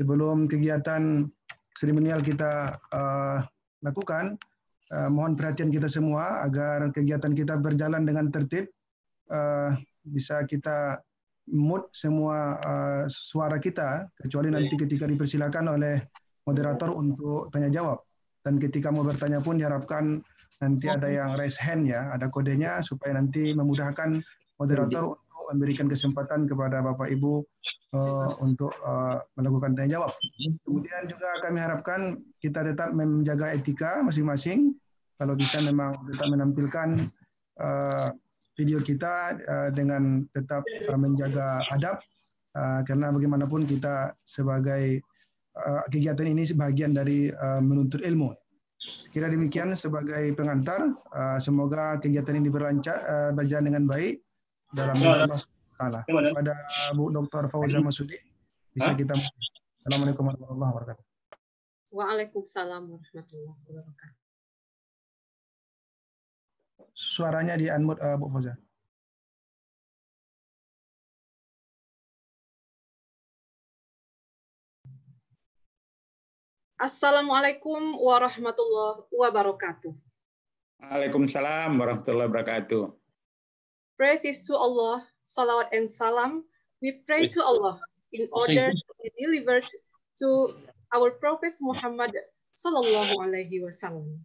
sebelum kegiatan seremonial kita uh, lakukan, uh, mohon perhatian kita semua agar kegiatan kita berjalan dengan tertib, uh, bisa kita mute semua uh, suara kita, kecuali nanti ketika dipersilakan oleh moderator untuk tanya jawab. Dan ketika mau bertanya pun diharapkan nanti ada yang raise hand ya, ada kodenya supaya nanti memudahkan moderator memberikan kesempatan kepada Bapak Ibu uh, untuk uh, melakukan tanya jawab. Kemudian juga kami harapkan kita tetap menjaga etika masing-masing. Kalau bisa memang tetap menampilkan uh, video kita uh, dengan tetap uh, menjaga adab uh, karena bagaimanapun kita sebagai uh, kegiatan ini sebagian dari uh, menuntut ilmu. Kira demikian sebagai pengantar, uh, semoga kegiatan ini berlancar, uh, berjalan dengan baik dalam ya. masa taala. Kepada Bu Dr. Fauza Masudi bisa kita Assalamualaikum warahmatullahi wabarakatuh. Waalaikumsalam warahmatullahi wabarakatuh. Suaranya di unmute uh, Bu Fauza. Assalamualaikum warahmatullahi wabarakatuh. Waalaikumsalam warahmatullahi wabarakatuh. Praises to Allah salawat and salam, we pray to Allah in order to be delivered to our Prophet Muhammad Sallallahu Alaihi Wasallam.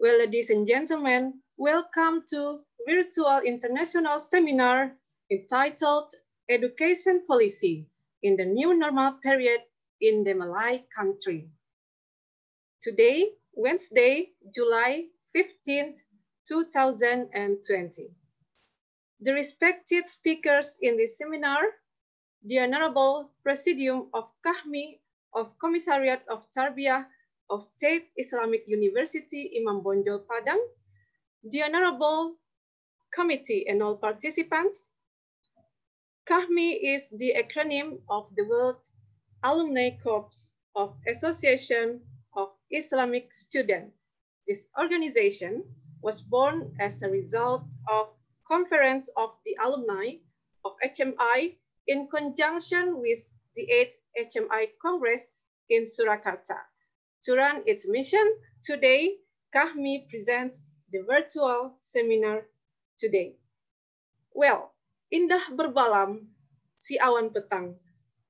Well, ladies and gentlemen, welcome to virtual international seminar entitled Education Policy in the New Normal Period in the Malay Country. Today, Wednesday, July 15th, 2020 the respected speakers in this seminar, the Honorable Presidium of Kahmi of Commissariat of Tarbiyah of State Islamic University, Imam Bonjol Padang, the Honorable Committee and all participants, KAHMI is the acronym of the World Alumni Corps of Association of Islamic Students. This organization was born as a result of Conference of the Alumni of HMI in conjunction with the 8th HMI Congress in Surakarta. To run its mission, today, Kahmi presents the virtual seminar today. Well, indah berbalam si awan petang,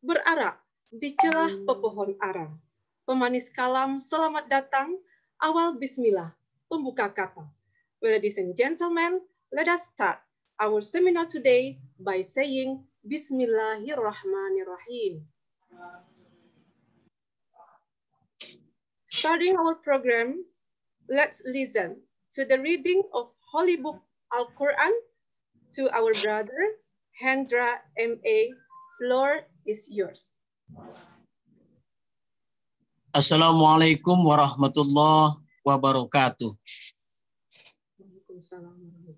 berarak di celah pepohon arang. Pemanis kalam selamat datang, awal bismillah, pembuka kata. Well, ladies and gentlemen, Let us start our seminar today by saying Bismillahirrahmanirrahim. Starting our program, let's listen to the reading of Holy Book Al-Quran to our brother, Hendra M.A. Floor is yours. Assalamualaikum warahmatullahi wabarakatuh. Waalaikumsalam.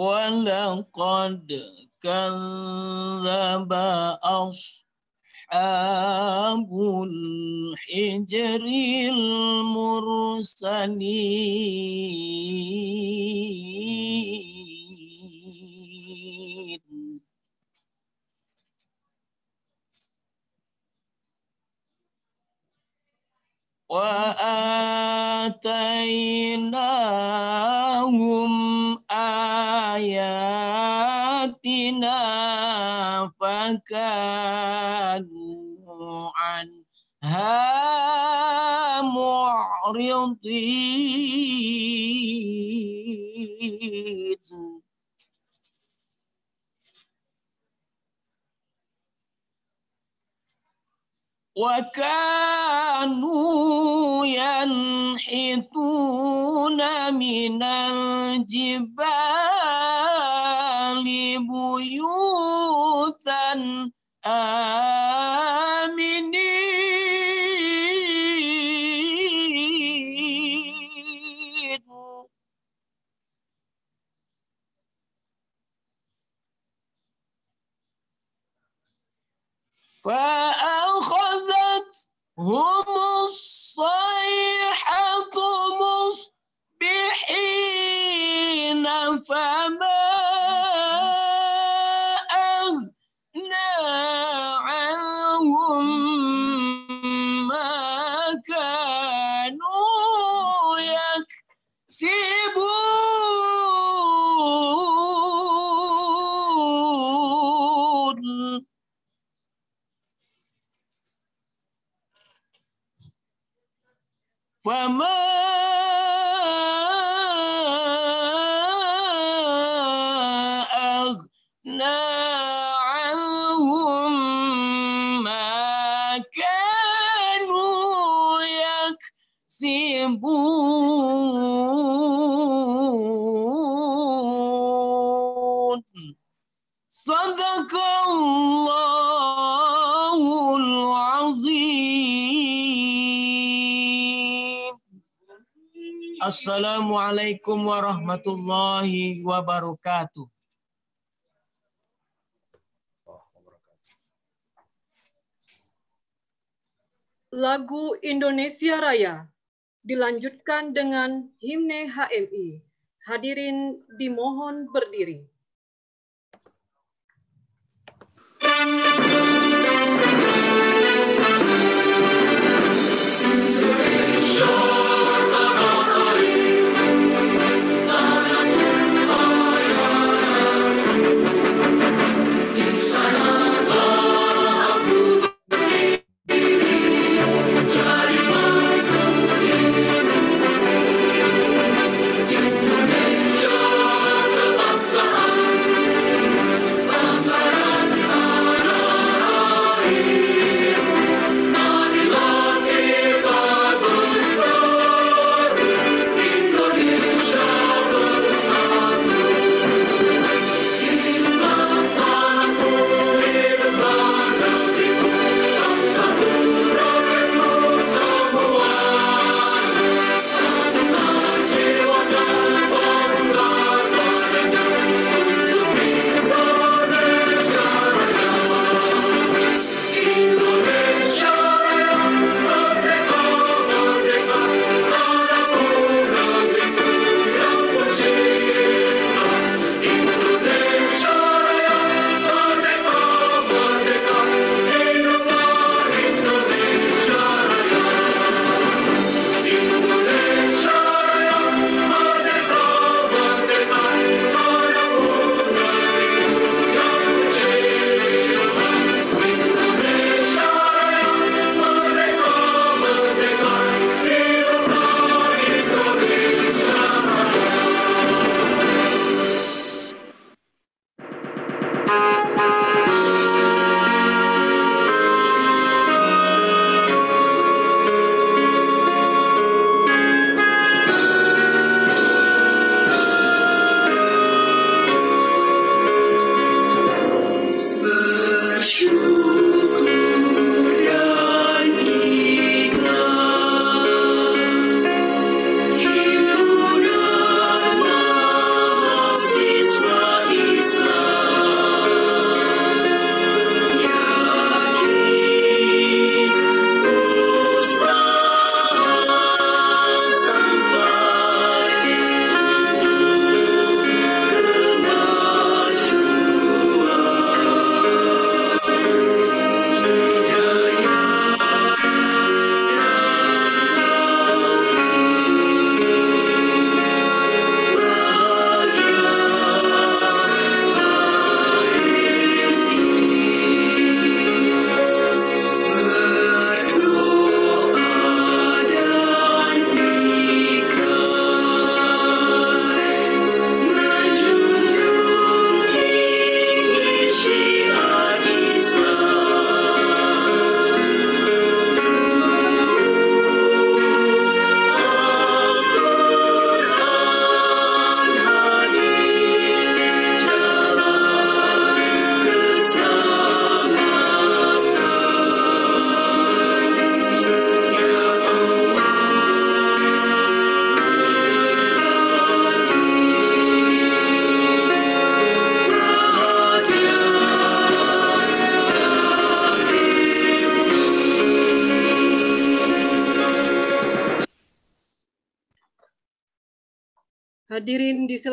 ولقد كذب أصحاب الحجر المرسلين وآتيناهم آياتنا فكانوا عنها معرضين وكانوا ينحتون من الجبال بيوتا آمنين فأخذ هم الصيحة مصبحين فما Vamos! Assalamualaikum warahmatullahi wabarakatuh. Lagu Indonesia Raya dilanjutkan dengan himne HMI. Hadirin dimohon berdiri.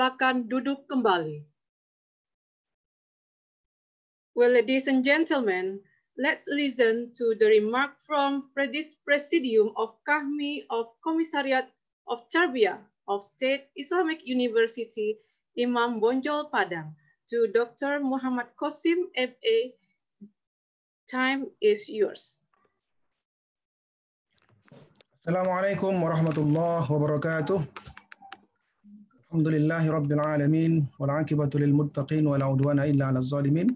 silakan duduk kembali. Well, ladies and gentlemen, let's listen to the remark from Presidium of Kahmi of Commissariat of Charbia of State Islamic University, Imam Bonjol Padang, to Dr. Muhammad Qasim, FA. Time is yours. Assalamualaikum warahmatullahi wabarakatuh. الحمد لله رب العالمين والعاقبة للمتقين ولا عدوان إلا على الظالمين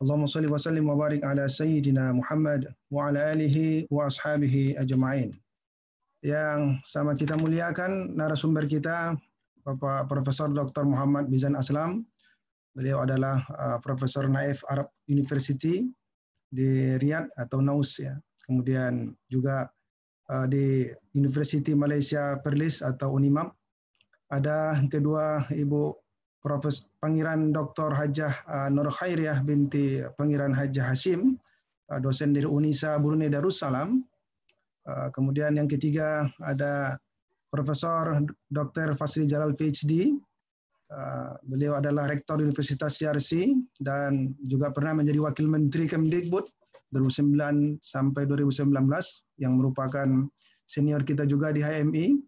اللهم صل وسلم وبارك على سيدنا محمد وعلى آله وأصحابه أجمعين yang sama kita muliakan narasumber kita Bapak Profesor Dr. Muhammad Mizan Aslam. Beliau adalah uh, Profesor Naif Arab University di Riyadh atau Naus ya. Kemudian juga uh, di University Malaysia Perlis atau Unimap ada kedua Ibu Profes Pangeran Dr. Hajah eh, Nur Khairiyah binti Pangeran Hajah Hashim, eh, dosen dari Unisa Brunei Darussalam. Eh, kemudian yang ketiga ada Profesor Dr. Fasri Jalal PhD. Beliau adalah Rektor Universitas CRC dan juga pernah menjadi Wakil Menteri Kemdikbud 2009 sampai 2019 yang merupakan senior kita juga di HMI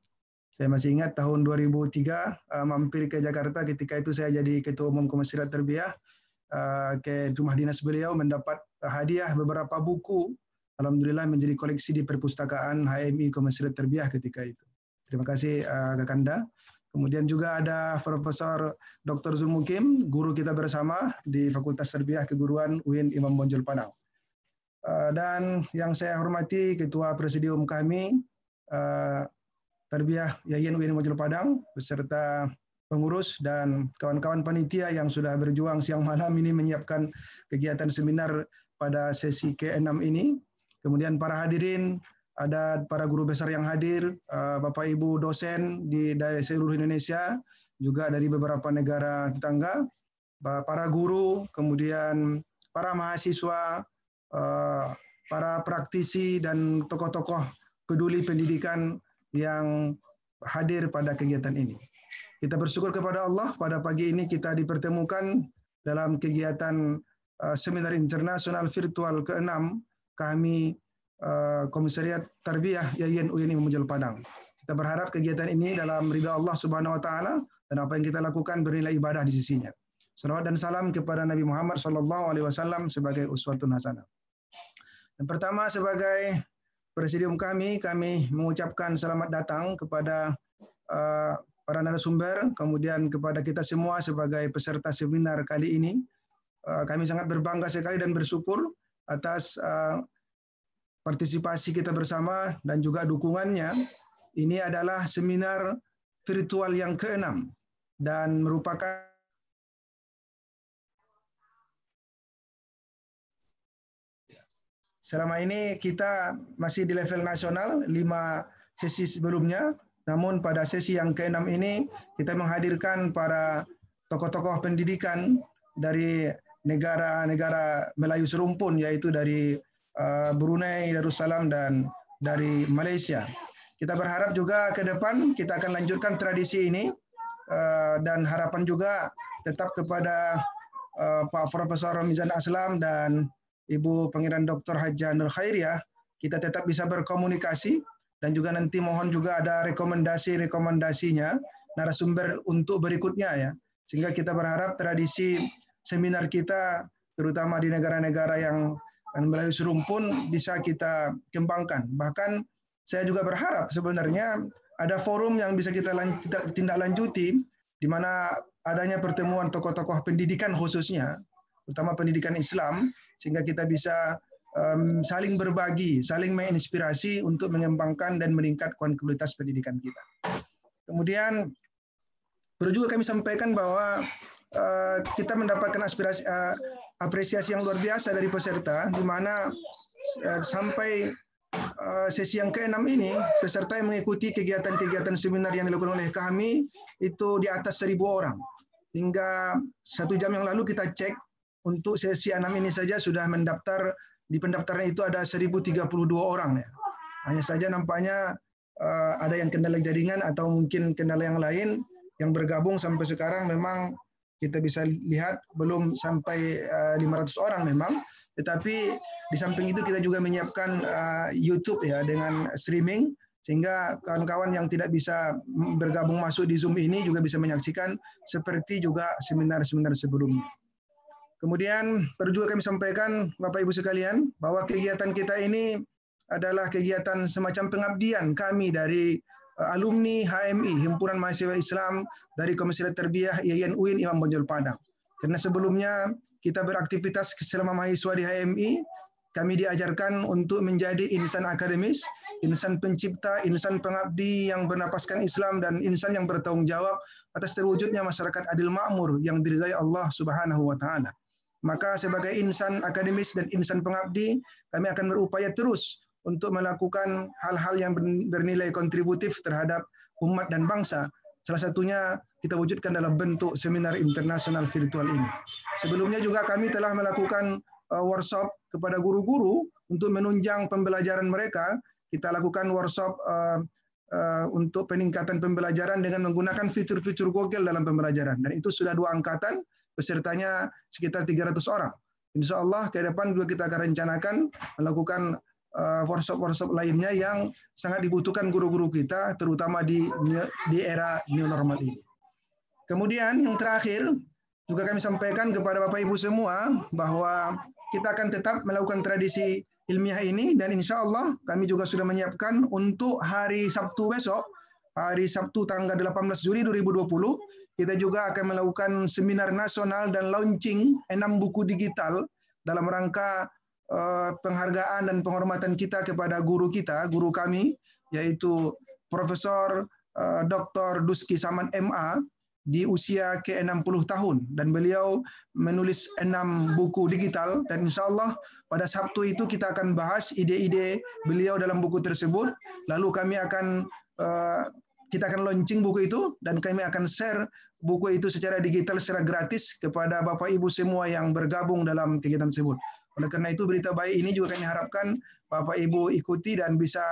saya masih ingat tahun 2003 uh, eh, mampir ke Jakarta ketika itu saya jadi ketua umum Komisi Terbiah uh, ke rumah dinas beliau mendapat hadiah beberapa buku. Alhamdulillah menjadi koleksi di perpustakaan HMI Komisi Terbiah ketika itu. Terima kasih uh, eh, Kakanda. Kemudian juga ada Profesor Dr. Zulmukim, guru kita bersama di Fakultas Terbiah Keguruan UIN Imam Bonjol Padang. Uh, dan yang saya hormati Ketua Presidium kami, uh, Tarbiyah Yayin UIN Mojol Padang beserta pengurus dan kawan-kawan panitia yang sudah berjuang siang malam ini menyiapkan kegiatan seminar pada sesi ke-6 ini. Kemudian para hadirin, ada para guru besar yang hadir, eh, Bapak Ibu dosen di dari seluruh Indonesia, juga dari beberapa negara tetangga, para guru, kemudian para mahasiswa, eh, para praktisi dan tokoh-tokoh peduli pendidikan yang hadir pada kegiatan ini. Kita bersyukur kepada Allah pada pagi ini kita dipertemukan dalam kegiatan eh, seminar internasional virtual ke-6 kami eh, Komisariat Tarbiyah Yayan Uyeni Memujul Padang. Kita berharap kegiatan ini dalam ridha Allah Subhanahu wa taala dan apa yang kita lakukan bernilai ibadah di sisinya. Salawat dan salam kepada Nabi Muhammad sallallahu alaihi wasallam sebagai uswatun hasanah. Yang pertama sebagai presidium kami, kami mengucapkan selamat datang kepada uh, para narasumber, kemudian kepada kita semua sebagai peserta seminar kali ini. Uh, kami sangat berbangga sekali dan bersyukur atas uh, partisipasi kita bersama dan juga dukungannya. Ini adalah seminar virtual yang keenam dan merupakan Selama ini kita masih di level nasional, lima sesi sebelumnya. Namun pada sesi yang keenam ini kita menghadirkan para tokoh-tokoh pendidikan dari negara-negara Melayu serumpun, yaitu dari eh, Brunei, Darussalam, dan dari Malaysia. Kita berharap juga ke depan kita akan lanjutkan tradisi ini eh, dan harapan juga tetap kepada eh, Pak Profesor Mizan Aslam dan Ibu Pangeran Dr. Haja Nur Khairiyah, kita tetap bisa berkomunikasi dan juga nanti mohon juga ada rekomendasi-rekomendasinya narasumber untuk berikutnya ya. Sehingga kita berharap tradisi seminar kita terutama di negara-negara yang melalui serumpun bisa kita kembangkan. Bahkan saya juga berharap sebenarnya ada forum yang bisa kita tindak lanjuti di mana adanya pertemuan tokoh-tokoh pendidikan khususnya terutama pendidikan Islam, sehingga kita bisa um, saling berbagi, saling menginspirasi untuk mengembangkan dan meningkatkan kualitas pendidikan kita. Kemudian perlu juga kami sampaikan bahwa uh, kita mendapatkan aspirasi uh, apresiasi yang luar biasa dari peserta, di mana uh, sampai sesi yang ke ke-6 ini peserta yang mengikuti kegiatan-kegiatan seminar yang dilakukan oleh kami itu di atas seribu orang. Hingga satu jam yang lalu kita cek untuk sesi enam ini saja sudah mendaftar di pendaftaran itu ada 1032 orang ya. Hanya saja nampaknya eh, ada yang kendala jaringan atau mungkin kendala yang lain yang bergabung sampai sekarang memang kita bisa lihat belum sampai 500 eh, orang memang tetapi di samping itu kita juga menyiapkan eh, YouTube ya dengan streaming sehingga kawan-kawan yang tidak bisa bergabung masuk di Zoom ini juga bisa menyaksikan seperti juga seminar-seminar sebelumnya. Kemudian perlu juga kami sampaikan Bapak Ibu sekalian bahwa kegiatan kita ini adalah kegiatan semacam pengabdian kami dari eh, alumni HMI Himpunan Mahasiswa Islam dari Komisi Terbiah IAIN UIN Imam Bonjol Padang. Karena sebelumnya kita beraktivitas selama mahasiswa di HMI, kami diajarkan untuk menjadi insan akademis, insan pencipta, insan pengabdi yang bernapaskan Islam dan insan yang bertanggung jawab atas terwujudnya masyarakat adil makmur yang diridai Allah Subhanahu wa taala. Maka sebagai insan akademis dan insan pengabdi, kami akan berupaya terus untuk melakukan hal-hal yang bernilai kontributif terhadap umat dan bangsa. Salah satunya kita wujudkan dalam bentuk seminar internasional virtual ini. Sebelumnya juga kami telah melakukan uh, workshop kepada guru-guru untuk menunjang pembelajaran mereka. Kita lakukan workshop uh, uh, untuk peningkatan pembelajaran dengan menggunakan fitur-fitur Google dalam pembelajaran. Dan itu sudah dua angkatan, pesertanya sekitar 300 orang. Insya Allah ke depan juga kita akan rencanakan melakukan eh, workshop-workshop lainnya yang sangat dibutuhkan guru-guru kita, terutama di, di era new normal ini. Kemudian yang terakhir, juga kami sampaikan kepada Bapak Ibu semua bahwa kita akan tetap melakukan tradisi ilmiah ini dan insya Allah kami juga sudah menyiapkan untuk hari Sabtu besok, hari Sabtu tanggal 18 Juli 2020, kita juga akan melakukan seminar nasional dan launching enam buku digital dalam rangka eh, penghargaan dan penghormatan kita kepada guru kita, guru kami, yaitu Profesor eh, Dr. Duski Saman MA di usia ke-60 tahun dan beliau menulis enam buku digital dan insya Allah pada Sabtu itu kita akan bahas ide-ide beliau dalam buku tersebut lalu kami akan eh, kita akan launching buku itu dan kami akan share buku itu secara digital secara gratis kepada Bapak Ibu semua yang bergabung dalam kegiatan tersebut. Oleh karena itu berita baik ini juga kami harapkan Bapak Ibu ikuti dan bisa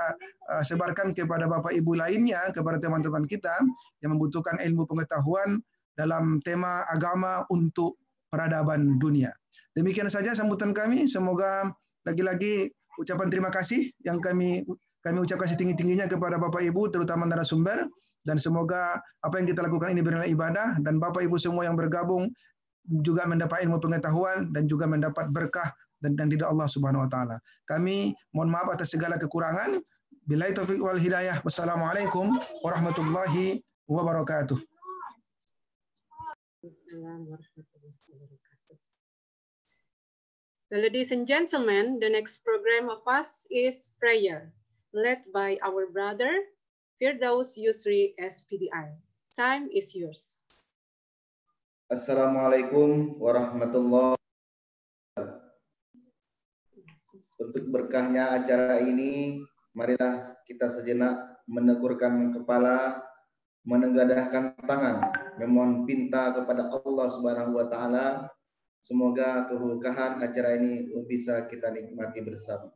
eh, sebarkan kepada Bapak Ibu lainnya, kepada teman-teman kita yang membutuhkan ilmu pengetahuan dalam tema agama untuk peradaban dunia. Demikian saja sambutan kami. Semoga lagi-lagi ucapan terima kasih yang kami kami ucapkan setinggi-tingginya kepada Bapak Ibu terutama narasumber. Dan semoga apa yang kita lakukan ini bernilai ibadah dan Bapak Ibu semua yang bergabung juga mendapat ilmu pengetahuan dan juga mendapat berkah dan dan tidak Allah Subhanahu wa taala. Kami mohon maaf atas segala kekurangan. Bila itu wal hidayah. Wassalamualaikum warahmatullahi wabarakatuh. Well, ladies and gentlemen, the next program of us is prayer, led by our brother Firdaus Yusri SPDI. Time is yours. Assalamualaikum warahmatullahi wabarakatuh. Untuk berkahnya acara ini, marilah kita sejenak menegurkan kepala, menegadahkan tangan, memohon pinta kepada Allah Subhanahu wa taala. Semoga keberkahan acara ini bisa kita nikmati bersama.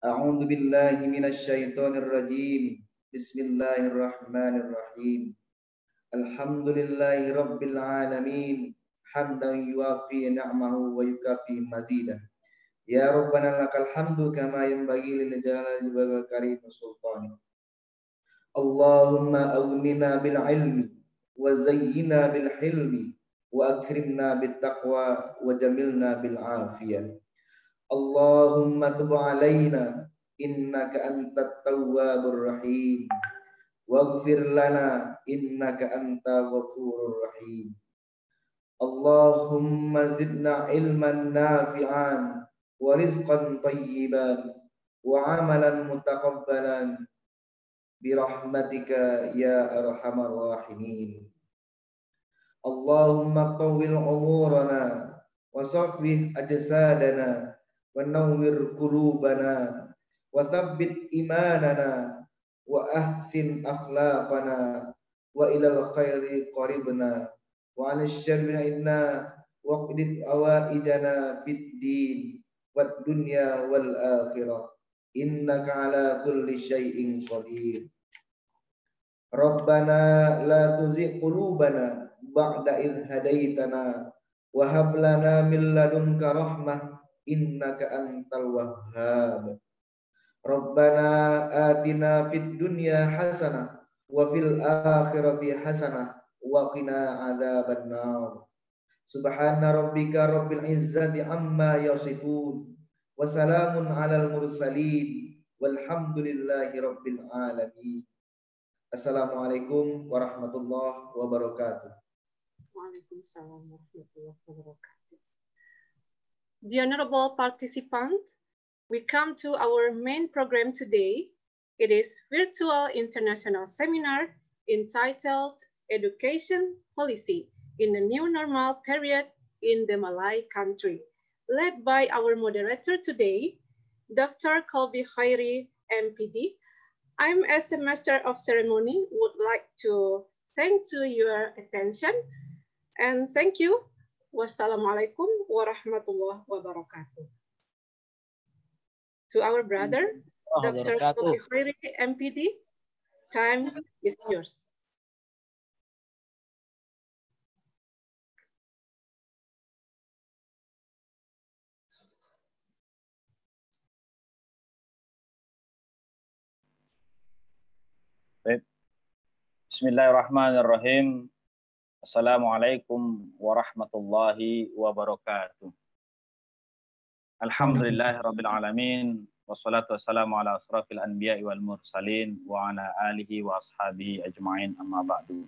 A'udzu billahi minasy rajim. Bismillahirrahmanirrahim. Alhamdulillahi Hamdan yuafi na'mahu wa yukafi mazidah. Ya Rabbana lakal hamdu kama yanbaghi lil jalali wal karim sultani. Allahumma aghnina bil ilmi wa zayyina bil hilmi wa akrimna bit taqwa wa jamilna bil afiyah. Allahumma tub alaina innaka antat tawwabur rahim waghfir lana innaka anta ghafurur rahim Allahumma zidna ilman nafi'an wa rizqan tayyiban wa amalan mutaqabbalan birahmatika ya arhamar rahimin Allahumma tawil umurana wa sahbih ajsadana wa nawwir qulubana wa imanana wa ahsin akhlaqana wa khairi qaribna wa 'anil syarri inna wa qidid awaijana fid din wad dunya wal akhirah innaka ala kulli Rabbana la tuzigh qulubana ba'da idh hadaitana wa hab lana rahmah wahhab Rabbana atina fid dunya hasanah wa fil akhirati hasanah wa qina adzaban nar. Subhana rabbika rabbil izzati amma yasifun wa salamun alal mursalin walhamdulillahi rabbil alamin. Assalamualaikum warahmatullahi wabarakatuh. Waalaikumsalam warahmatullahi wabarakatuh. The honorable participant we come to our main program today. It is virtual international seminar entitled Education Policy in the New Normal Period in the Malay Country, led by our moderator today, Dr. Kolbi Khairi, MPD. I'm as a Master of Ceremony would like to thank to your attention and thank you. Wassalamualaikum warahmatullahi wabarakatuh. To our brother, mm. oh, Dr. Sophie MPD, time is yours. Bismillahirrahmanirrahim. Assalamualaikum warahmatullahi wabarakatuh. الحمد لله رب العالمين والصلاة والسلام على أشرف الأنبياء والمرسلين وعلى آله وأصحابه أجمعين أما بعد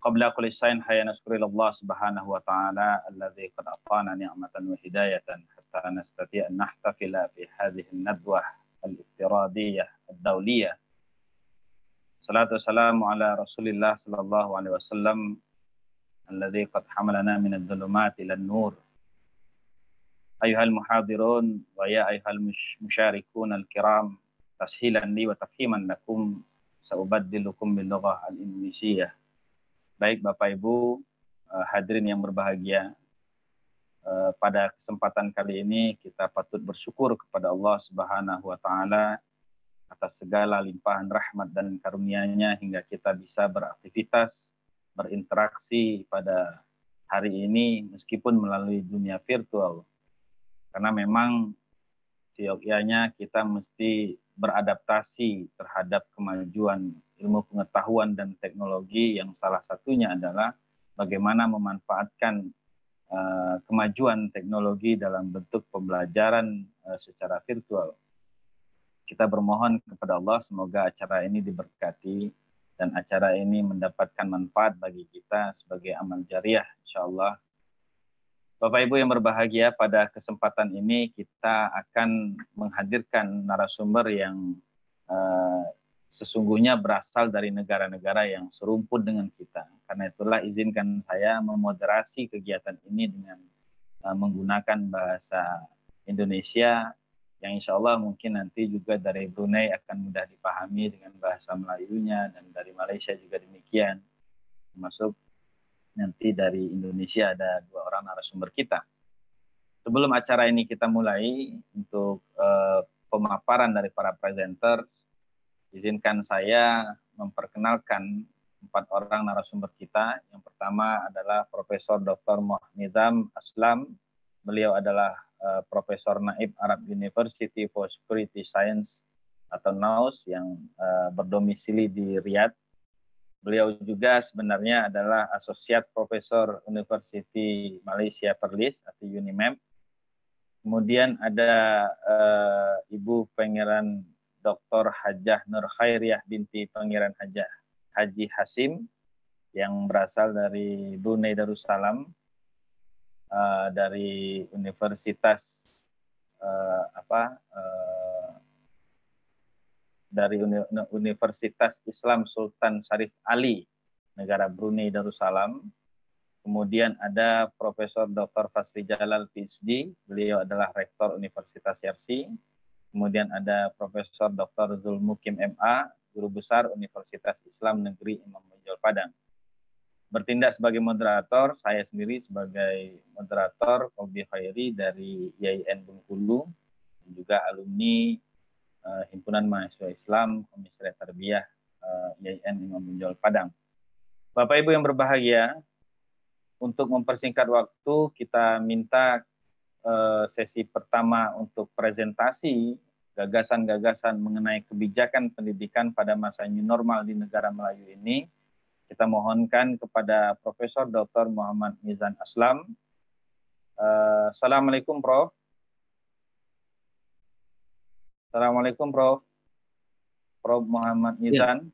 قبل كل شيء حيا نشكر الله سبحانه وتعالى الذي قد أعطانا نعمة وهداية حتى نستطيع أن نحتفل بهذه الندوة الافتراضية الدولية صلاة والسلام على رسول الله صلى الله عليه وسلم الذي قد حملنا من الظلمات إلى النور ayuhal muhadirun wa ya ayuhal musyarikun al-kiram tashilan li wa tafhiman lakum saubaddilukum bil lughah al-indonesia. Baik Bapak Ibu, eh, hadirin yang berbahagia. Eh, pada kesempatan kali ini kita patut bersyukur kepada Allah Subhanahu wa taala atas segala limpahan rahmat dan karunia-Nya hingga kita bisa beraktivitas, berinteraksi pada hari ini meskipun melalui dunia virtual karena memang seyogyanya kita mesti beradaptasi terhadap kemajuan ilmu pengetahuan dan teknologi yang salah satunya adalah bagaimana memanfaatkan uh, kemajuan teknologi dalam bentuk pembelajaran uh, secara virtual. Kita bermohon kepada Allah semoga acara ini diberkati dan acara ini mendapatkan manfaat bagi kita sebagai amal jariah insyaallah Bapak Ibu yang berbahagia, pada kesempatan ini kita akan menghadirkan narasumber yang uh, sesungguhnya berasal dari negara-negara yang serumpun dengan kita. Karena itulah izinkan saya memoderasi kegiatan ini dengan uh, menggunakan bahasa Indonesia yang insya Allah mungkin nanti juga dari Brunei akan mudah dipahami dengan bahasa Melayunya dan dari Malaysia juga demikian. termasuk nanti dari Indonesia ada dua orang narasumber kita. Sebelum acara ini kita mulai untuk eh, pemaparan dari para presenter, izinkan saya memperkenalkan empat orang narasumber kita. Yang pertama adalah Profesor Dr. Mohnizam Aslam. Beliau adalah uh, Profesor Naib Arab University for Security Science atau NAUS yang uh, berdomisili di Riyadh. Beliau juga sebenarnya adalah asosiat profesor University Malaysia Perlis atau UNIMEM. Kemudian ada uh, Ibu Pangeran Dr. Hajah Nur Khairiyah binti Pangeran Hajah Haji Hasim yang berasal dari Brunei Darussalam uh, dari Universitas uh, apa uh, dari Universitas Islam Sultan Syarif Ali negara Brunei Darussalam. Kemudian ada Profesor Dr. Fasri Jalal PhD, beliau adalah rektor Universitas Yersi. Kemudian ada Profesor Dr. Zulmukim MA, guru besar Universitas Islam Negeri Imam Bonjol Padang. Bertindak sebagai moderator, saya sendiri sebagai moderator Kobi Khairi dari YIN Bengkulu, juga alumni uh, Himpunan Mahasiswa Islam Komisariat Tarbiyah uh, Imam Bonjol Padang. Bapak Ibu yang berbahagia, untuk mempersingkat waktu kita minta uh, sesi pertama untuk presentasi gagasan-gagasan mengenai kebijakan pendidikan pada masa new normal di negara Melayu ini. Kita mohonkan kepada Profesor Dr. Muhammad Mizan Aslam. Uh, Assalamualaikum, Prof. Assalamualaikum Prof. Prof Muhammad Nizan.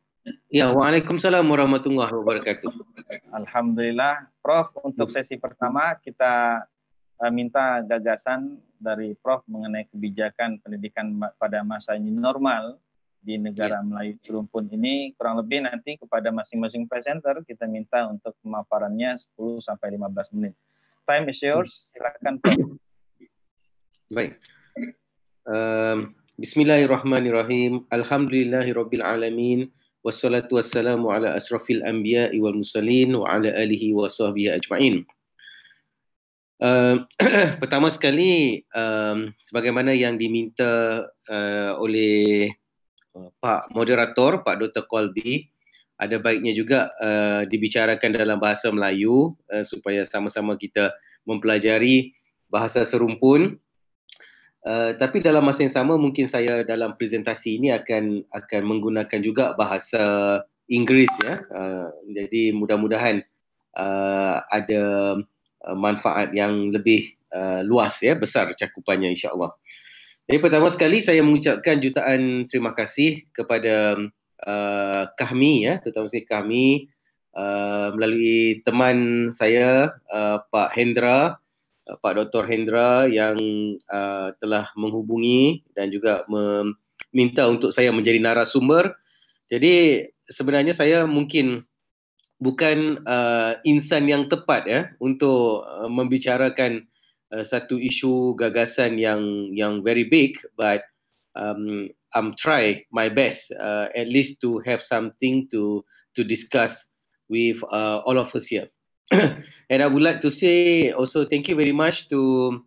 Ya, ya Waalaikumsalam warahmatullahi wabarakatuh. Alhamdulillah, Prof, untuk ya. sesi pertama kita uh, minta gagasan dari Prof mengenai kebijakan pendidikan pada masa ini normal di negara ya. Melayu Serumpun ini kurang lebih nanti kepada masing-masing presenter kita minta untuk pemaparannya 10 sampai 15 menit. Time is yours, silakan Prof. Baik. Um, Bismillahirrahmanirrahim. Alhamdulillahirrabbilalamin. Wassalatu wassalamu ala asrafil anbiya wal musallin wa ala alihi wa sahbihi ajma'in. Uh, pertama sekali, um, sebagaimana yang diminta uh, oleh uh, Pak Moderator, Pak Dr. Colby, ada baiknya juga uh, dibicarakan dalam bahasa Melayu uh, supaya sama-sama kita mempelajari bahasa serumpun Eh, tapi dalam masa yang sama mungkin saya dalam presentasi ini akan akan menggunakan juga bahasa Inggeris ya. Uh, jadi mudah-mudahan uh, ada manfaat yang lebih uh, luas ya, besar cakupannya insya-Allah. Jadi pertama sekali saya mengucapkan jutaan terima kasih kepada uh, kami ya, terutama sekali kami uh, melalui teman saya uh, Pak Hendra Pak Dr. Hendra yang uh, telah menghubungi dan juga meminta untuk saya menjadi narasumber. Jadi sebenarnya saya mungkin bukan uh, insan yang tepat ya untuk uh, membicarakan uh, satu isu gagasan yang yang very big but um I'm try my best uh, at least to have something to to discuss with uh, all of us here. and I would like to say also thank you very much to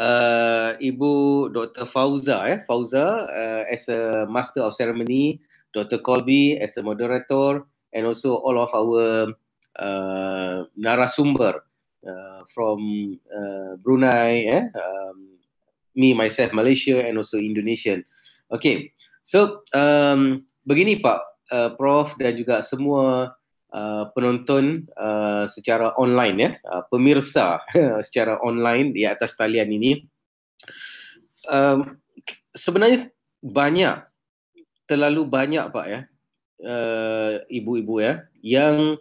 uh, Ibu Dr. Fauza, eh? Fauza uh, as a Master of Ceremony, Dr. Colby as a moderator, and also all of our uh, narasumber uh, from uh, Brunei, eh? um, me myself Malaysia and also Indonesian. Okay, so um, begini Pak, uh, Prof dan juga semua. Uh, penonton uh, secara online ya, uh, pemirsa secara online di atas talian ini. Um, sebenarnya banyak terlalu banyak Pak ya. Uh, ibu-ibu ya yang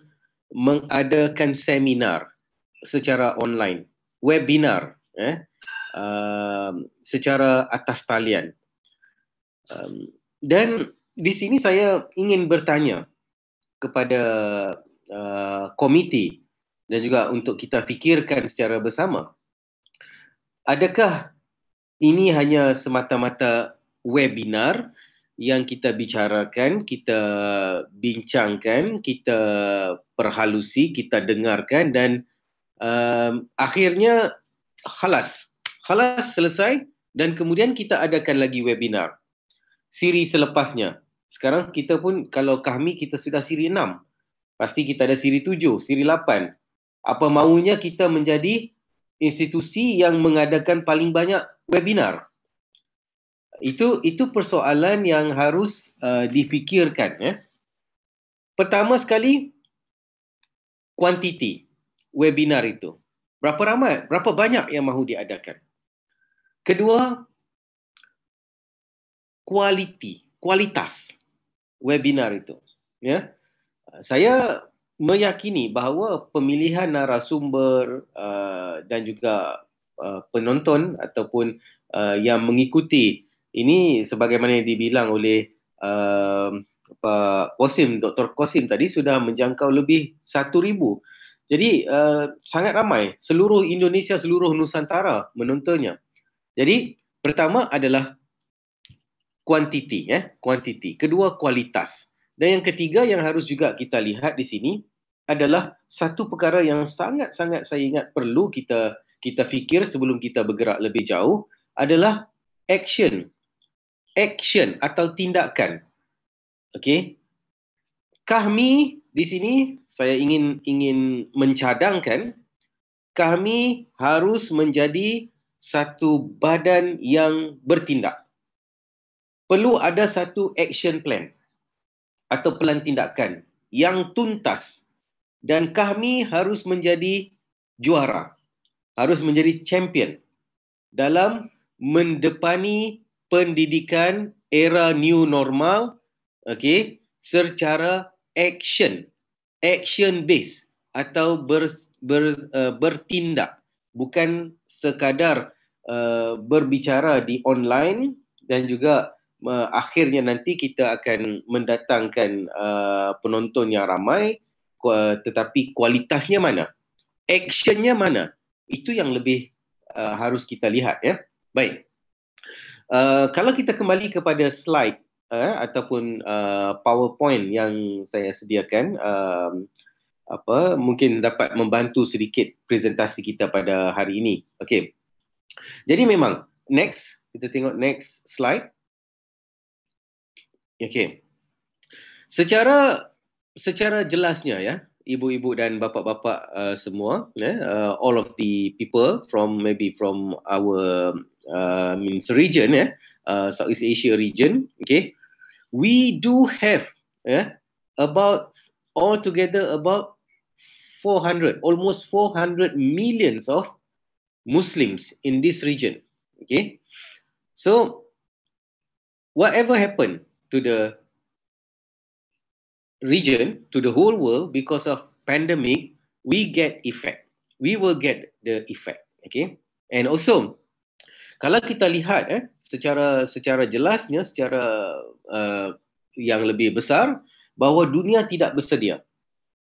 mengadakan seminar secara online, webinar eh uh, secara atas talian. Um, dan di sini saya ingin bertanya kepada uh, komiti dan juga untuk kita fikirkan secara bersama. Adakah ini hanya semata-mata webinar yang kita bicarakan, kita bincangkan, kita perhalusi, kita dengarkan dan um, akhirnya khalas. Khalas selesai dan kemudian kita adakan lagi webinar siri selepasnya sekarang kita pun kalau kami kita sudah siri 6 pasti kita ada siri 7 siri 8 apa maunya kita menjadi institusi yang mengadakan paling banyak webinar itu itu persoalan yang harus uh, difikirkan ya pertama sekali kuantiti webinar itu berapa ramai berapa banyak yang mahu diadakan kedua kualiti kualitas webinar itu. Ya. Saya meyakini bahawa pemilihan narasumber uh, dan juga uh, penonton ataupun uh, yang mengikuti ini sebagaimana yang dibilang oleh uh, um, Pak Kosim, Dr. Kosim tadi sudah menjangkau lebih 1,000. Jadi uh, sangat ramai seluruh Indonesia, seluruh Nusantara menontonnya. Jadi pertama adalah kuantiti ya kuantiti kedua kualitas dan yang ketiga yang harus juga kita lihat di sini adalah satu perkara yang sangat-sangat saya ingat perlu kita kita fikir sebelum kita bergerak lebih jauh adalah action action atau tindakan okey kami di sini saya ingin ingin mencadangkan kami harus menjadi satu badan yang bertindak perlu ada satu action plan atau pelan tindakan yang tuntas dan kami harus menjadi juara harus menjadi champion dalam mendepani pendidikan era new normal okay? secara action action based atau ber, ber, uh, bertindak bukan sekadar uh, berbicara di online dan juga uh, akhirnya nanti kita akan mendatangkan uh, penonton yang ramai uh, tetapi kualitasnya mana actionnya mana itu yang lebih uh, harus kita lihat ya baik uh, kalau kita kembali kepada slide uh, ataupun uh, powerpoint yang saya sediakan uh, apa mungkin dapat membantu sedikit presentasi kita pada hari ini okey jadi memang next kita tengok next slide Ya, okey. Secara secara jelasnya ya, ibu-ibu dan bapa-bapa uh, semua, eh, uh, all of the people from maybe from our uh, means um, region yeah, uh, Southeast Asia region, okay, we do have yeah about all together about 400, almost 400 millions of Muslims in this region, okay. So, whatever happened, to the region, to the whole world, because of pandemic, we get effect. We will get the effect. Okay. And also, kalau kita lihat eh, secara secara jelasnya, secara uh, yang lebih besar, bahawa dunia tidak bersedia.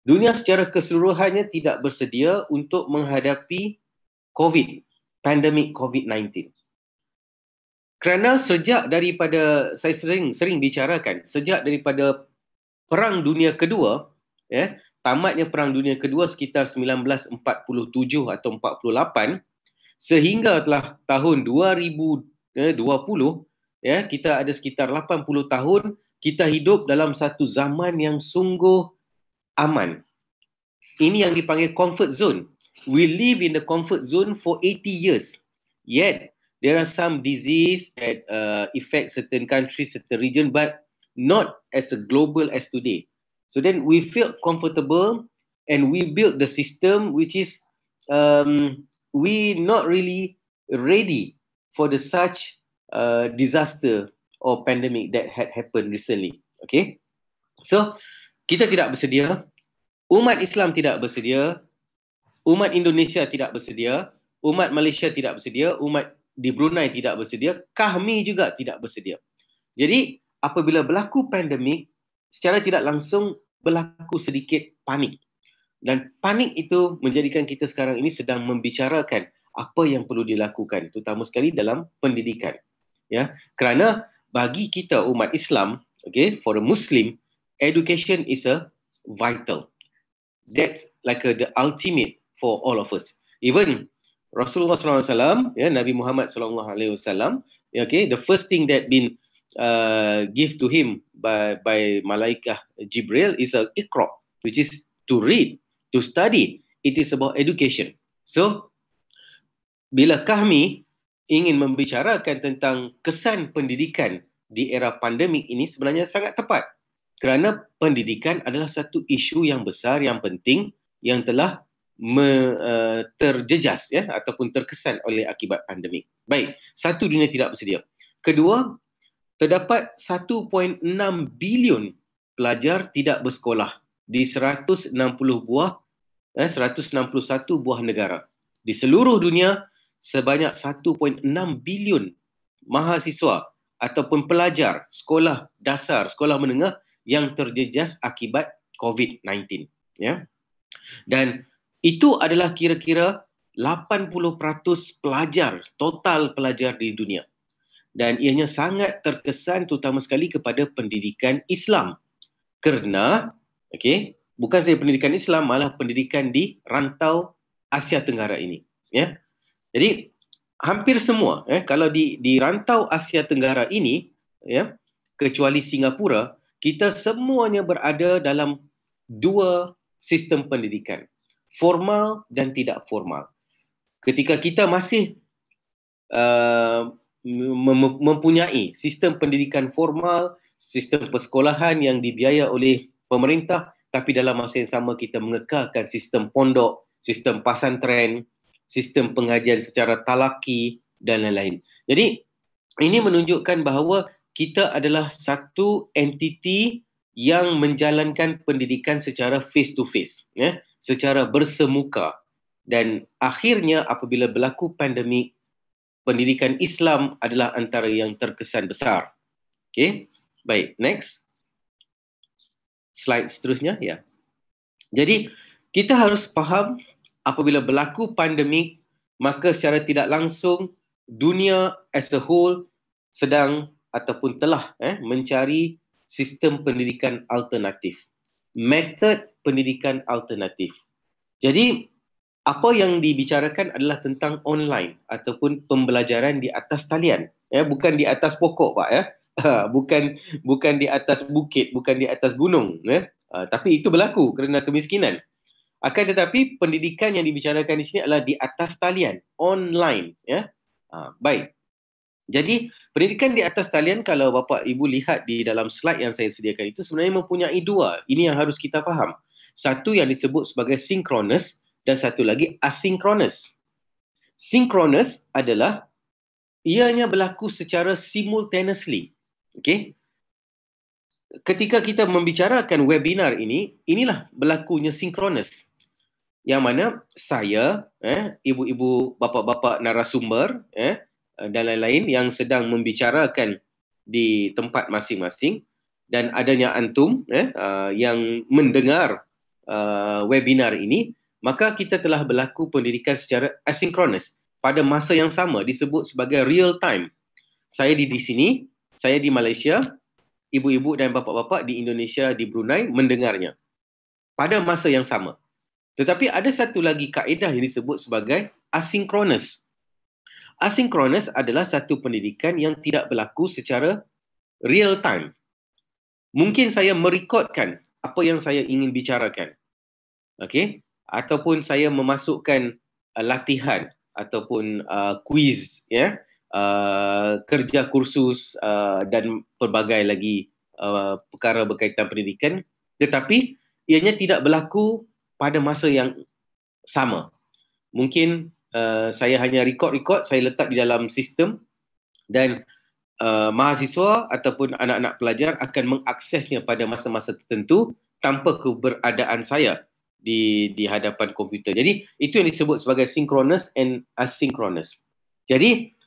Dunia secara keseluruhannya tidak bersedia untuk menghadapi COVID, pandemik COVID-19 kerana sejak daripada saya sering sering bicarakan sejak daripada perang dunia kedua ya eh, tamatnya perang dunia kedua sekitar 1947 atau 48 sehingga telah tahun 2020 eh, ya kita ada sekitar 80 tahun kita hidup dalam satu zaman yang sungguh aman ini yang dipanggil comfort zone we live in the comfort zone for 80 years yet there are some disease that uh, affect certain countries, certain region, but not as a global as today. So then we feel comfortable and we built the system which is um, we not really ready for the such uh, disaster or pandemic that had happened recently. Okay. So, kita tidak bersedia. Umat Islam tidak bersedia. Umat Indonesia tidak bersedia. Umat Malaysia tidak bersedia. Umat di Brunei tidak bersedia, kami juga tidak bersedia. Jadi apabila berlaku pandemik, secara tidak langsung berlaku sedikit panik. Dan panik itu menjadikan kita sekarang ini sedang membicarakan apa yang perlu dilakukan, terutama sekali dalam pendidikan. Ya, kerana bagi kita umat Islam, okay, for a Muslim, education is a vital. That's like a, the ultimate for all of us. Even Rasulullah SAW, ya, Nabi Muhammad SAW, ya, okay, the first thing that been uh, give to him by by Malaikah Jibril is a ikra, which is to read, to study. It is about education. So, bila kami ingin membicarakan tentang kesan pendidikan di era pandemik ini sebenarnya sangat tepat. Kerana pendidikan adalah satu isu yang besar, yang penting, yang telah me, uh, terjejas ya ataupun terkesan oleh akibat pandemik. Baik, satu dunia tidak bersedia. Kedua, terdapat 1.6 bilion pelajar tidak bersekolah di 160 buah eh 161 buah negara. Di seluruh dunia sebanyak 1.6 bilion mahasiswa ataupun pelajar sekolah dasar, sekolah menengah yang terjejas akibat COVID-19, ya. Dan itu adalah kira-kira 80% pelajar, total pelajar di dunia. Dan ianya sangat terkesan terutama sekali kepada pendidikan Islam. Kerana, okay, bukan saja pendidikan Islam, malah pendidikan di rantau Asia Tenggara ini. Yeah. Jadi, hampir semua, eh, kalau di, di rantau Asia Tenggara ini, yeah, kecuali Singapura, kita semuanya berada dalam dua sistem pendidikan formal dan tidak formal. Ketika kita masih uh, mempunyai sistem pendidikan formal, sistem persekolahan yang dibiaya oleh pemerintah tapi dalam masa yang sama kita mengekalkan sistem pondok, sistem pasantren, sistem pengajian secara talaki dan lain-lain. Jadi ini menunjukkan bahawa kita adalah satu entiti yang menjalankan pendidikan secara face to face, Yeah secara bersemuka dan akhirnya apabila berlaku pandemik pendidikan Islam adalah antara yang terkesan besar. Okey. Baik, next. Slide seterusnya ya. Jadi kita harus faham apabila berlaku pandemik maka secara tidak langsung dunia as a whole sedang ataupun telah eh mencari sistem pendidikan alternatif. Method pendidikan alternatif. Jadi apa yang dibicarakan adalah tentang online ataupun pembelajaran di atas talian, ya bukan di atas pokok pak ya, bukan bukan di atas bukit, bukan di atas gunung, ya. Uh, tapi itu berlaku kerana kemiskinan. Akan tetapi pendidikan yang dibicarakan di sini adalah di atas talian, online, ya. Uh, baik. Jadi pendidikan di atas talian kalau bapa ibu lihat di dalam slide yang saya sediakan itu sebenarnya mempunyai dua. Ini yang harus kita faham satu yang disebut sebagai synchronous dan satu lagi asynchronous. Synchronous adalah ianya berlaku secara simultaneously. Okey? Ketika kita membicarakan webinar ini, inilah berlakunya synchronous. Yang mana saya, eh, ibu-ibu, bapa-bapa narasumber eh, dan lain-lain yang sedang membicarakan di tempat masing-masing dan adanya antum eh, uh, yang mendengar uh, webinar ini, maka kita telah berlaku pendidikan secara asinkronis pada masa yang sama disebut sebagai real time. Saya di di sini, saya di Malaysia, ibu-ibu dan bapa-bapa di Indonesia di Brunei mendengarnya pada masa yang sama. Tetapi ada satu lagi kaedah yang disebut sebagai asinkronis. Asinkronis adalah satu pendidikan yang tidak berlaku secara real time. Mungkin saya merekodkan apa yang saya ingin bicarakan okay? ataupun saya memasukkan uh, latihan ataupun uh, quiz ya yeah? uh, kerja kursus uh, dan pelbagai lagi uh, perkara berkaitan pendidikan tetapi ianya tidak berlaku pada masa yang sama mungkin uh, saya hanya rekod-rekod saya letak di dalam sistem dan uh, mahasiswa ataupun anak-anak pelajar akan mengaksesnya pada masa-masa tertentu tanpa keberadaan saya di di hadapan komputer. Jadi itu yang disebut sebagai synchronous and asynchronous. Jadi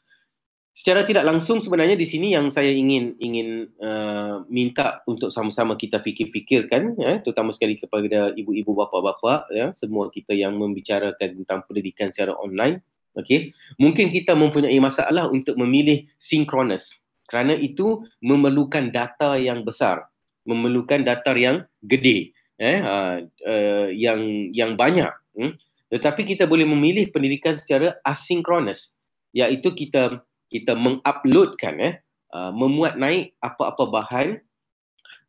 secara tidak langsung sebenarnya di sini yang saya ingin ingin uh, minta untuk sama-sama kita fikir-fikirkan ya terutama sekali kepada ibu-ibu bapa-bapa ya semua kita yang membicarakan tentang pendidikan secara online okey mungkin kita mempunyai masalah untuk memilih synchronous kerana itu memerlukan data yang besar memerlukan data yang gede eh, uh, uh, yang yang banyak. Hmm? Tetapi kita boleh memilih pendidikan secara asinkronis, iaitu kita kita menguploadkan, eh, uh, memuat naik apa-apa bahan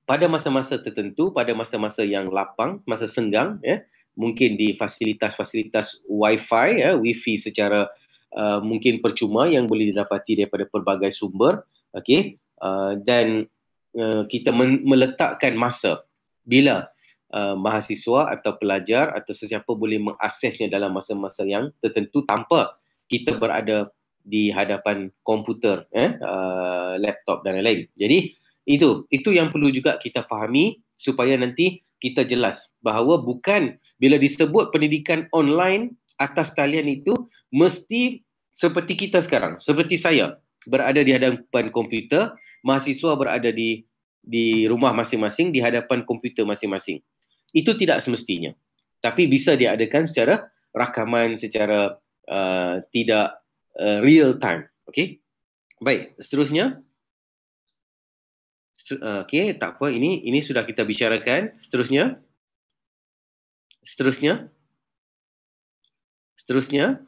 pada masa-masa tertentu, pada masa-masa yang lapang, masa senggang, eh, mungkin di fasilitas-fasilitas wifi, eh, wifi secara uh, mungkin percuma yang boleh didapati daripada pelbagai sumber, okay? uh, dan uh, kita meletakkan masa bila Uh, mahasiswa atau pelajar atau sesiapa boleh mengaksesnya dalam masa-masa yang tertentu tanpa kita berada di hadapan komputer, eh, uh, laptop dan lain-lain. Jadi itu itu yang perlu juga kita fahami supaya nanti kita jelas bahawa bukan bila disebut pendidikan online atas talian itu mesti seperti kita sekarang, seperti saya berada di hadapan komputer, mahasiswa berada di di rumah masing-masing di hadapan komputer masing-masing itu tidak semestinya tapi bisa diadakan secara rakaman secara uh, tidak uh, real time Okay. baik seterusnya uh, Okay. tak apa ini ini sudah kita bicarakan seterusnya seterusnya seterusnya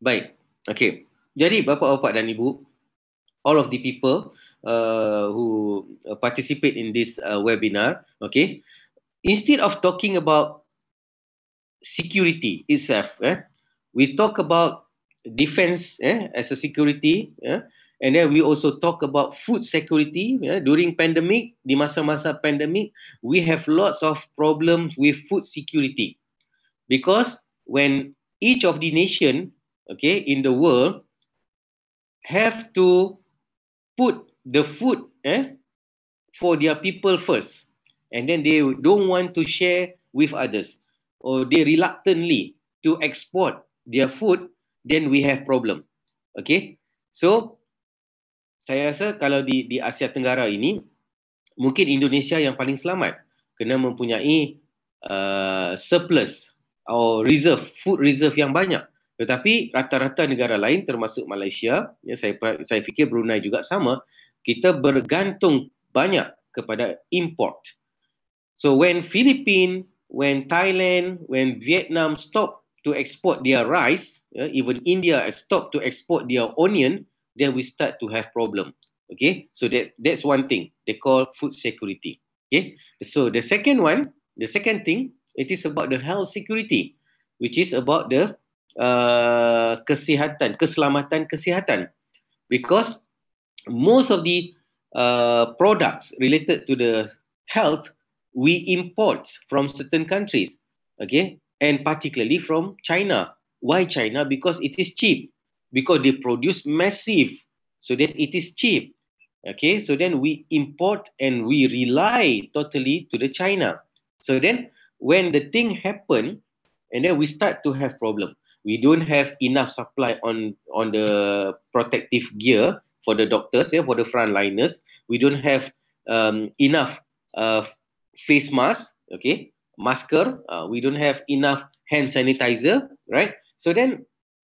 baik Okay. jadi bapa-bapa dan ibu all of the people uh, who participate in this uh, webinar, okay, instead of talking about security itself, eh, we talk about defense eh, as a security, eh, and then we also talk about food security. Eh. during pandemic, di masa-masa pandemic, we have lots of problems with food security because when each of the nation, okay, in the world, have to put the food eh for their people first and then they don't want to share with others or they reluctantly to export their food then we have problem okay so saya rasa kalau di di Asia Tenggara ini mungkin Indonesia yang paling selamat kena mempunyai uh, surplus atau reserve food reserve yang banyak tetapi rata-rata negara lain termasuk Malaysia ya saya saya fikir Brunei juga sama kita bergantung banyak kepada import. So when Philippines, when Thailand, when Vietnam stop to export their rice, yeah, even India stop to export their onion, then we start to have problem. Okay, so that that's one thing they call food security. Okay, so the second one, the second thing, it is about the health security, which is about the uh, kesihatan, keselamatan kesihatan. Because most of the uh, products related to the health we import from certain countries okay and particularly from china why china because it is cheap because they produce massive so then it is cheap okay so then we import and we rely totally to the china so then when the thing happen and then we start to have problem we don't have enough supply on on the protective gear for the doctors, yeah, for the frontliners. We don't have um, enough uh, face mask, okay, masker. Uh, we don't have enough hand sanitizer, right? So then,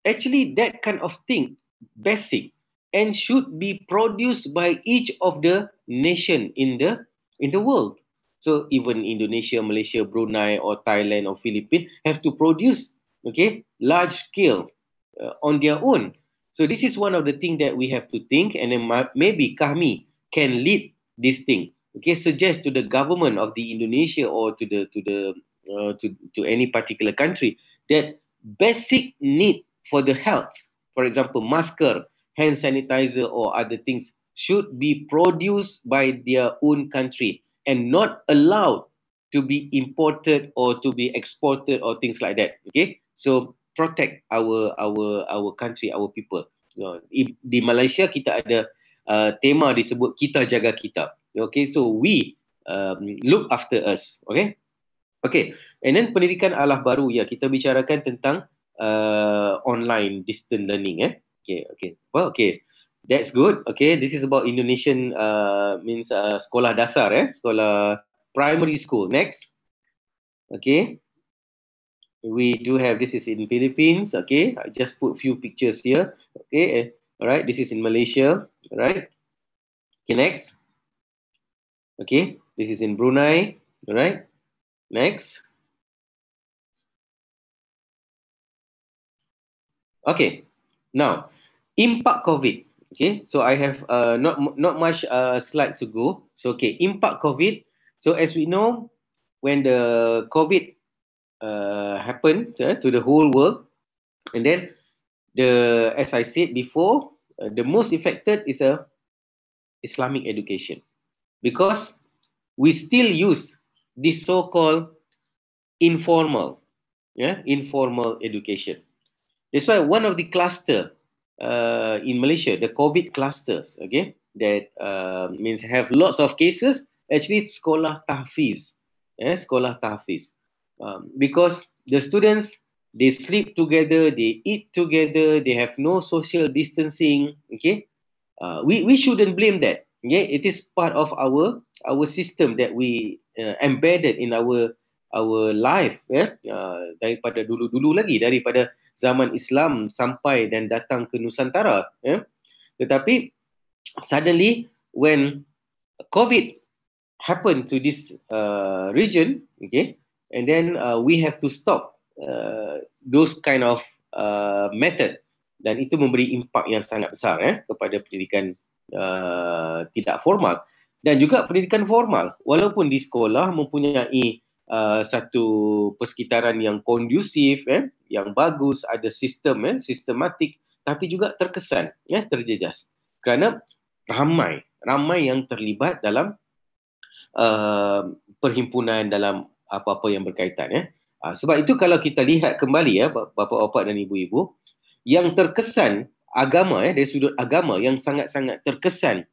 actually, that kind of thing, basic, and should be produced by each of the nation in the in the world. So even Indonesia, Malaysia, Brunei, or Thailand, or Philippines have to produce, okay, large scale uh, on their own. So this is one of the things that we have to think, and then maybe kami can lead this thing. Okay, suggest to the government of the Indonesia or to the to the uh, to to any particular country that basic need for the health, for example, masker, hand sanitizer, or other things should be produced by their own country and not allowed to be imported or to be exported or things like that. Okay, so protect our our our country, our people. You know, di Malaysia kita ada uh, tema disebut kita jaga kita. Okay, so we um, look after us. Okay, okay. And then pendidikan alah baru ya kita bicarakan tentang uh, online distance learning. Eh, okay, okay. Well, okay. That's good. Okay, this is about Indonesian uh, means uh, sekolah dasar. Eh, sekolah primary school. Next. Okay we do have this is in Philippines, okay. I just put few pictures here, okay. Eh, all right, this is in Malaysia, all right. Okay, next. Okay, this is in Brunei, all right. Next. Okay, now impact COVID. Okay, so I have uh, not not much uh, slide to go. So okay, impact COVID. So as we know, when the COVID uh, happen uh, to the whole world. And then, the as I said before, uh, the most affected is a Islamic education, because we still use this so-called informal, yeah, informal education. That's why one of the cluster uh, in Malaysia, the COVID clusters, okay, that uh, means have lots of cases. Actually, it's sekolah tahfiz, yeah, sekolah tahfiz. Um, because the students they sleep together, they eat together, they have no social distancing. Okay, uh, we we shouldn't blame that. Okay, it is part of our our system that we uh, embedded in our our life. Yeah, uh, daripada dulu dulu lagi daripada zaman Islam sampai dan datang ke Nusantara. Yeah, tetapi suddenly when COVID happened to this uh, region, okay, and then uh, we have to stop uh, those kind of uh, method dan itu memberi impak yang sangat besar eh, kepada pendidikan uh, tidak formal dan juga pendidikan formal walaupun di sekolah mempunyai uh, satu persekitaran yang kondusif eh, yang bagus ada sistem eh, sistematik tapi juga terkesan eh, terjejas kerana ramai ramai yang terlibat dalam uh, perhimpunan dalam apa-apa yang berkaitan ya. Ha, sebab itu kalau kita lihat kembali ya bapa bapak dan ibu-ibu yang terkesan agama ya dari sudut agama yang sangat-sangat terkesan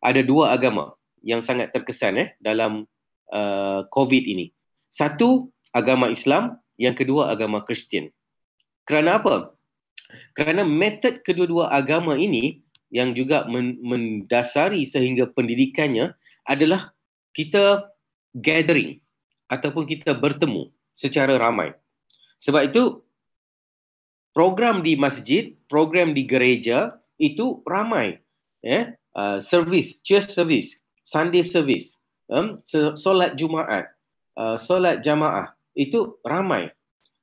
ada dua agama yang sangat terkesan ya dalam uh, COVID ini. Satu agama Islam, yang kedua agama Kristian. Kerana apa? Kerana metod kedua-dua agama ini yang juga men- mendasari sehingga pendidikannya adalah kita gathering ataupun kita bertemu secara ramai. Sebab itu program di masjid, program di gereja itu ramai. Ya. Eh, uh, service, church service, Sunday service, um, solat Jumaat, uh, solat jamaah itu ramai.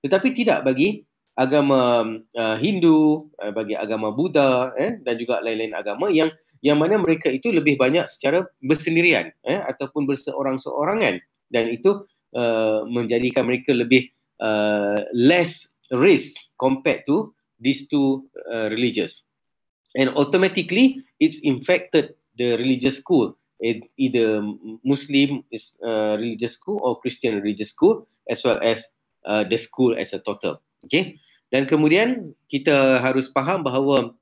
Tetapi tidak bagi agama uh, Hindu, uh, bagi agama Buddha eh, dan juga lain-lain agama yang yang mana mereka itu lebih banyak secara bersendirian eh, ataupun berseorang-seorangan dan itu uh, menjadikan mereka lebih uh, less risk compared to these two uh, religious. And automatically, it's infected the religious school, either Muslim is uh, religious school or Christian religious school, as well as uh, the school as a total. Okay. Dan kemudian kita harus faham bahawa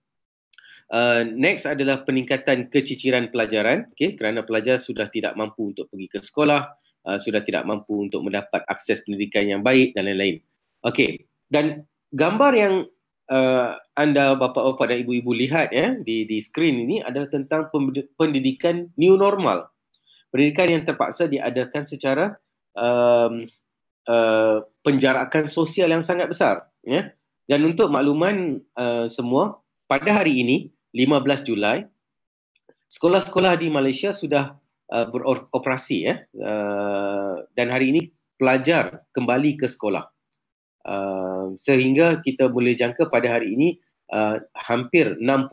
uh, next adalah peningkatan keciciran pelajaran, okay? Kerana pelajar sudah tidak mampu untuk pergi ke sekolah, uh, Uh, sudah tidak mampu untuk mendapat akses pendidikan yang baik dan lain-lain. Okey. Dan gambar yang uh, anda bapa-bapa dan ibu-ibu lihat ya di di skrin ini adalah tentang pendidikan new normal. Pendidikan yang terpaksa diadakan secara um, uh, penjarakan sosial yang sangat besar ya. Dan untuk makluman uh, semua, pada hari ini 15 Julai sekolah-sekolah di Malaysia sudah Uh, beroperasi ya. Uh, dan hari ini pelajar kembali ke sekolah. Uh, sehingga kita boleh jangka pada hari ini uh, hampir 60%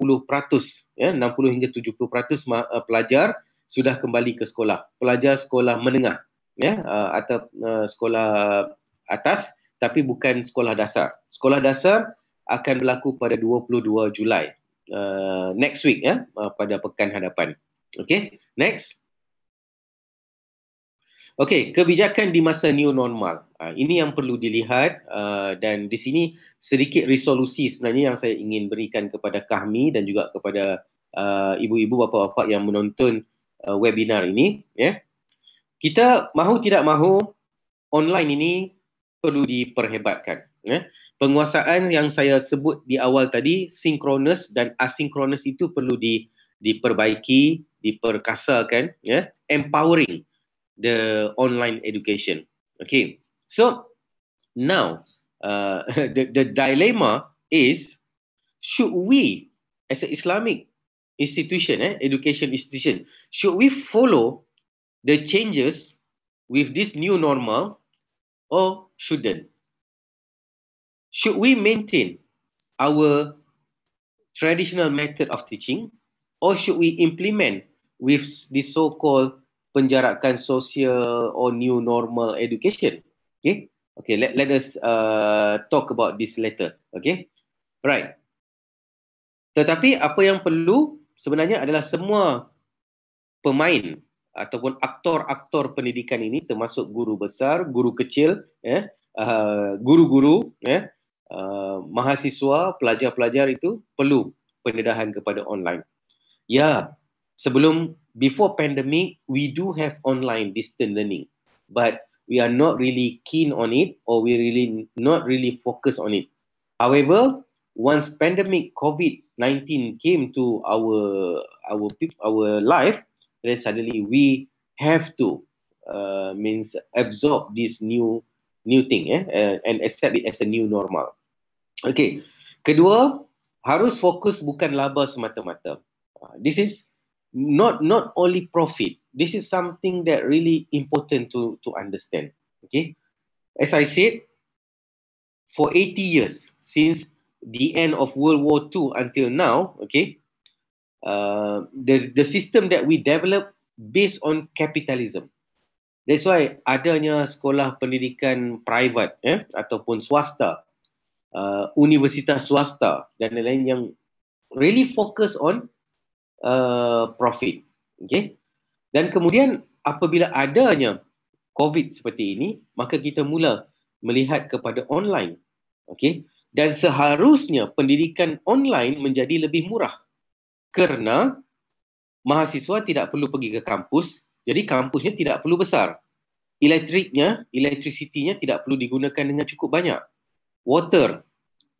ya 60 hingga 70% ma- uh, pelajar sudah kembali ke sekolah. Pelajar sekolah menengah ya uh, atau uh, sekolah atas tapi bukan sekolah dasar. Sekolah dasar akan berlaku pada 22 Julai uh, next week ya uh, pada pekan hadapan. Okey, next. Okey, kebijakan di masa new normal. Uh, ini yang perlu dilihat uh, dan di sini sedikit resolusi sebenarnya yang saya ingin berikan kepada kami dan juga kepada uh, ibu-ibu bapa-bapa yang menonton uh, webinar ini, Yeah. Kita mahu tidak mahu online ini perlu diperhebatkan, Yeah. Penguasaan yang saya sebut di awal tadi, sinkronus dan asinkronus itu perlu di, diperbaiki, diperkasakan, Yeah. Empowering the online education. Okay, so now uh, the, the dilemma is should we, as an Islamic institution, eh, education institution, should we follow the changes with this new normal or shouldn't? Should we maintain our traditional method of teaching or should we implement with the so-called penjarakan sosial or new normal education. Okay, okay. Let let us uh, talk about this later. Okay, right. Tetapi apa yang perlu sebenarnya adalah semua pemain ataupun aktor-aktor pendidikan ini termasuk guru besar, guru kecil, eh, uh, guru-guru, eh, uh, mahasiswa, pelajar-pelajar itu perlu pendedahan kepada online. Ya, sebelum before pandemic we do have online distance learning but we are not really keen on it or we really not really focus on it however once pandemic covid 19 came to our our our life then suddenly we have to uh, means absorb this new new thing eh, and accept it as a new normal okay kedua harus fokus bukan laba semata-mata uh, this is not not only profit this is something that really important to to understand okay as i said for 80 years since the end of world war 2 until now okay uh, the the system that we develop based on capitalism that's why adanya sekolah pendidikan private eh ataupun swasta uh, universitas swasta dan lain-lain yang really focus on Uh, profit. Okay? Dan kemudian apabila adanya COVID seperti ini, maka kita mula melihat kepada online. Okay? Dan seharusnya pendidikan online menjadi lebih murah kerana mahasiswa tidak perlu pergi ke kampus, jadi kampusnya tidak perlu besar. Elektriknya, elektrisitinya tidak perlu digunakan dengan cukup banyak. Water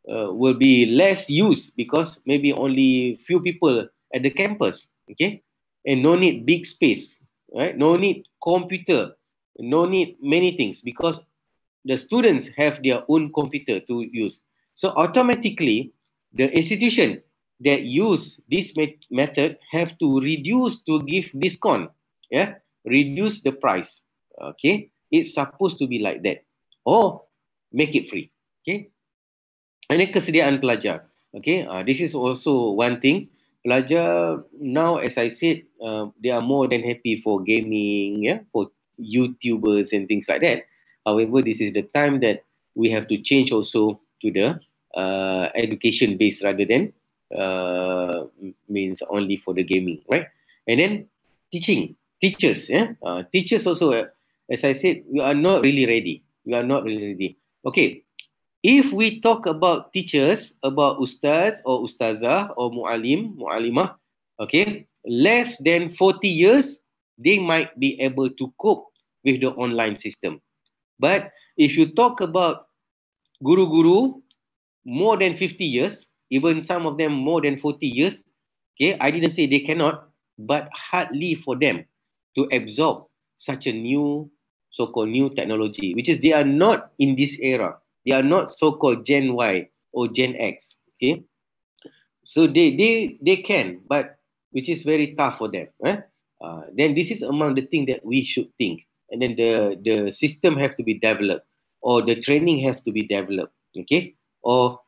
uh, will be less used because maybe only few people at the campus. Okay, and no need big space, right? No need computer, no need many things because the students have their own computer to use. So automatically, the institution that use this method have to reduce to give discount. Yeah, reduce the price. Okay, it's supposed to be like that, or make it free. Okay, ini kesediaan pelajar. Okay, uh, this is also one thing pelajar now as I said uh, they are more than happy for gaming yeah for YouTubers and things like that. However, this is the time that we have to change also to the uh, education base rather than uh, means only for the gaming, right? And then teaching teachers, yeah, uh, teachers also. Uh, as I said, we are not really ready. We are not really ready. Okay, If we talk about teachers, about ustaz or ustazah or muallim, mu'alimah, okay, less than 40 years, they might be able to cope with the online system. But if you talk about guru-guru more than 50 years, even some of them more than 40 years, okay, I didn't say they cannot, but hardly for them to absorb such a new, so-called new technology, which is they are not in this era. They are not so-called Gen Y or Gen X. Okay, so they they they can, but which is very tough for them. Eh? Uh, then this is among the thing that we should think, and then the the system have to be developed, or the training have to be developed. Okay, or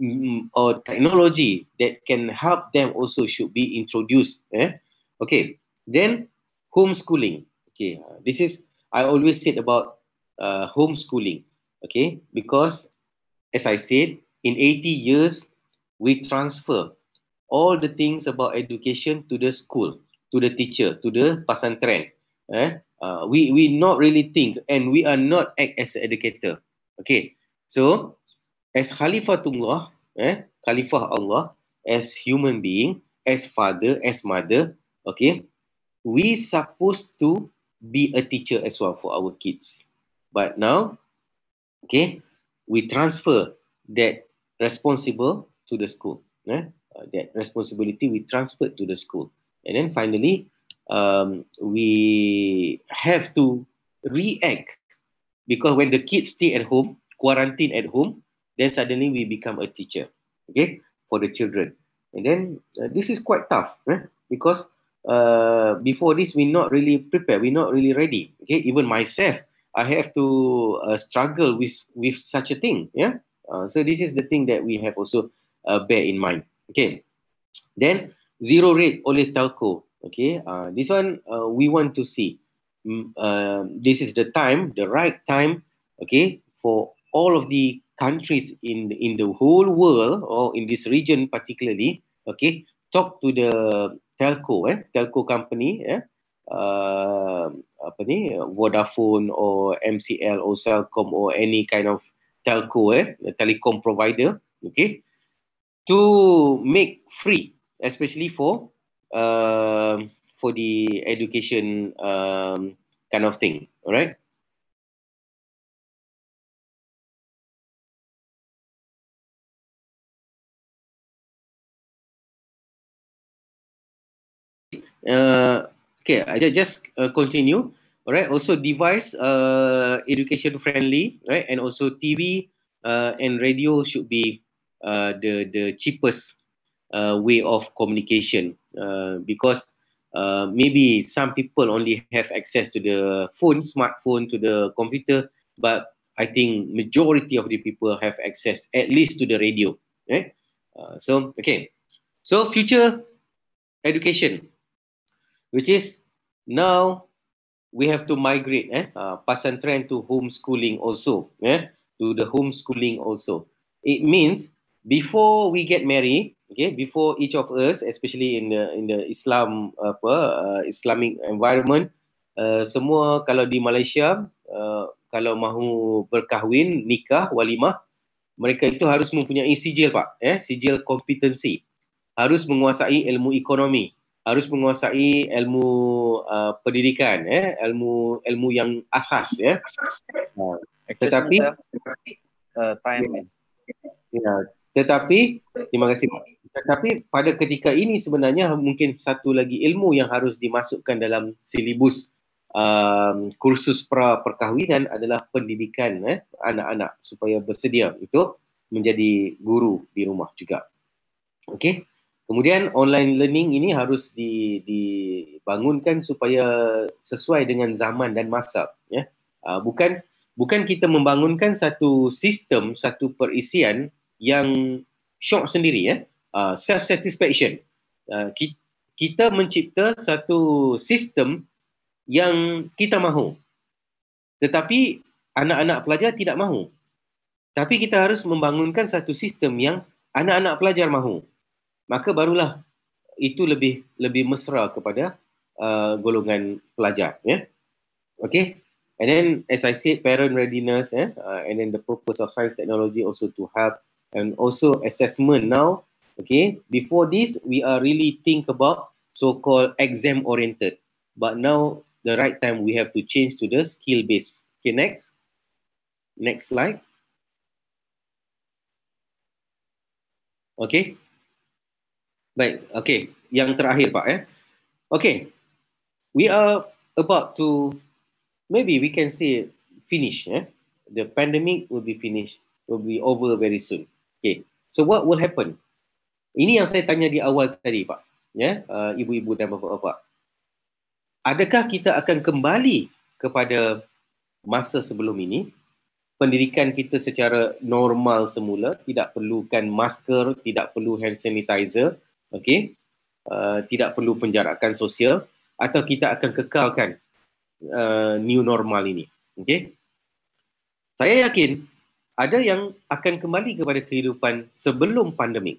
mm, or technology that can help them also should be introduced. Eh? Okay, then homeschooling. Okay, uh, this is I always said about uh, homeschooling. Okay, because as I said, in 80 years, we transfer all the things about education to the school, to the teacher, to the pasantren. Eh? Uh, we we not really think and we are not act as educator. Okay, so as Khalifah Tunggah, eh, Khalifah Allah, as human being, as father, as mother, okay, we supposed to be a teacher as well for our kids. But now okay, we transfer that responsible to the school. Yeah? Uh, that responsibility we transfer to the school. And then finally, um, we have to react because when the kids stay at home, quarantine at home, then suddenly we become a teacher, okay, for the children. And then uh, this is quite tough eh? because uh, before this, we not really prepared, we not really ready, okay, even myself. I have to uh, struggle with with such a thing. Yeah. Uh, so this is the thing that we have also uh, bear in mind. Okay. Then zero rate oleh telco. Okay. Uh, this one uh, we want to see. Mm, uh, this is the time, the right time. Okay. For all of the countries in in the whole world or in this region particularly. Okay. Talk to the telco. Eh. Telco company. Yeah. Uh, apa ni Vodafone or MCL or Celcom or any kind of telco eh telecom provider okay to make free especially for uh, for the education um, kind of thing all right uh, Okay, I just uh, continue. Alright, also device uh, education friendly, right? And also TV uh, and radio should be uh, the the cheapest uh, way of communication uh, because uh, maybe some people only have access to the phone, smartphone, to the computer, but I think majority of the people have access at least to the radio. right? Uh, so, okay. So, future education which is now we have to migrate eh uh, ah, pasan tren to homeschooling also yeah to the homeschooling also it means before we get married okay before each of us especially in the in the islam apa uh, islamic environment uh, semua kalau di malaysia uh, kalau mahu berkahwin nikah walimah mereka itu harus mempunyai sijil pak eh sijil kompetensi harus menguasai ilmu ekonomi harus menguasai ilmu uh, pendidikan ya eh? ilmu ilmu yang asas ya uh, tetapi uh, time ya tetapi terima kasih tetapi pada ketika ini sebenarnya mungkin satu lagi ilmu yang harus dimasukkan dalam silibus um, kursus pra perkahwinan adalah pendidikan eh, anak-anak supaya bersedia untuk menjadi guru di rumah juga. Okey. Kemudian online learning ini harus di, dibangunkan supaya sesuai dengan zaman dan masa. Ya. Uh, bukan bukan kita membangunkan satu sistem, satu perisian yang shock sendiri. Ya. Uh, self-satisfaction. Uh, ki, kita mencipta satu sistem yang kita mahu. Tetapi anak-anak pelajar tidak mahu. Tapi kita harus membangunkan satu sistem yang anak-anak pelajar mahu maka barulah itu lebih lebih mesra kepada uh, golongan pelajar ya yeah? okay and then as i said parent readiness eh uh, and then the purpose of science technology also to help and also assessment now okay before this we are really think about so called exam oriented but now the right time we have to change to the skill based okay next next slide okay Baik, okay. Yang terakhir, Pak. Eh. Okay. We are about to, maybe we can say finish. Eh? The pandemic will be finished, will be over very soon. Okay. So what will happen? Ini yang saya tanya di awal tadi, Pak. Ya, yeah? uh, ibu-ibu dan bapa bapa, Adakah kita akan kembali kepada masa sebelum ini? Pendidikan kita secara normal semula, tidak perlukan masker, tidak perlu hand sanitizer, okey uh, tidak perlu penjarakan sosial atau kita akan kekalkan uh, new normal ini okey saya yakin ada yang akan kembali kepada kehidupan sebelum pandemik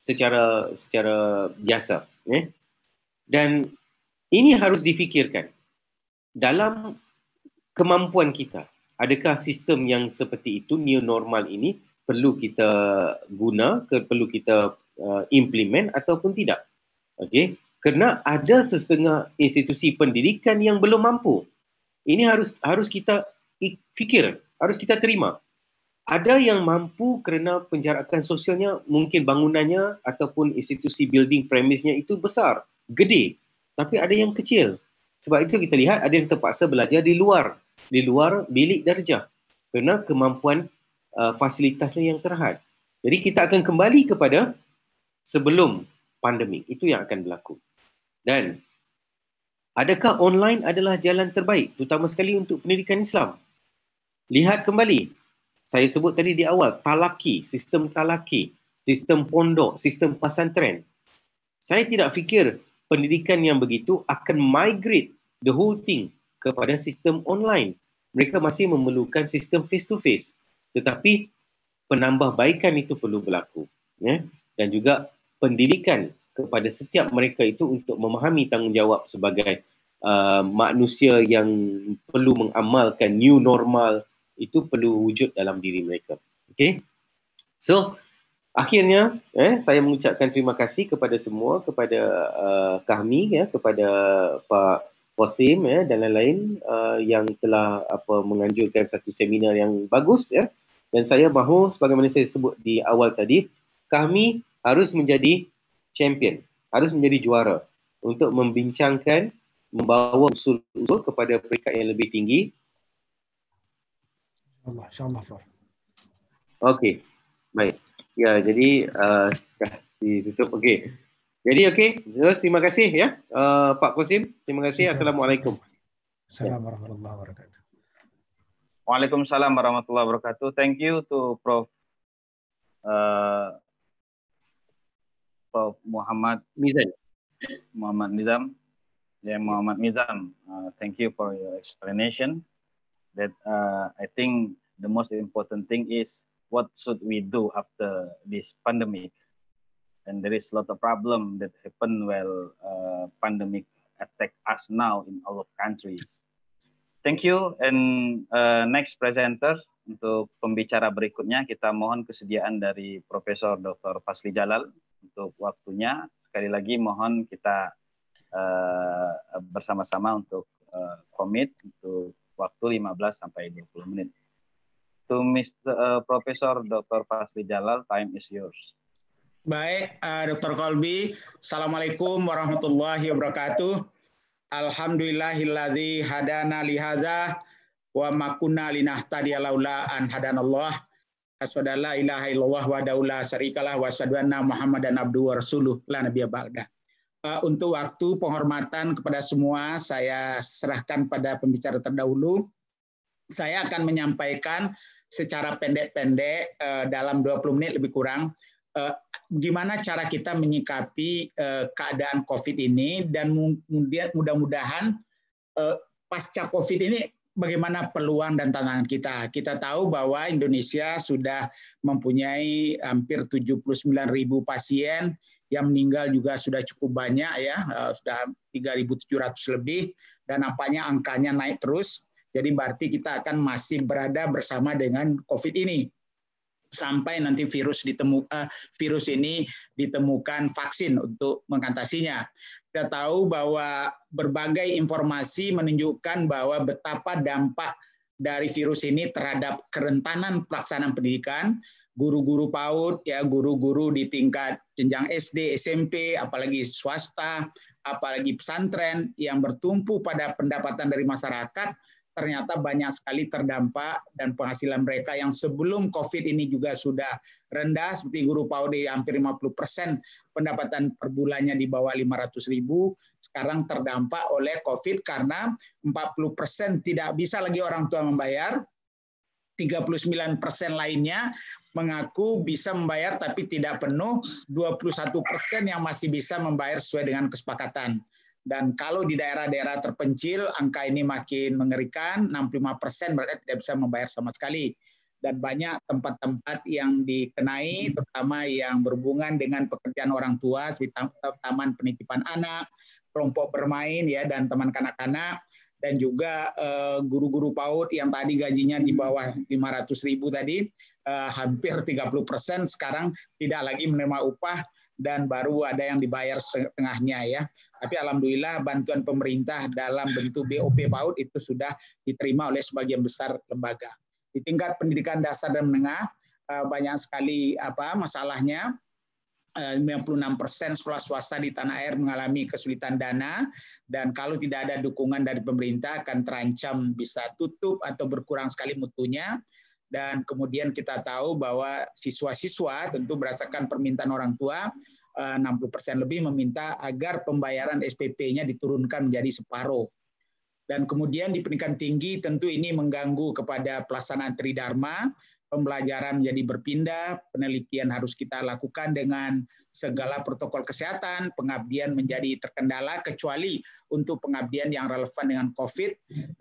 secara secara biasa eh? dan ini harus difikirkan dalam kemampuan kita adakah sistem yang seperti itu new normal ini perlu kita guna perlu kita uh, implement ataupun tidak. Okey, Kena ada setengah institusi pendidikan yang belum mampu. Ini harus harus kita fikir, harus kita terima. Ada yang mampu kerana penjarakan sosialnya mungkin bangunannya ataupun institusi building premisnya itu besar, gede. Tapi ada yang kecil. Sebab itu kita lihat ada yang terpaksa belajar di luar, di luar bilik darjah kerana kemampuan uh, fasilitasnya yang terhad. Jadi kita akan kembali kepada sebelum pandemik. Itu yang akan berlaku. Dan adakah online adalah jalan terbaik terutama sekali untuk pendidikan Islam? Lihat kembali. Saya sebut tadi di awal, talaki, sistem talaki, sistem pondok, sistem pesantren Saya tidak fikir pendidikan yang begitu akan migrate the whole thing kepada sistem online. Mereka masih memerlukan sistem face to face. Tetapi penambahbaikan itu perlu berlaku. Yeah dan juga pendidikan kepada setiap mereka itu untuk memahami tanggungjawab sebagai uh, manusia yang perlu mengamalkan new normal itu perlu wujud dalam diri mereka. Okay. So, akhirnya eh, saya mengucapkan terima kasih kepada semua, kepada uh, kami, ya, kepada Pak Posim, ya, dan lain-lain uh, yang telah apa menganjurkan satu seminar yang bagus. Ya. Dan saya mahu, sebagaimana saya sebut di awal tadi, kami harus menjadi champion, harus menjadi juara untuk membincangkan, membawa usul-usul kepada peringkat yang lebih tinggi. InsyaAllah, insyaAllah, Prof. Okey, baik. Ya, jadi uh, ditutup. Okey. Jadi okey, terus terima kasih ya uh, Pak Qasim. Terima kasih. Assalamualaikum. Assalamualaikum warahmatullahi wabarakatuh. Waalaikumsalam warahmatullahi wabarakatuh. Thank you to Prof. Uh, Prof. Muhammad Mizan. Muhammad Nizam. Yeah, Muhammad Mizam. Uh, thank you for your explanation. That uh, I think the most important thing is what should we do after this pandemic? And there is a lot of problem that happen while uh, pandemic attack us now in all of countries. Thank you. And uh, next presenter untuk pembicara berikutnya kita mohon kesediaan dari Profesor Dr. Fasli Jalal untuk waktunya. Sekali lagi mohon kita uh, bersama-sama untuk uh, komit untuk waktu 15 sampai 20 menit. To Mr. Uh, eh, Profesor Dr. Fasli Jalal, time is yours. Baik, uh, Dr. Kolbi, Assalamualaikum warahmatullahi wabarakatuh. Alhamdulillahilladzi hadana lihada wa makuna linahtadiya laula an hadanallah asyhadu la ilaha illallah wa daula syarikalah wa asyhadu anna muhammadan abduhu wa rasuluh la nabiyya ba'da. Uh, untuk waktu penghormatan kepada semua saya serahkan pada pembicara terdahulu. Saya akan menyampaikan secara pendek-pendek uh, dalam 20 menit lebih kurang uh, gimana cara kita menyikapi uh, keadaan Covid ini dan kemudian mudah-mudahan pasca Covid ini bagaimana peluang dan tantangan kita. Kita tahu bahwa Indonesia sudah mempunyai hampir 79 ribu pasien yang meninggal juga sudah cukup banyak ya, eh, sudah 3.700 lebih dan nampaknya angkanya naik terus. Jadi berarti kita akan masih berada bersama dengan COVID ini sampai nanti virus ditemu eh, virus ini ditemukan vaksin untuk mengatasinya kita tahu bahwa berbagai informasi menunjukkan bahwa betapa dampak dari virus ini terhadap kerentanan pelaksanaan pendidikan guru-guru PAUD ya guru-guru di tingkat jenjang SD, SMP, apalagi swasta, apalagi pesantren yang bertumpu pada pendapatan dari masyarakat ternyata banyak sekali terdampak dan penghasilan mereka yang sebelum COVID ini juga sudah rendah seperti guru PAUD hampir 50 persen pendapatan per bulannya di bawah 500 ribu sekarang terdampak oleh COVID karena 40 persen tidak bisa lagi orang tua membayar 39 persen lainnya mengaku bisa membayar tapi tidak penuh, 21 persen yang masih bisa membayar sesuai dengan kesepakatan. Dan kalau di daerah-daerah terpencil, angka ini makin mengerikan, 65 persen mereka tidak bisa membayar sama sekali. Dan banyak tempat-tempat yang dikenai, terutama yang berhubungan dengan pekerjaan orang tua, seperti taman penitipan anak, kelompok bermain, ya, dan teman kanak-kanak, dan juga eh, guru-guru uh, PAUD yang tadi gajinya di bawah 500 ribu tadi, uh, hampir 30 persen sekarang tidak lagi menerima upah, dan baru ada yang dibayar setengahnya ya. Tapi alhamdulillah bantuan pemerintah dalam bentuk BOP PAUD itu sudah diterima oleh sebagian besar lembaga. Di tingkat pendidikan dasar dan menengah eh, banyak sekali apa masalahnya 96 eh, persen sekolah swasta di tanah air mengalami kesulitan dana dan kalau tidak ada dukungan dari pemerintah akan terancam bisa tutup atau berkurang sekali mutunya dan kemudian kita tahu bahwa siswa-siswa tentu berdasarkan permintaan orang tua 60% eh, lebih meminta agar pembayaran SPP-nya diturunkan menjadi separuh. Dan kemudian di pendidikan tinggi tentu ini mengganggu kepada pelaksanaan tridharma, pembelajaran menjadi berpindah, penelitian harus kita lakukan dengan segala protokol kesehatan, pengabdian menjadi terkendala kecuali untuk pengabdian yang relevan dengan COVID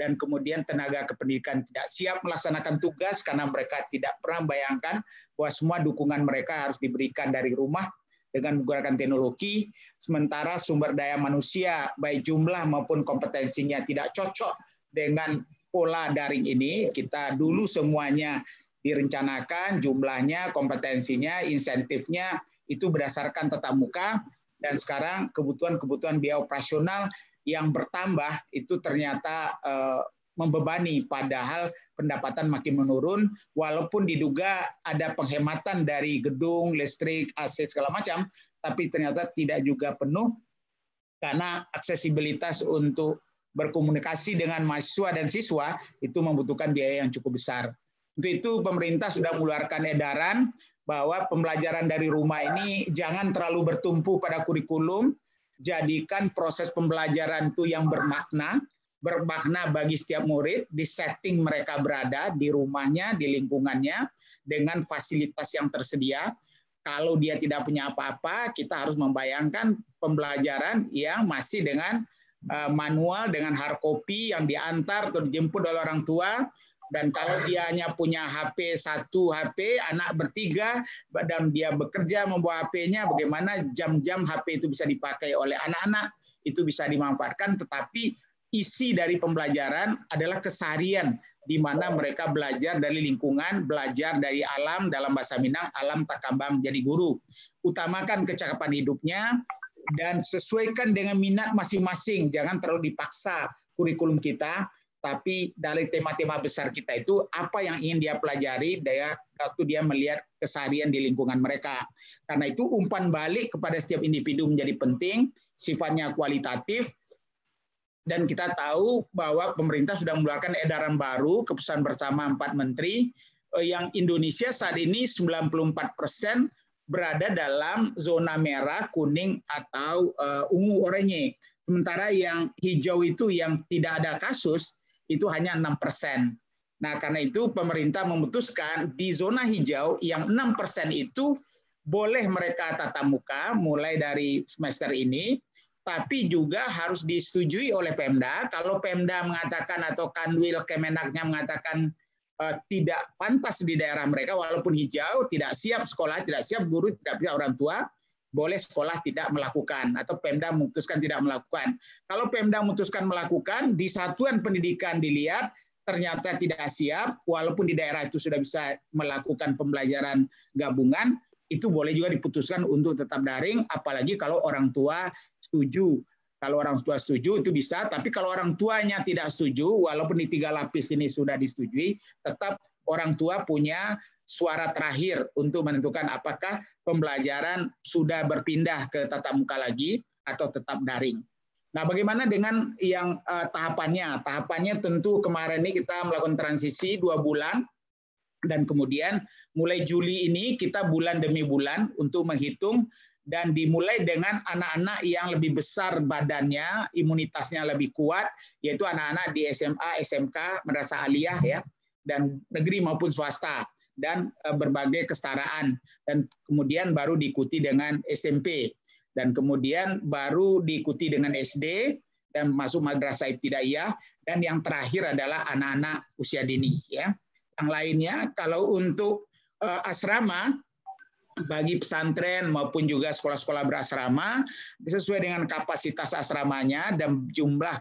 dan kemudian tenaga kependidikan tidak siap melaksanakan tugas karena mereka tidak pernah bayangkan bahwa semua dukungan mereka harus diberikan dari rumah dengan menggunakan teknologi sementara sumber daya manusia baik jumlah maupun kompetensinya tidak cocok dengan pola daring ini kita dulu semuanya direncanakan jumlahnya, kompetensinya, insentifnya, itu berdasarkan tetap muka dan sekarang kebutuhan-kebutuhan biaya operasional yang bertambah itu ternyata eh, membebani padahal pendapatan makin menurun walaupun diduga ada penghematan dari gedung, listrik, AC segala macam tapi ternyata tidak juga penuh karena aksesibilitas untuk berkomunikasi dengan mahasiswa dan siswa itu membutuhkan biaya yang cukup besar. Untuk itu pemerintah sudah mengeluarkan edaran bahwa pembelajaran dari rumah ini jangan terlalu bertumpu pada kurikulum, jadikan proses pembelajaran itu yang bermakna, bermakna bagi setiap murid di setting mereka berada di rumahnya, di lingkungannya dengan fasilitas yang tersedia. Kalau dia tidak punya apa-apa, kita harus membayangkan pembelajaran yang masih dengan eh, manual dengan hard copy yang diantar atau dijemput oleh orang tua dan kalau dia hanya punya HP satu HP, anak bertiga, dan dia bekerja membawa HP-nya, bagaimana jam-jam HP itu bisa dipakai oleh anak-anak, itu bisa dimanfaatkan. Tetapi isi dari pembelajaran adalah keseharian di mana mereka belajar dari lingkungan, belajar dari alam dalam bahasa Minang, alam takambang jadi guru. Utamakan kecakapan hidupnya, dan sesuaikan dengan minat masing-masing. Jangan terlalu dipaksa kurikulum kita tapi dari tema-tema besar kita itu apa yang ingin dia pelajari dia waktu dia melihat keseharian di lingkungan mereka. Karena itu umpan balik kepada setiap individu menjadi penting, sifatnya kualitatif dan kita tahu bahwa pemerintah sudah mengeluarkan edaran baru keputusan bersama empat menteri eh, yang Indonesia saat ini 94 persen berada dalam zona merah, kuning, atau eh, ungu oranye. Sementara yang hijau itu yang tidak ada kasus itu hanya 6 persen. Nah, karena itu pemerintah memutuskan di zona hijau yang 6 persen itu boleh mereka tatap muka mulai dari semester ini, tapi juga harus disetujui oleh Pemda. Kalau Pemda mengatakan atau Kanwil Kemenaknya mengatakan eh, tidak pantas di daerah mereka, walaupun hijau, tidak siap sekolah, tidak siap guru, tidak siap orang tua, boleh sekolah tidak melakukan atau Pemda memutuskan tidak melakukan. Kalau Pemda memutuskan melakukan, di satuan pendidikan dilihat ternyata tidak siap, walaupun di daerah itu sudah bisa melakukan pembelajaran gabungan, itu boleh juga diputuskan untuk tetap daring, apalagi kalau orang tua setuju kalau orang tua setuju itu bisa, tapi kalau orang tuanya tidak setuju, walaupun di tiga lapis ini sudah disetujui, tetap orang tua punya suara terakhir untuk menentukan apakah pembelajaran sudah berpindah ke tatap muka lagi atau tetap daring. Nah, bagaimana dengan yang uh, tahapannya? Tahapannya tentu kemarin ini kita melakukan transisi dua bulan dan kemudian mulai Juli ini kita bulan demi bulan untuk menghitung dan dimulai dengan anak-anak yang lebih besar badannya, imunitasnya lebih kuat, yaitu anak-anak di SMA, SMK, merasa aliyah ya, dan negeri maupun swasta dan eh, berbagai kesetaraan dan kemudian baru diikuti dengan SMP dan kemudian baru diikuti dengan SD dan masuk madrasah ibtidaiyah dan yang terakhir adalah anak-anak usia dini ya. Yang lainnya kalau untuk eh, asrama bagi pesantren maupun juga sekolah-sekolah berasrama sesuai dengan kapasitas asramanya dan jumlah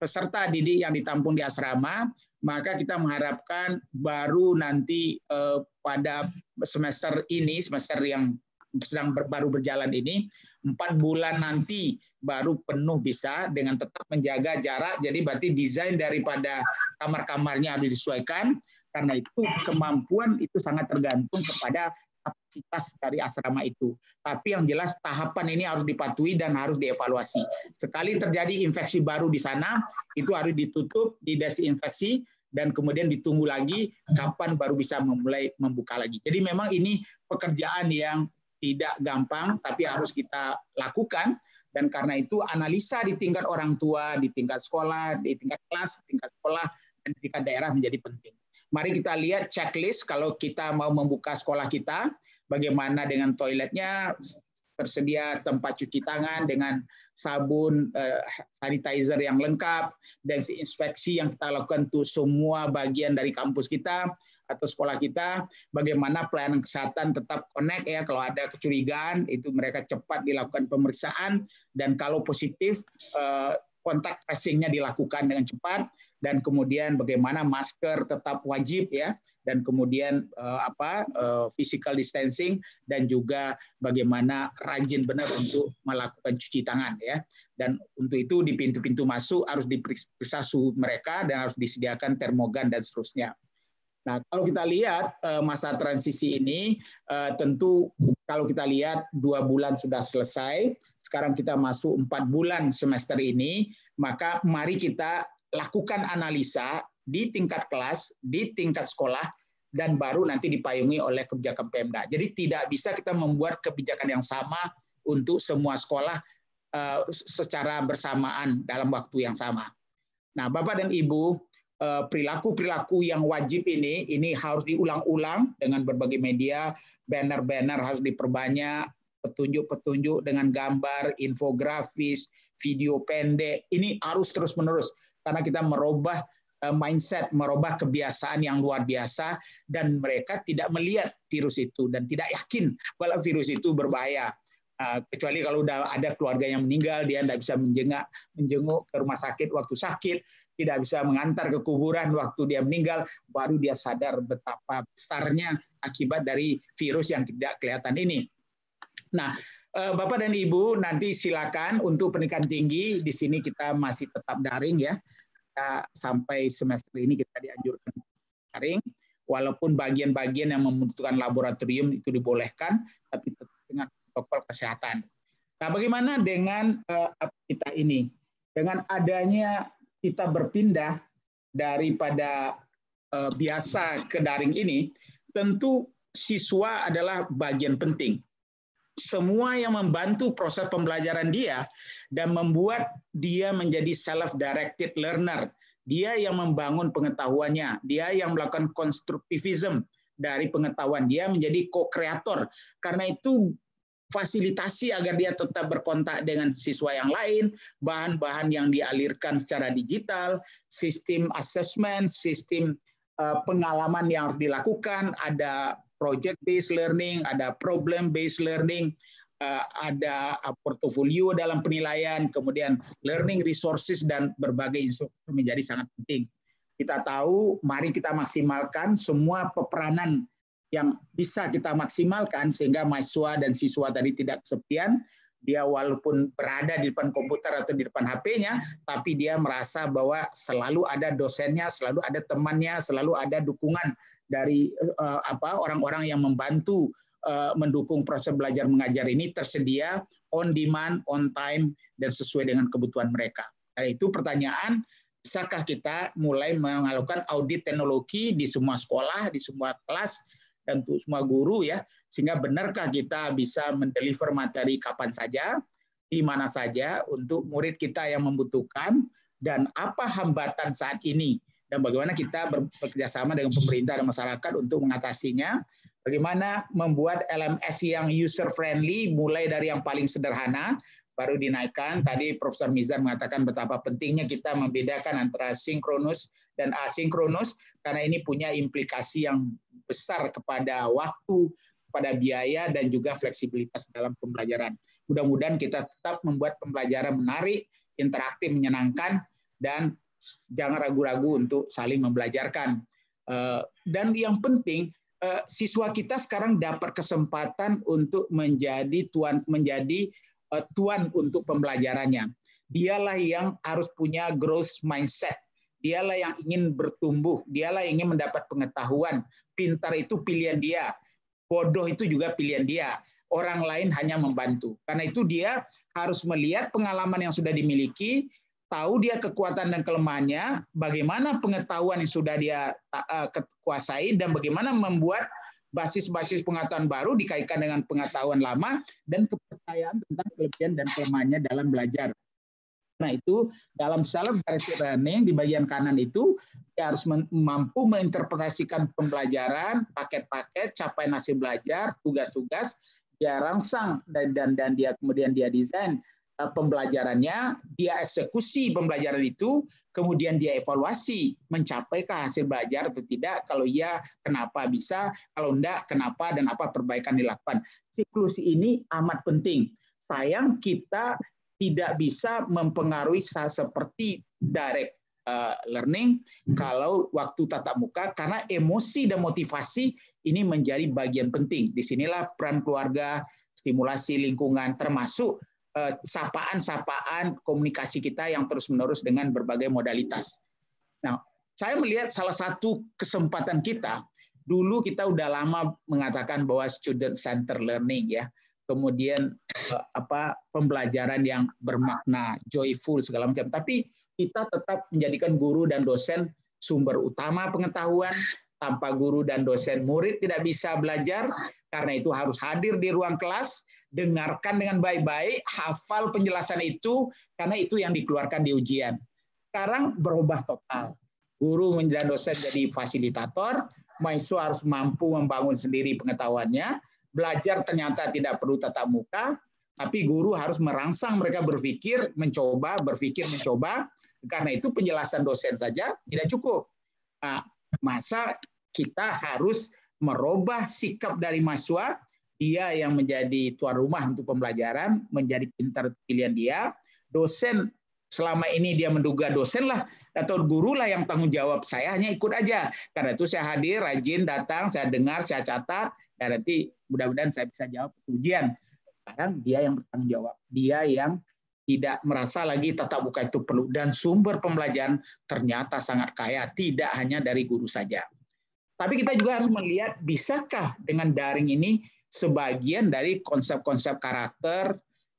peserta didik yang ditampung di asrama, maka kita mengharapkan baru nanti eh, pada semester ini, semester yang sedang ber, baru berjalan ini, empat bulan nanti baru penuh bisa dengan tetap menjaga jarak. Jadi berarti desain daripada kamar-kamarnya harus disesuaikan. Karena itu kemampuan itu sangat tergantung kepada kapasitas dari asrama itu. Tapi yang jelas tahapan ini harus dipatuhi dan harus dievaluasi. Sekali terjadi infeksi baru di sana, itu harus ditutup, didesinfeksi, dan kemudian ditunggu lagi kapan baru bisa memulai membuka lagi. Jadi memang ini pekerjaan yang tidak gampang, tapi harus kita lakukan. Dan karena itu analisa di tingkat orang tua, di tingkat sekolah, di tingkat kelas, di tingkat sekolah, dan di tingkat daerah menjadi penting. Mari kita lihat checklist kalau kita mau membuka sekolah kita, bagaimana dengan toiletnya, tersedia tempat cuci tangan dengan sabun, eh, sanitizer yang lengkap, dan inspeksi yang kita lakukan untuk semua bagian dari kampus kita atau sekolah kita, bagaimana pelayanan kesehatan tetap connect ya, kalau ada kecurigaan itu mereka cepat dilakukan pemeriksaan, dan kalau positif eh, kontak tracingnya dilakukan dengan cepat, dan kemudian bagaimana masker tetap wajib ya dan kemudian uh, apa uh, physical distancing dan juga bagaimana rajin benar untuk melakukan cuci tangan ya dan untuk itu di pintu-pintu masuk harus diperiksa suhu mereka dan harus disediakan termogan dan seterusnya. Nah, kalau kita lihat eh, masa transisi ini, tentu kalau kita lihat dua bulan sudah selesai, sekarang kita masuk empat bulan semester ini, maka mari kita lakukan analisa di tingkat kelas, di tingkat sekolah, dan baru nanti dipayungi oleh kebijakan Pemda. Jadi tidak bisa kita membuat kebijakan yang sama untuk semua sekolah eh, secara bersamaan dalam waktu yang sama. Nah, Bapak dan Ibu, eh, perilaku-perilaku yang wajib ini ini harus diulang-ulang dengan berbagai media, banner-banner harus diperbanyak, petunjuk-petunjuk dengan gambar, infografis, video pendek. Ini harus terus-menerus karena kita merubah eh, mindset, merubah kebiasaan yang luar biasa dan mereka tidak melihat virus itu dan tidak yakin bahwa virus itu berbahaya. Eh, kecuali kalau udah ada keluarga yang meninggal, dia tidak bisa menjenguk, menjenguk ke rumah sakit waktu sakit, tidak bisa mengantar ke kuburan waktu dia meninggal, baru dia sadar betapa besarnya akibat dari virus yang tidak kelihatan ini. Nah, eh, Bapak dan Ibu nanti silakan untuk pendidikan tinggi di sini kita masih tetap daring ya. Kita sampai semester ini kita dianjurkan daring walaupun bagian-bagian yang membutuhkan laboratorium itu dibolehkan tapi tetap dengan protokol kesehatan. Nah, bagaimana dengan eh, kita ini? Dengan adanya kita berpindah daripada eh, biasa ke daring ini, tentu siswa adalah bagian penting semua yang membantu proses pembelajaran dia dan membuat dia menjadi self-directed learner. Dia yang membangun pengetahuannya, dia yang melakukan konstruktivism dari pengetahuan, dia menjadi co-creator. Karena itu fasilitasi agar dia tetap berkontak dengan siswa yang lain, bahan-bahan yang dialirkan secara digital, sistem assessment, sistem eh, pengalaman yang harus dilakukan, ada project based learning, ada problem based learning, eh, ada eh, portofolio dalam penilaian, kemudian learning resources dan berbagai instrumen menjadi sangat penting. Kita tahu, mari kita maksimalkan semua peperanan yang bisa kita maksimalkan sehingga mahasiswa dan siswa tadi tidak kesepian. Dia walaupun berada di depan komputer atau di depan HP-nya, tapi dia merasa bahwa selalu ada dosennya, selalu ada temannya, selalu ada dukungan dari uh, apa orang-orang yang membantu uh, mendukung proses belajar mengajar ini tersedia on demand, on time dan sesuai dengan kebutuhan mereka. Nah, itu pertanyaan bisakah kita mulai melakukan audit teknologi di semua sekolah, di semua kelas, dan untuk semua guru ya, sehingga benarkah kita bisa mendeliver materi kapan saja, di mana saja untuk murid kita yang membutuhkan, dan apa hambatan saat ini dan bagaimana kita bekerjasama dengan pemerintah dan masyarakat untuk mengatasinya. Bagaimana membuat LMS yang user friendly mulai dari yang paling sederhana baru dinaikkan. Tadi Profesor Mizan mengatakan betapa pentingnya kita membedakan antara sinkronus dan asinkronus karena ini punya implikasi yang besar kepada waktu, kepada biaya dan juga fleksibilitas dalam pembelajaran. Mudah-mudahan kita tetap membuat pembelajaran menarik, interaktif, menyenangkan dan jangan ragu-ragu untuk saling membelajarkan. Eh, dan yang penting eh, siswa kita sekarang dapat kesempatan untuk menjadi tuan menjadi eh, tuan untuk pembelajarannya. Dialah yang harus punya growth mindset. Dialah yang ingin bertumbuh, dialah yang ingin mendapat pengetahuan. Pintar itu pilihan dia. Bodoh itu juga pilihan dia. Orang lain hanya membantu. Karena itu dia harus melihat pengalaman yang sudah dimiliki, tahu dia kekuatan dan kelemahannya, bagaimana pengetahuan yang sudah dia kuasai dan bagaimana membuat basis-basis pengetahuan baru dikaitkan dengan pengetahuan lama dan kepercayaan tentang kelebihan dan kelemahannya dalam belajar. Nah itu dalam self-directed learning di bagian kanan itu dia harus mampu menginterpretasikan pembelajaran, paket-paket, capaian hasil belajar, tugas-tugas, dia rangsang dan, dan, dan dia kemudian dia desain Eh, pembelajarannya, dia eksekusi pembelajaran itu, kemudian dia evaluasi mencapaikah hasil belajar atau tidak, kalau iya kenapa bisa, kalau enggak kenapa dan apa perbaikan dilakukan. Siklus ini amat penting. Sayang kita tidak bisa mempengaruhi seperti direct eh, learning kalau waktu tatap muka karena emosi dan motivasi ini menjadi bagian penting. Disinilah peran keluarga, stimulasi lingkungan termasuk Eh, sapaan-sapaan komunikasi kita yang terus-menerus dengan berbagai modalitas. Nah, saya melihat salah satu kesempatan kita dulu kita udah lama mengatakan bahwa student center learning ya. Kemudian eh, apa pembelajaran yang bermakna, joyful segala macam. Tapi kita tetap menjadikan guru dan dosen sumber utama pengetahuan. Tanpa guru dan dosen murid tidak bisa belajar karena itu harus hadir di ruang kelas dengarkan dengan baik-baik, hafal penjelasan itu, karena itu yang dikeluarkan di ujian. Sekarang berubah total. Guru menjadi dosen jadi fasilitator, mahasiswa harus mampu membangun sendiri pengetahuannya, belajar ternyata tidak perlu tatap muka, tapi guru harus merangsang mereka berpikir, mencoba, berpikir, mencoba. Karena itu penjelasan dosen saja tidak cukup. Nah, masa kita harus merubah sikap dari mahasiswa dia yang menjadi tuan rumah untuk pembelajaran, menjadi pintar pilihan dia, dosen selama ini dia menduga dosen lah atau guru lah yang tanggung jawab saya hanya ikut aja karena itu saya hadir rajin datang saya dengar saya catat dan ya, nanti mudah-mudahan saya bisa jawab ujian sekarang dia yang bertanggung jawab dia yang tidak merasa lagi tatap muka itu perlu dan sumber pembelajaran ternyata sangat kaya tidak hanya dari guru saja. Tapi kita juga harus melihat bisakah dengan daring ini sebagian dari konsep-konsep karakter,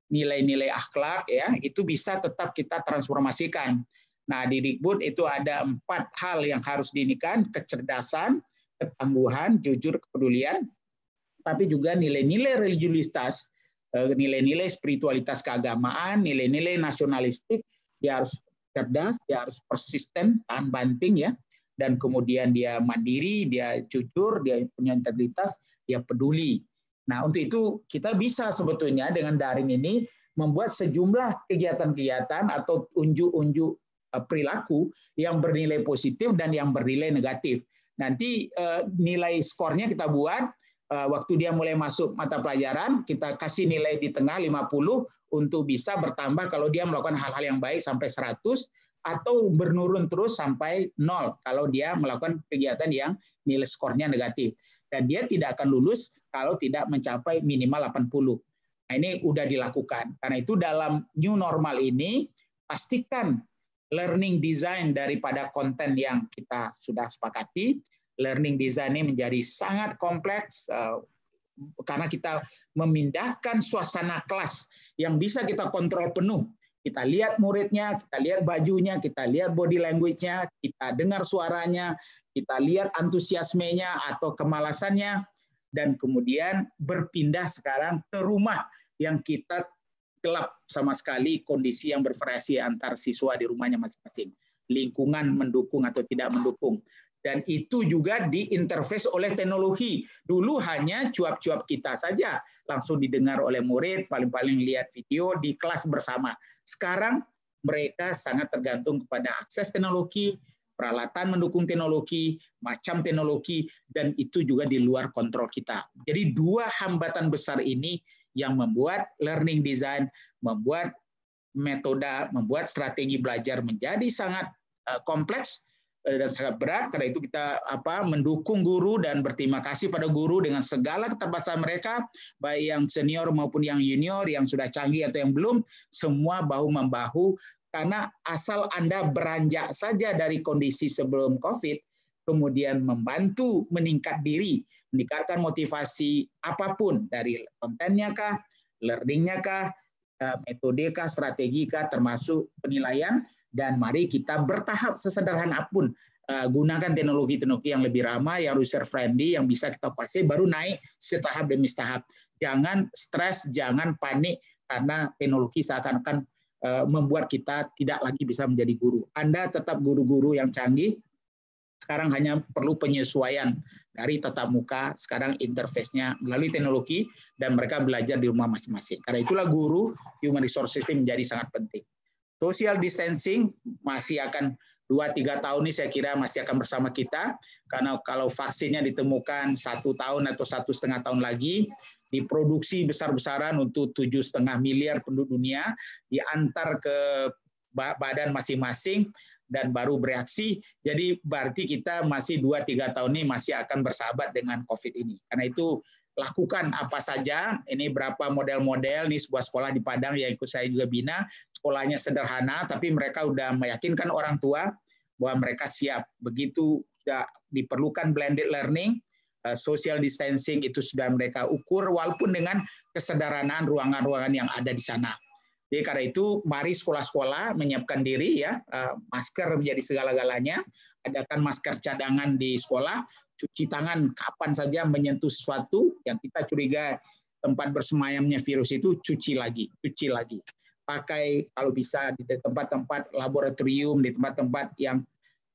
nilai-nilai akhlak ya, itu bisa tetap kita transformasikan. Nah, di Dikbud itu ada empat hal yang harus dinikan, kecerdasan, ketangguhan, jujur, kepedulian, tapi juga nilai-nilai religiusitas, eh, nilai-nilai spiritualitas keagamaan, nilai-nilai nasionalistik, dia harus cerdas, dia harus persisten, tahan banting ya, dan kemudian dia mandiri, dia jujur, dia punya integritas, dia peduli. Nah, untuk itu kita bisa sebetulnya dengan daring ini membuat sejumlah kegiatan-kegiatan atau unjuk-unjuk eh, perilaku yang bernilai positif dan yang bernilai negatif. Nanti eh, nilai skornya kita buat eh, waktu dia mulai masuk mata pelajaran, kita kasih nilai di tengah 50 untuk bisa bertambah kalau dia melakukan hal-hal yang baik sampai 100 atau bernurun terus sampai nol kalau dia melakukan kegiatan yang nilai skornya negatif. Dan dia tidak akan lulus kalau tidak mencapai minimal 80. Nah, ini sudah dilakukan. Karena itu dalam new normal ini pastikan learning design daripada konten yang kita sudah sepakati, learning design ini menjadi sangat kompleks eh, karena kita memindahkan suasana kelas yang bisa kita kontrol penuh kita lihat muridnya, kita lihat bajunya, kita lihat body language-nya, kita dengar suaranya, kita lihat antusiasmenya atau kemalasannya, dan kemudian berpindah sekarang ke rumah yang kita gelap sama sekali kondisi yang bervariasi antar siswa di rumahnya masing-masing. Lingkungan mendukung atau tidak mendukung. Dan itu juga diinterface oleh teknologi. Dulu hanya cuap-cuap kita saja. Langsung didengar oleh murid, paling-paling lihat video di kelas bersama. Sekarang mereka sangat tergantung kepada akses teknologi, peralatan mendukung teknologi, macam teknologi, dan itu juga di luar kontrol kita. Jadi dua hambatan besar ini yang membuat learning design, membuat metoda, membuat strategi belajar menjadi sangat eh, kompleks eh, dan sangat berat karena itu kita apa mendukung guru dan berterima kasih pada guru dengan segala keterbatasan mereka baik yang senior maupun yang junior yang sudah canggih atau yang belum semua bahu membahu karena asal Anda beranjak saja dari kondisi sebelum COVID, kemudian membantu meningkat diri, meningkatkan motivasi apapun dari kontennya kah, learningnya kah, eh, metode kah, strategi kah, termasuk penilaian, dan mari kita bertahap sesederhana pun eh, gunakan teknologi-teknologi yang lebih ramah, yang user friendly, yang bisa kita kuasai, baru naik setahap demi setahap. Jangan stres, jangan panik, karena teknologi seakan-akan Eh, membuat kita tidak lagi bisa menjadi guru. Anda tetap guru-guru yang canggih, sekarang hanya perlu penyesuaian dari tatap muka, sekarang interface-nya melalui teknologi, dan mereka belajar di rumah masing-masing. Karena itulah guru, human resource system menjadi sangat penting. Social distancing masih akan 2-3 tahun ini saya kira masih akan bersama kita, karena kalau vaksinnya ditemukan satu tahun atau satu setengah tahun lagi, diproduksi besar-besaran untuk tujuh setengah miliar penduduk dunia, diantar ke badan masing-masing dan baru bereaksi. Jadi berarti kita masih 2 tiga tahun ini masih akan bersahabat dengan COVID ini. Karena itu lakukan apa saja, ini berapa model-model, ini sebuah sekolah di Padang yang ikut saya juga bina, sekolahnya sederhana, tapi mereka sudah meyakinkan orang tua bahwa mereka siap. Begitu sudah diperlukan blended learning, Eh, social distancing itu sudah mereka ukur walaupun dengan kesederhanaan ruangan-ruangan yang ada di sana. Jadi karena itu mari sekolah-sekolah menyiapkan diri ya eh, masker menjadi segala-galanya, adakan masker cadangan di sekolah, cuci tangan kapan saja menyentuh sesuatu yang kita curiga tempat bersemayamnya virus itu cuci lagi, cuci lagi. Pakai kalau bisa di tempat-tempat laboratorium, di tempat-tempat yang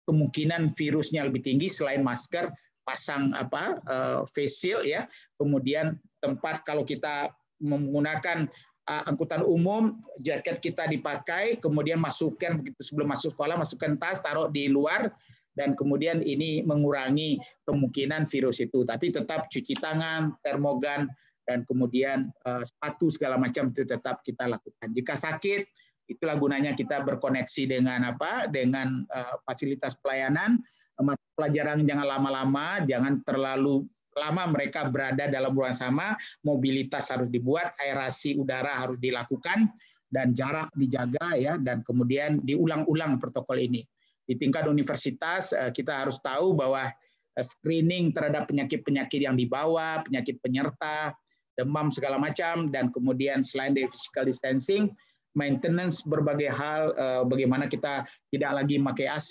kemungkinan virusnya lebih tinggi selain masker pasang apa eh, face shield ya kemudian tempat kalau kita menggunakan eh, angkutan umum jaket kita dipakai kemudian masukkan begitu sebelum masuk sekolah masukkan tas taruh di luar dan kemudian ini mengurangi kemungkinan virus itu tapi tetap cuci tangan termogan dan kemudian uh, sepatu segala macam itu tetap kita lakukan jika sakit itulah gunanya kita berkoneksi dengan apa dengan uh, fasilitas pelayanan mata pelajaran jangan lama-lama, jangan terlalu lama mereka berada dalam ruang sama, mobilitas harus dibuat, aerasi udara harus dilakukan, dan jarak dijaga ya, dan kemudian diulang-ulang protokol ini. Di tingkat universitas eh, kita harus tahu bahwa eh, screening terhadap penyakit-penyakit yang dibawa, penyakit penyerta, demam segala macam, dan kemudian selain dari physical distancing, maintenance berbagai hal, eh, bagaimana kita tidak lagi pakai AC,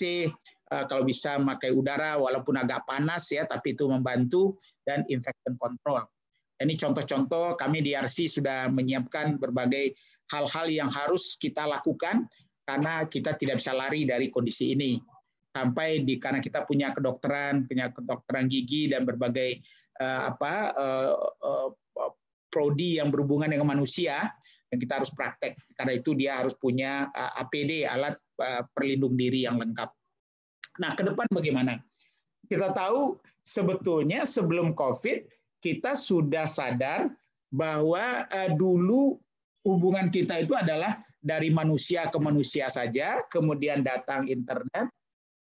Eh, kalau bisa memakai udara walaupun agak panas ya tapi itu membantu dan infection control. Ini contoh-contoh kami di RC sudah menyiapkan berbagai hal-hal yang harus kita lakukan karena kita tidak bisa lari dari kondisi ini. Sampai di karena kita punya kedokteran, punya kedokteran gigi dan berbagai uh, apa uh, uh, prodi yang berhubungan dengan manusia dan kita harus praktek. Karena itu dia harus punya uh, APD alat uh, perlindung diri yang lengkap. Nah, ke depan bagaimana? Kita tahu sebetulnya sebelum COVID kita sudah sadar bahwa eh, dulu hubungan kita itu adalah dari manusia ke manusia saja, kemudian datang internet,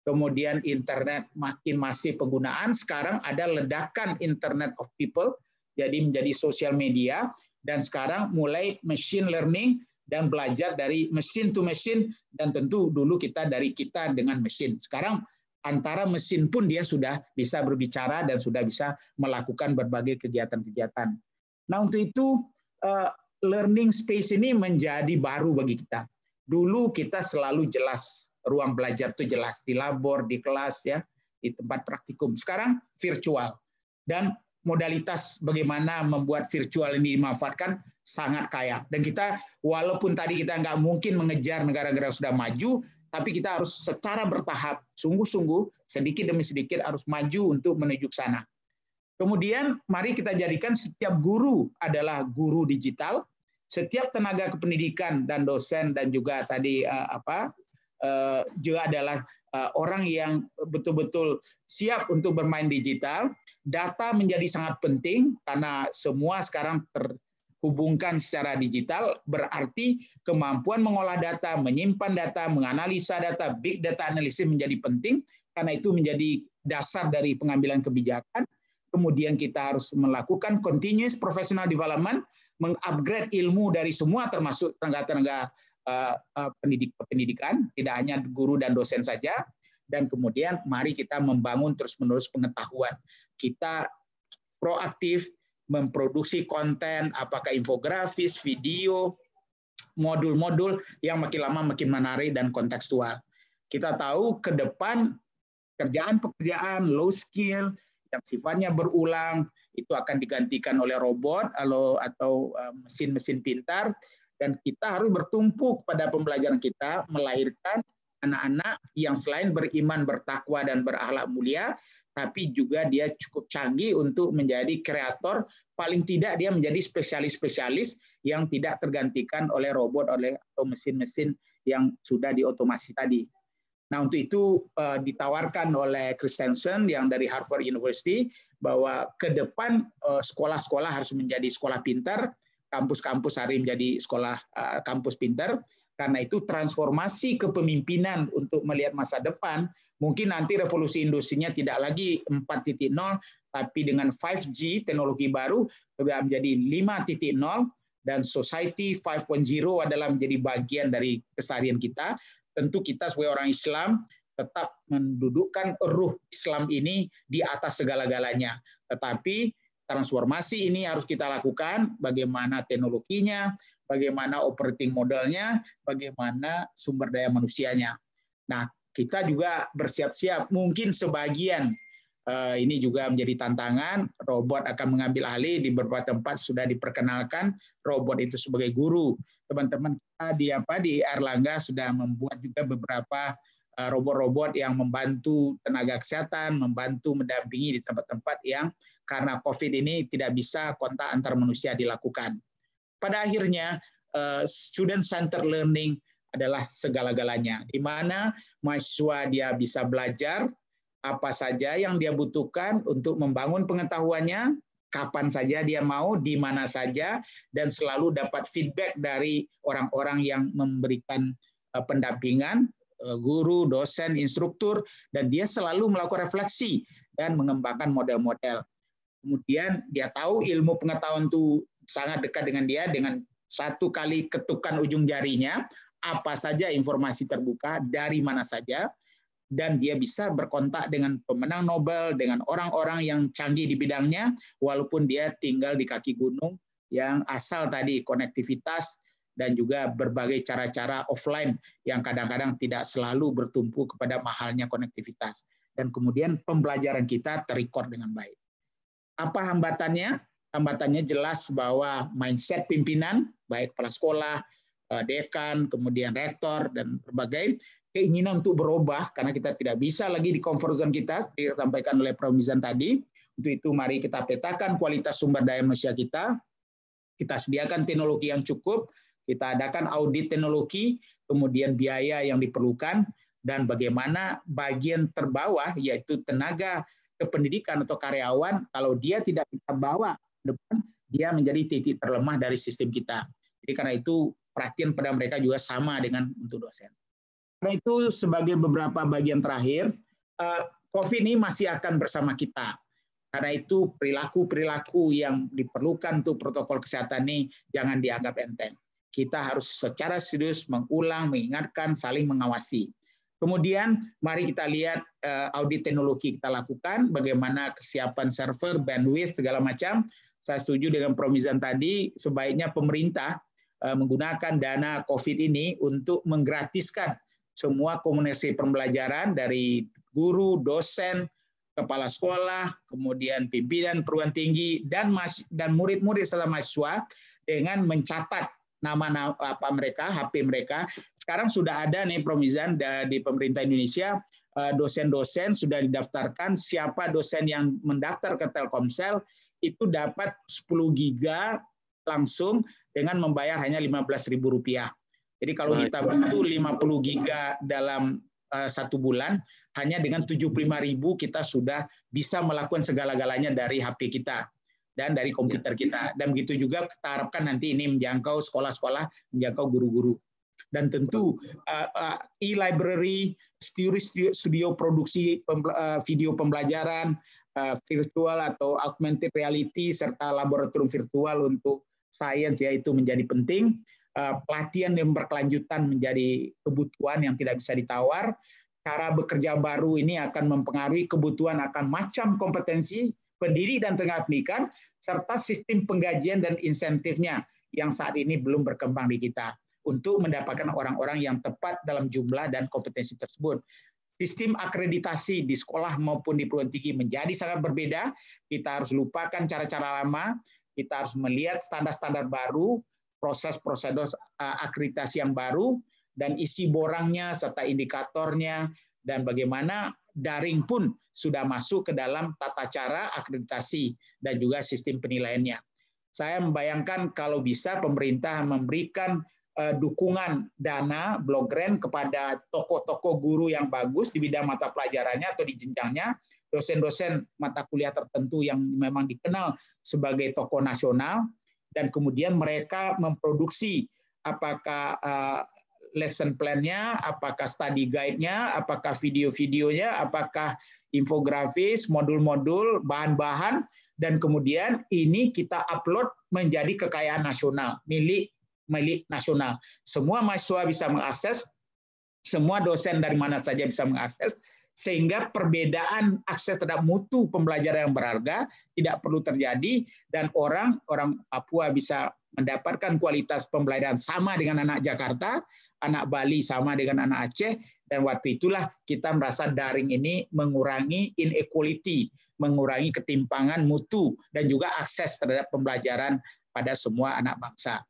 kemudian internet makin masih penggunaan, sekarang ada ledakan internet of people, jadi menjadi sosial media, dan sekarang mulai machine learning dan belajar dari mesin to mesin dan tentu dulu kita dari kita dengan mesin. Sekarang antara mesin pun dia sudah bisa berbicara dan sudah bisa melakukan berbagai kegiatan-kegiatan. Nah, untuk itu eh, learning space ini menjadi baru bagi kita. Dulu kita selalu jelas ruang belajar itu jelas di labor, di kelas ya, di tempat praktikum. Sekarang virtual dan modalitas bagaimana membuat virtual ini dimanfaatkan sangat kaya. Dan kita walaupun tadi kita nggak mungkin mengejar negara-negara sudah maju, tapi kita harus secara bertahap, sungguh-sungguh, sedikit demi sedikit harus maju untuk menuju ke sana. Kemudian mari kita jadikan setiap guru adalah guru digital, setiap tenaga kependidikan dan dosen dan juga tadi eh, apa eh, juga adalah eh, orang yang betul-betul siap untuk bermain digital Data menjadi sangat penting karena semua sekarang terhubungkan secara digital, berarti kemampuan mengolah data, menyimpan data, menganalisa data, big data analisis menjadi penting karena itu menjadi dasar dari pengambilan kebijakan. Kemudian kita harus melakukan continuous professional development, mengupgrade ilmu dari semua termasuk tenaga-tenaga eh, eh, pendidik pendidikan, tidak hanya guru dan dosen saja dan kemudian mari kita membangun terus-menerus pengetahuan. Kita proaktif memproduksi konten apakah infografis, video, modul-modul yang makin lama makin menarik dan kontekstual. Kita tahu ke depan kerjaan pekerjaan low skill yang sifatnya berulang itu akan digantikan oleh robot atau eh, mesin-mesin pintar dan kita harus bertumpu pada pembelajaran kita melahirkan anak-anak yang selain beriman, bertakwa dan berakhlak mulia, tapi juga dia cukup canggih untuk menjadi kreator, paling tidak dia menjadi spesialis-spesialis yang tidak tergantikan oleh robot oleh atau mesin-mesin yang sudah diotomasi tadi. Nah, untuk itu eh, ditawarkan oleh Christensen yang dari Harvard University bahwa ke depan eh, sekolah-sekolah harus menjadi sekolah pintar, kampus-kampus hari menjadi sekolah eh, kampus pintar karena itu transformasi kepemimpinan untuk melihat masa depan, mungkin nanti revolusi industrinya tidak lagi 4.0, tapi dengan 5G, teknologi baru, sudah menjadi 5.0, dan society 5.0 adalah menjadi bagian dari keseharian kita. Tentu kita sebagai orang Islam tetap mendudukkan ruh Islam ini di atas segala-galanya. Tetapi transformasi ini harus kita lakukan, bagaimana teknologinya, bagaimana operating modalnya, bagaimana sumber daya manusianya. Nah, kita juga bersiap-siap mungkin sebagian Uh, ini juga menjadi tantangan. Robot akan mengambil alih di beberapa tempat sudah diperkenalkan robot itu sebagai guru. Teman-teman kita di apa di Erlangga sudah membuat juga beberapa eh, robot-robot yang membantu tenaga kesehatan, membantu mendampingi di tempat-tempat yang karena COVID ini tidak bisa kontak antar manusia dilakukan. Pada akhirnya, uh, student center learning adalah segala-galanya, di mana mahasiswa dia bisa belajar apa saja yang dia butuhkan untuk membangun pengetahuannya, kapan saja dia mau, di mana saja, dan selalu dapat feedback dari orang-orang yang memberikan eh, pendampingan, eh, guru, dosen, instruktur, dan dia selalu melakukan refleksi dan mengembangkan model-model. Kemudian dia tahu ilmu pengetahuan itu sangat dekat dengan dia dengan satu kali ketukan ujung jarinya apa saja informasi terbuka dari mana saja dan dia bisa berkontak dengan pemenang Nobel dengan orang-orang yang canggih di bidangnya walaupun dia tinggal di kaki gunung yang asal tadi konektivitas dan juga berbagai cara-cara offline yang kadang-kadang tidak selalu bertumpu kepada mahalnya konektivitas dan kemudian pembelajaran kita terrecord dengan baik. Apa hambatannya? hambatannya jelas bahwa mindset pimpinan, baik kepala sekolah, eh, dekan, kemudian rektor, dan berbagai keinginan untuk berubah karena kita tidak bisa lagi di comfort zone kita, disampaikan oleh Prof. Mizan tadi. Untuk itu mari kita petakan kualitas sumber daya manusia kita, kita sediakan teknologi yang cukup, kita adakan audit teknologi, kemudian biaya yang diperlukan, dan bagaimana bagian terbawah yaitu tenaga kependidikan atau karyawan kalau dia tidak kita bawa depan dia menjadi titik terlemah dari sistem kita. Jadi karena itu perhatian pada mereka juga sama dengan untuk dosen. Karena itu sebagai beberapa bagian terakhir, eh, COVID ini masih akan bersama kita. Karena itu perilaku-perilaku yang diperlukan untuk protokol kesehatan ini jangan dianggap enteng. Kita harus secara serius mengulang, mengingatkan, saling mengawasi. Kemudian mari kita lihat eh, audit teknologi kita lakukan, bagaimana kesiapan server, bandwidth, segala macam saya setuju dengan Promizan tadi, sebaiknya pemerintah eh, menggunakan dana COVID ini untuk menggratiskan semua komunikasi pembelajaran dari guru, dosen, kepala sekolah, kemudian pimpinan perguruan tinggi dan mas, dan murid-murid serta mahasiswa dengan mencatat nama apa mereka, HP mereka. Sekarang sudah ada nih Promizan di pemerintah Indonesia eh, dosen-dosen sudah didaftarkan siapa dosen yang mendaftar ke Telkomsel itu dapat 10 giga langsung dengan membayar hanya Rp15.000. Jadi kalau kita butuh 50 giga dalam eh, satu bulan, hanya dengan 75.000 kita sudah bisa melakukan segala-galanya dari HP kita dan dari komputer kita. Dan begitu juga kita harapkan nanti ini menjangkau sekolah-sekolah, menjangkau guru-guru. Dan tentu eh, eh, e-library, studio, produksi video pembelajaran, Eh, virtual atau augmented reality serta laboratorium virtual untuk sains yaitu menjadi penting eh, pelatihan yang berkelanjutan menjadi kebutuhan yang tidak bisa ditawar cara bekerja baru ini akan mempengaruhi kebutuhan akan macam kompetensi pendiri dan tenaga pendidikan serta sistem penggajian dan insentifnya yang saat ini belum berkembang di kita untuk mendapatkan orang-orang yang tepat dalam jumlah dan kompetensi tersebut. Sistem akreditasi di sekolah maupun di perguruan tinggi menjadi sangat berbeda. Kita harus lupakan cara-cara lama, kita harus melihat standar-standar baru, proses prosedur akreditasi yang baru, dan isi borangnya serta indikatornya, dan bagaimana daring pun sudah masuk ke dalam tata cara akreditasi dan juga sistem penilaiannya. Saya membayangkan kalau bisa pemerintah memberikan Eh, dukungan dana blog grant kepada tokoh-tokoh guru yang bagus di bidang mata pelajarannya atau di jenjangnya, dosen-dosen mata kuliah tertentu yang memang dikenal sebagai tokoh nasional, dan kemudian mereka memproduksi apakah eh, lesson plan-nya, apakah study guide-nya, apakah video-videonya, apakah infografis, modul-modul, bahan-bahan, dan kemudian ini kita upload menjadi kekayaan nasional milik milik nasional. Semua mahasiswa bisa mengakses, semua dosen dari mana saja bisa mengakses, sehingga perbedaan akses terhadap mutu pembelajaran yang berharga tidak perlu terjadi dan orang orang Papua bisa mendapatkan kualitas pembelajaran sama dengan anak Jakarta, anak Bali sama dengan anak Aceh dan waktu itulah kita merasa daring ini mengurangi inequality, mengurangi ketimpangan mutu dan juga akses terhadap pembelajaran pada semua anak bangsa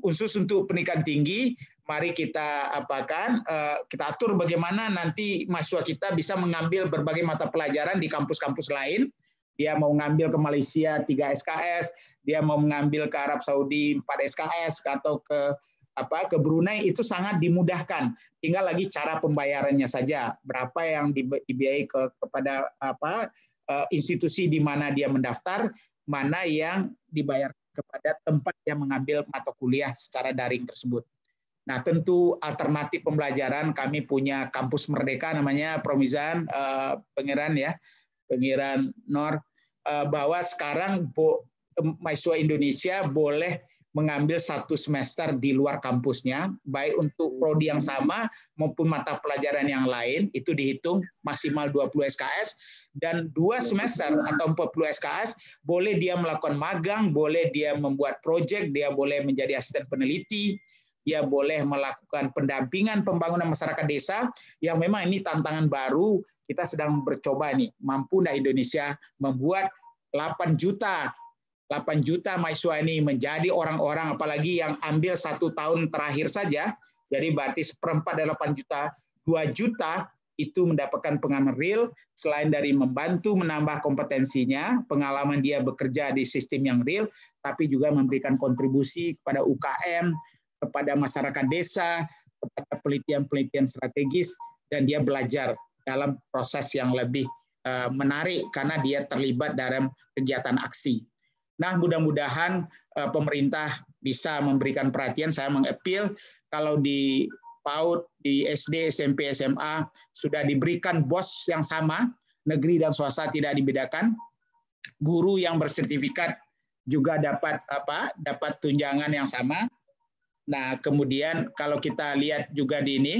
khusus untuk pendidikan tinggi mari kita apakan eh, kita atur bagaimana nanti mahasiswa kita bisa mengambil berbagai mata pelajaran di kampus-kampus lain dia mau ngambil ke Malaysia 3 SKS dia mau mengambil ke Arab Saudi 4 SKS atau ke apa ke Brunei itu sangat dimudahkan tinggal lagi cara pembayarannya saja berapa yang dibiayai ke, kepada apa eh, institusi di mana dia mendaftar mana yang dibayar kepada tempat yang mengambil mata kuliah secara daring tersebut. Nah, tentu alternatif pembelajaran kami punya kampus merdeka namanya Promizan eh, Pangeran ya, Pengiran Nor eh, bahwa sekarang bo, mahasiswa Indonesia boleh mengambil satu semester di luar kampusnya, baik untuk prodi yang sama maupun mata pelajaran yang lain, itu dihitung maksimal 20 SKS, dan dua semester atau 40 SKS boleh dia melakukan magang, boleh dia membuat proyek, dia boleh menjadi asisten peneliti, dia boleh melakukan pendampingan pembangunan masyarakat desa yang memang ini tantangan baru kita sedang bercoba nih mampu ndak Indonesia membuat 8 juta 8 juta mahasiswa ini menjadi orang-orang apalagi yang ambil satu tahun terakhir saja jadi berarti seperempat dari 8 juta 2 juta itu mendapatkan pengalaman real selain dari membantu menambah kompetensinya, pengalaman dia bekerja di sistem yang real, tapi juga memberikan kontribusi kepada UKM, kepada masyarakat desa, kepada penelitian-penelitian strategis, dan dia belajar dalam proses yang lebih eh, menarik karena dia terlibat dalam kegiatan aksi. Nah, mudah-mudahan eh, pemerintah bisa memberikan perhatian. Saya mengepil kalau di PAUD, di SD, SMP, SMA sudah diberikan bos yang sama, negeri dan swasta tidak dibedakan. Guru yang bersertifikat juga dapat apa? Dapat tunjangan yang sama. Nah, kemudian kalau kita lihat juga di ini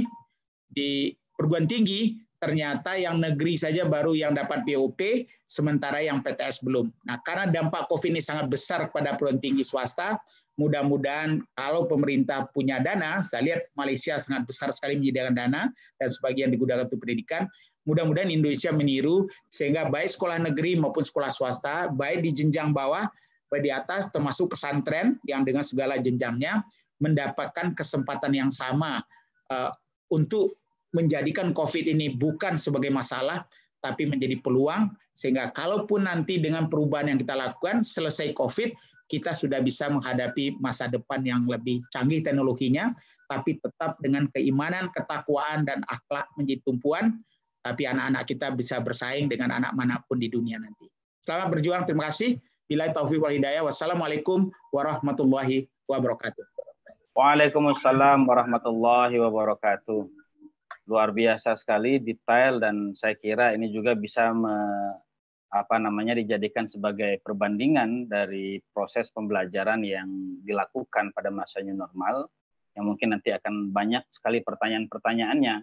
di perguruan tinggi ternyata yang negeri saja baru yang dapat POP sementara yang PTS belum. Nah, karena dampak Covid ini sangat besar pada perguruan tinggi swasta, mudah-mudahan kalau pemerintah punya dana, saya lihat Malaysia sangat besar sekali menyediakan dana dan sebagian digunakan untuk pendidikan. Mudah-mudahan Indonesia meniru sehingga baik sekolah negeri maupun sekolah swasta, baik di jenjang bawah, baik di atas, termasuk pesantren yang dengan segala jenjangnya mendapatkan kesempatan yang sama eh, untuk menjadikan COVID ini bukan sebagai masalah, tapi menjadi peluang sehingga kalaupun nanti dengan perubahan yang kita lakukan selesai COVID, kita sudah bisa menghadapi masa depan yang lebih canggih teknologinya, tapi tetap dengan keimanan, ketakwaan, dan akhlak menjadi tumpuan, tapi anak-anak kita bisa bersaing dengan anak manapun di dunia nanti. Selamat berjuang, terima kasih. Bila taufiq wal hidayah, wassalamualaikum warahmatullahi wabarakatuh. Waalaikumsalam warahmatullahi wabarakatuh. Luar biasa sekali, detail, dan saya kira ini juga bisa apa namanya dijadikan sebagai perbandingan dari proses pembelajaran yang dilakukan pada masanya normal yang mungkin nanti akan banyak sekali pertanyaan-pertanyaannya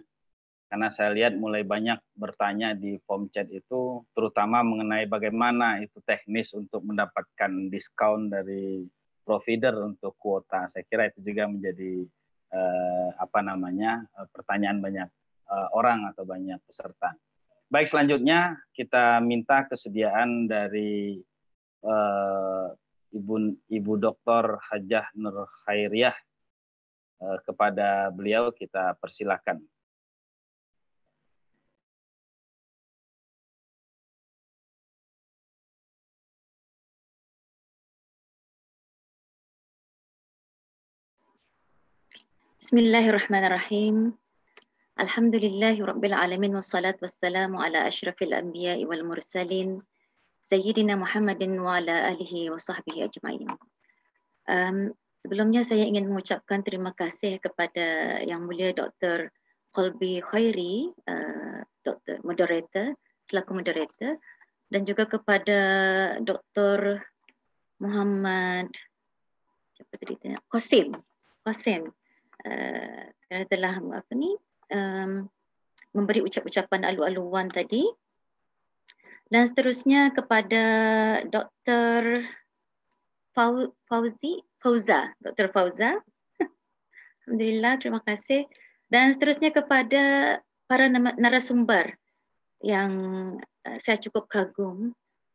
karena saya lihat mulai banyak bertanya di form chat itu terutama mengenai bagaimana itu teknis untuk mendapatkan diskon dari provider untuk kuota saya kira itu juga menjadi eh, apa namanya eh, pertanyaan banyak eh, orang atau banyak peserta. Baik, selanjutnya kita minta kesediaan dari uh, Ibu Ibu Dr. Hajah Nur Khairiyah uh, kepada beliau kita persilahkan. Bismillahirrahmanirrahim. الحمد لله رب العالمين والصلاة والسلام على أشرف الأنبياء والمرسلين سيدنا محمد وعلى آله وصحبه أجمعين. Um, sebelumnya saya ingin mengucapkan terima kasih kepada Yang Mulia Dr. Kolbi Khairi, uh, Dr. Moderator, selaku moderator dan juga kepada Dr. Muhammad siapa tadi? Qasim. Qasim. Uh, kerana telah apa ni? um, memberi ucap-ucapan alu-aluan tadi. Dan seterusnya kepada Dr. Fauzi Fauza, Dr. Fauza. Alhamdulillah, terima kasih. Dan seterusnya kepada para narasumber yang uh, saya cukup kagum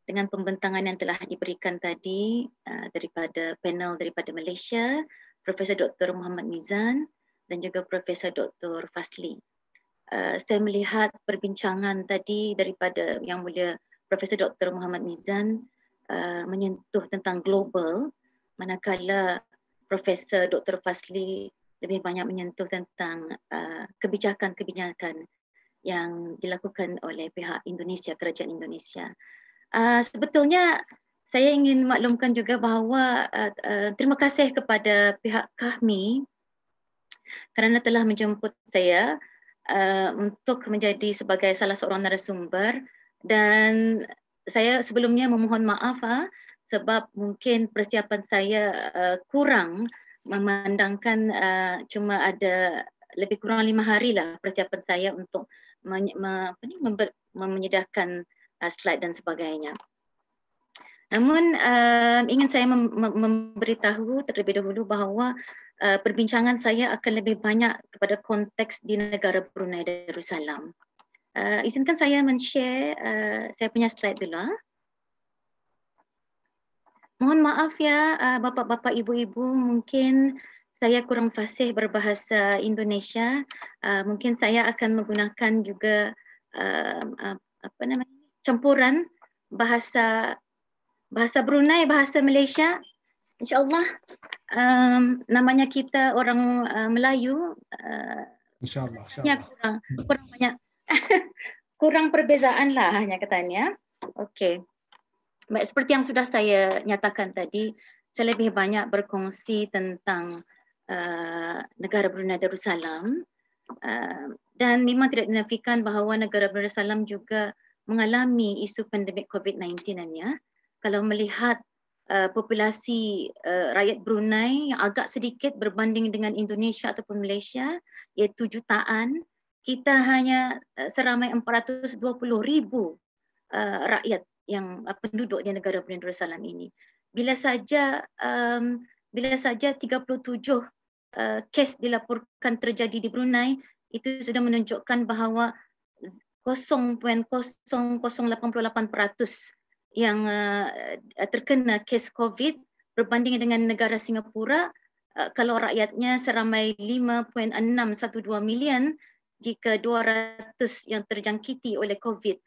dengan pembentangan yang telah diberikan tadi uh, daripada panel daripada Malaysia, Profesor Dr. Muhammad Mizan, dan juga Profesor Dr. Fasli. Uh, saya melihat perbincangan tadi daripada Yang Mulia Profesor Dr. Muhammad Nizan uh, eh, menyentuh tentang global, manakala Profesor Dr. Fasli lebih banyak menyentuh tentang eh, kebijakan-kebijakan uh, yang dilakukan oleh pihak Indonesia, kerajaan Indonesia. Uh, sebetulnya saya ingin maklumkan juga bahawa uh, uh, terima kasih kepada pihak kami kerana telah menjemput saya uh, untuk menjadi sebagai salah seorang narasumber dan saya sebelumnya memohon maaf uh, sebab mungkin persiapan saya uh, kurang memandangkan uh, cuma ada lebih kurang lima hari lah persiapan saya untuk men- men- men- men- menyediakan uh, slide dan sebagainya. Namun uh, ingin saya mem- memberitahu terlebih dahulu bahawa Eh, perbincangan saya akan lebih banyak kepada konteks di negara Brunei Darussalam. Uh, izinkan saya men-share uh, saya punya slide dulu. Uh. Mohon maaf ya bapa-bapa, bapak ibu-ibu, mungkin saya kurang fasih berbahasa Indonesia. Uh, mungkin saya akan menggunakan juga uh, apa namanya? campuran bahasa bahasa Brunei, bahasa Malaysia insyaallah um, namanya kita orang uh, Melayu uh, insyaallah insyaallah kurang, kurang banyak kurang perbezaan lah hanya katanya okey baik seperti yang sudah saya nyatakan tadi saya lebih banyak berkongsi tentang uh, negara Brunei Darussalam uh, dan memang tidak dinafikan bahawa negara Brunei Darussalam juga mengalami isu pandemik COVID-19 nya kalau melihat Eh, populasi uh, rakyat Brunei yang agak sedikit berbanding dengan Indonesia ataupun Malaysia iaitu jutaan kita hanya uh, seramai 420,000 uh, rakyat yang uh, penduduk di negara Brunei Darussalam ini bila saja um, bila saja 37 uh, kes dilaporkan terjadi di Brunei itu sudah menunjukkan bahawa 0.0088 peratus yang uh, terkena kes COVID berbanding dengan negara Singapura uh, kalau rakyatnya seramai 5.612 million jika 200 yang terjangkiti oleh COVID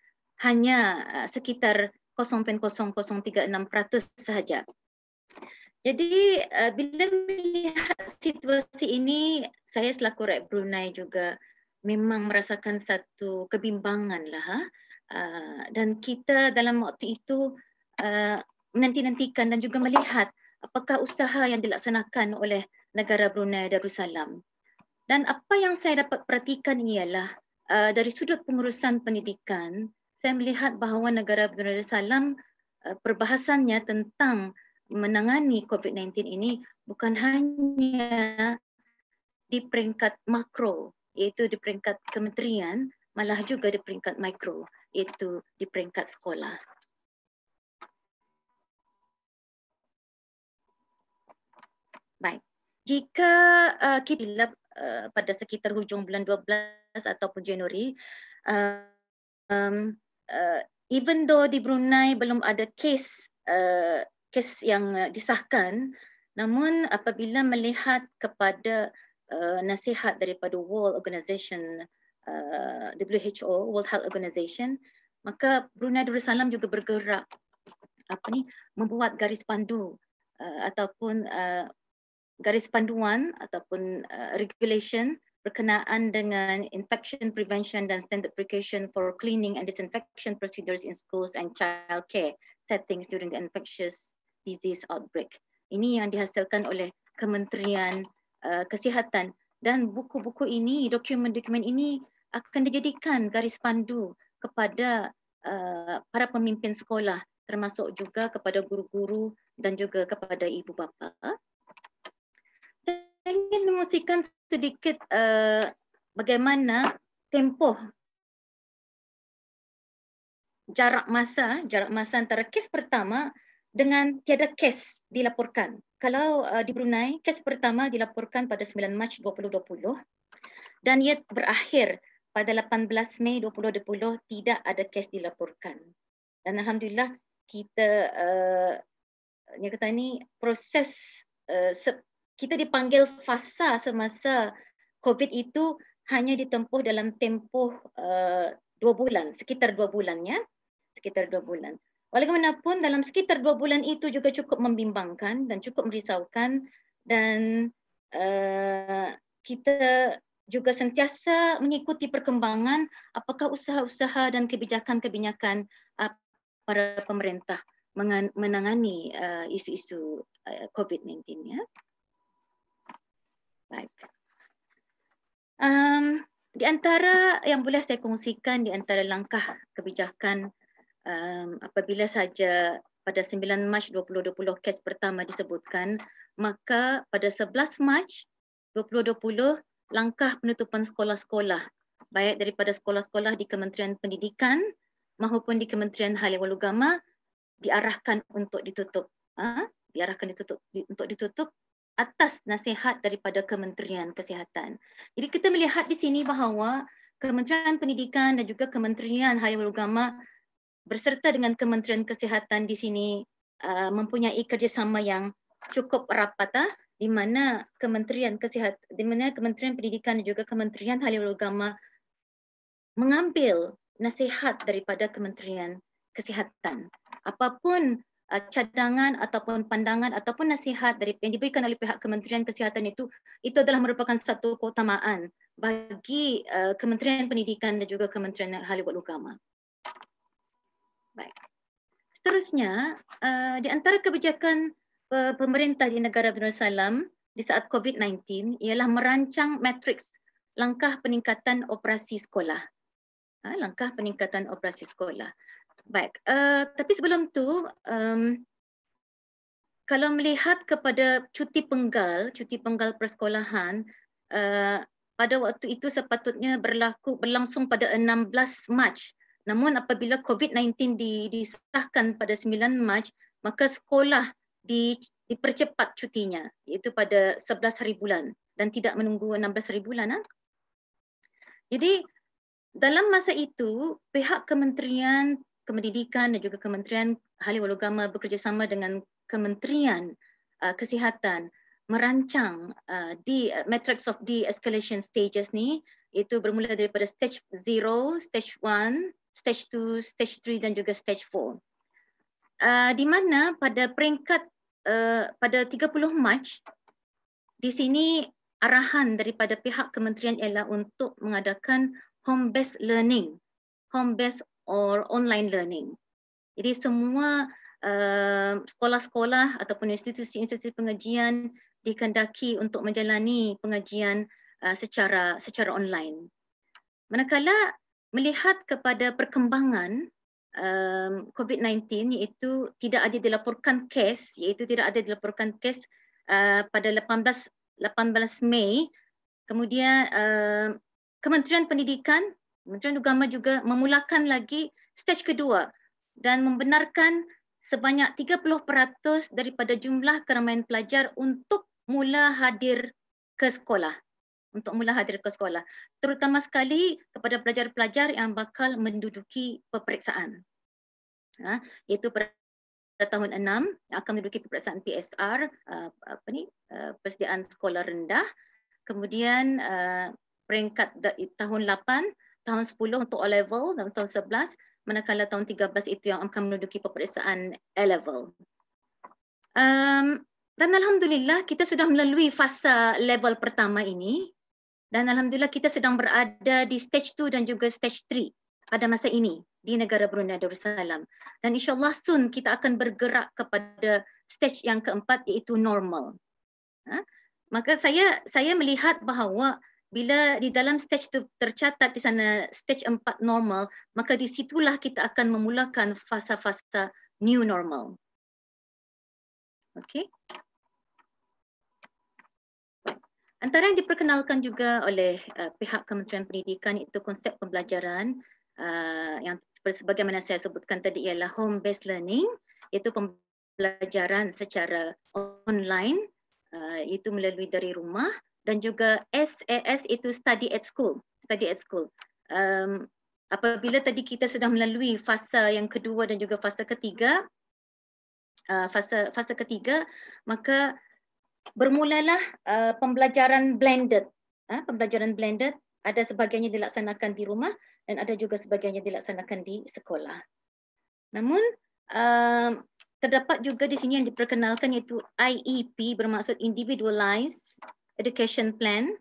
hanya uh, sekitar 0.0036% sahaja. Jadi uh, bila melihat situasi ini saya selaku rakyat Brunei juga memang merasakan satu kebimbangan lah ha? Ah, dan kita dalam waktu itu ah, menanti-nantikan dan juga melihat apakah usaha yang dilaksanakan oleh negara Brunei Darussalam. Dan apa yang saya dapat perhatikan ialah ah, dari sudut pengurusan pendidikan, saya melihat bahawa negara Brunei Darussalam perbahasannya tentang menangani COVID-19 ini bukan hanya di peringkat makro iaitu di peringkat kementerian malah juga di peringkat mikro iaitu di peringkat sekolah. Baik. Jika uh, eh, kita uh, eh, pada sekitar hujung bulan 12 ataupun Januari uh, um, uh, even though di Brunei belum ada kes uh, kes yang uh, disahkan namun apabila melihat kepada uh, nasihat daripada World Organization uh, WHO World Health Organization maka Brunei Darussalam juga bergerak apa ni membuat garis pandu uh, ataupun uh, garis panduan ataupun uh, regulation berkenaan dengan infection prevention dan standard precaution for cleaning and disinfection procedures in schools and child care settings during the infectious disease outbreak. Ini yang dihasilkan oleh Kementerian uh, Kesihatan dan buku-buku ini, dokumen-dokumen ini akan dijadikan garis pandu kepada uh, para pemimpin sekolah termasuk juga kepada guru-guru dan juga kepada ibu bapa. Saya ingin mengusikan sedikit uh, bagaimana tempoh jarak masa jarak masa antara kes pertama dengan tiada kes dilaporkan. Kalau uh, di Brunei, kes pertama dilaporkan pada 9 Mac 2020 dan ia berakhir pada 18 Mei 2020 tidak ada kes dilaporkan. Dan alhamdulillah kita uh, kata ni proses uh, kita dipanggil fasa semasa COVID itu hanya ditempuh dalam tempoh uh, bulan, sekitar dua bulannya Sekitar dua bulan. Walaupun dalam sekitar dua bulan itu juga cukup membimbangkan dan cukup merisaukan dan uh, kita juga sentiasa mengikuti perkembangan apakah usaha-usaha dan kebijakan-kebijakan ah, para pemerintah menangani ah, isu-isu ah, COVID-19 ya. Baik. Um, di antara yang boleh saya kongsikan di antara langkah kebijakan um, apabila saja pada 9 Mac 2020 kes pertama disebutkan maka pada 11 Mac 2020 langkah penutupan sekolah-sekolah baik daripada sekolah-sekolah di Kementerian Pendidikan maupun di Kementerian Hal Ehwal Ugama diarahkan untuk ditutup ha? diarahkan ditutup di, untuk ditutup atas nasihat daripada Kementerian Kesihatan. Jadi kita melihat di sini bahawa Kementerian Pendidikan dan juga Kementerian Hal Ehwal Ugama berserta dengan Kementerian Kesihatan di sini uh, mempunyai kerjasama yang cukup rapat ah di mana Kementerian Kesihatan, di mana Kementerian Pendidikan dan juga Kementerian Hal Ehwal Agama mengambil nasihat daripada Kementerian Kesihatan. Apapun uh, cadangan ataupun pandangan ataupun nasihat dari yang diberikan oleh pihak Kementerian Kesihatan itu itu adalah merupakan satu keutamaan bagi uh, Kementerian Pendidikan dan juga Kementerian Hal Ehwal Agama. Baik. Seterusnya, uh, di antara kebijakan pemerintah di negara Brunei Salam di saat COVID-19 ialah merancang matriks langkah peningkatan operasi sekolah. Ha, langkah peningkatan operasi sekolah. Baik, uh, tapi sebelum tu, um, kalau melihat kepada cuti penggal, cuti penggal persekolahan, uh, pada waktu itu sepatutnya berlaku berlangsung pada 16 Mac. Namun apabila COVID-19 disahkan pada 9 Mac, maka sekolah di, dipercepat cutinya iaitu pada 11 hari bulan dan tidak menunggu 16 hari bulan. Ha? Jadi dalam masa itu pihak Kementerian Kependidikan dan juga Kementerian Ahli Walugama bekerjasama dengan Kementerian uh, Kesihatan merancang uh, di uh, matrix of the escalation stages ni itu bermula daripada stage 0, stage 1, stage 2, stage 3 dan juga stage 4. Uh, di mana pada peringkat Eh, pada 30 Mac di sini arahan daripada pihak kementerian ialah untuk mengadakan home based learning home based or online learning jadi semua uh, sekolah-sekolah ataupun institusi-institusi pengajian dikendaki untuk menjalani pengajian uh, secara secara online manakala melihat kepada perkembangan um, COVID-19 iaitu tidak ada dilaporkan kes iaitu tidak ada dilaporkan kes uh, pada 18 18 Mei kemudian uh, Kementerian Pendidikan Kementerian Agama juga memulakan lagi stage kedua dan membenarkan sebanyak 30% daripada jumlah keramaian pelajar untuk mula hadir ke sekolah untuk mula hadir ke sekolah. Terutama sekali kepada pelajar-pelajar yang bakal menduduki peperiksaan. Ha, iaitu pada tahun 6 yang akan menduduki peperiksaan PSR, uh, apa ni, uh, persediaan sekolah rendah. Kemudian uh, peringkat tahun 8, tahun 10 untuk O-level dan tahun 11, manakala tahun 13 itu yang akan menduduki peperiksaan A-level. Um, dan Alhamdulillah kita sudah melalui fasa level pertama ini dan alhamdulillah kita sedang berada di stage 2 dan juga stage 3 pada masa ini di negara Brunei Darussalam dan insyaallah soon kita akan bergerak kepada stage yang keempat iaitu normal. Ha? Maka saya saya melihat bahawa bila di dalam stage tu tercatat di sana stage 4 normal, maka di situlah kita akan memulakan fasa-fasa new normal. Okay. Antara yang diperkenalkan juga oleh uh, pihak Kementerian Pendidikan itu konsep pembelajaran uh, yang sebagaimana saya sebutkan tadi ialah home-based learning iaitu pembelajaran secara online uh, itu melalui dari rumah dan juga SAS itu study at school. Study at school. Um, apabila tadi kita sudah melalui fasa yang kedua dan juga fasa ketiga, uh, fasa fasa ketiga maka bermulalah uh, pembelajaran blended. Ha, pembelajaran blended ada sebagiannya dilaksanakan di rumah dan ada juga sebagiannya dilaksanakan di sekolah. Namun uh, terdapat juga di sini yang diperkenalkan iaitu IEP bermaksud Individualized Education Plan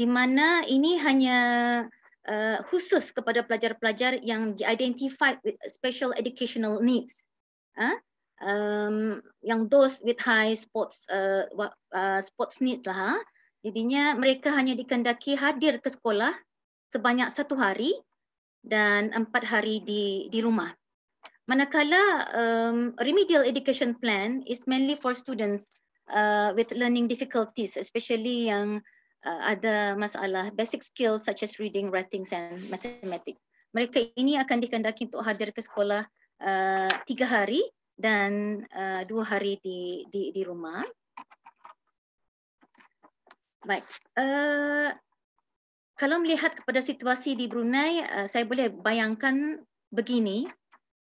di mana ini hanya uh, khusus kepada pelajar-pelajar yang diidentified with special educational needs. Ha? um, yang those with high sports uh, uh, sports needs lah. Ha? Jadinya mereka hanya dikendaki hadir ke sekolah sebanyak satu hari dan empat hari di di rumah. Manakala um, remedial education plan is mainly for students uh, with learning difficulties, especially yang uh, ada masalah basic skills such as reading, writing and mathematics. Mereka ini akan dikendaki untuk hadir ke sekolah uh, tiga hari dan uh, dua hari di di di rumah. Baik. Uh, kalau melihat kepada situasi di Brunei, uh, saya boleh bayangkan begini.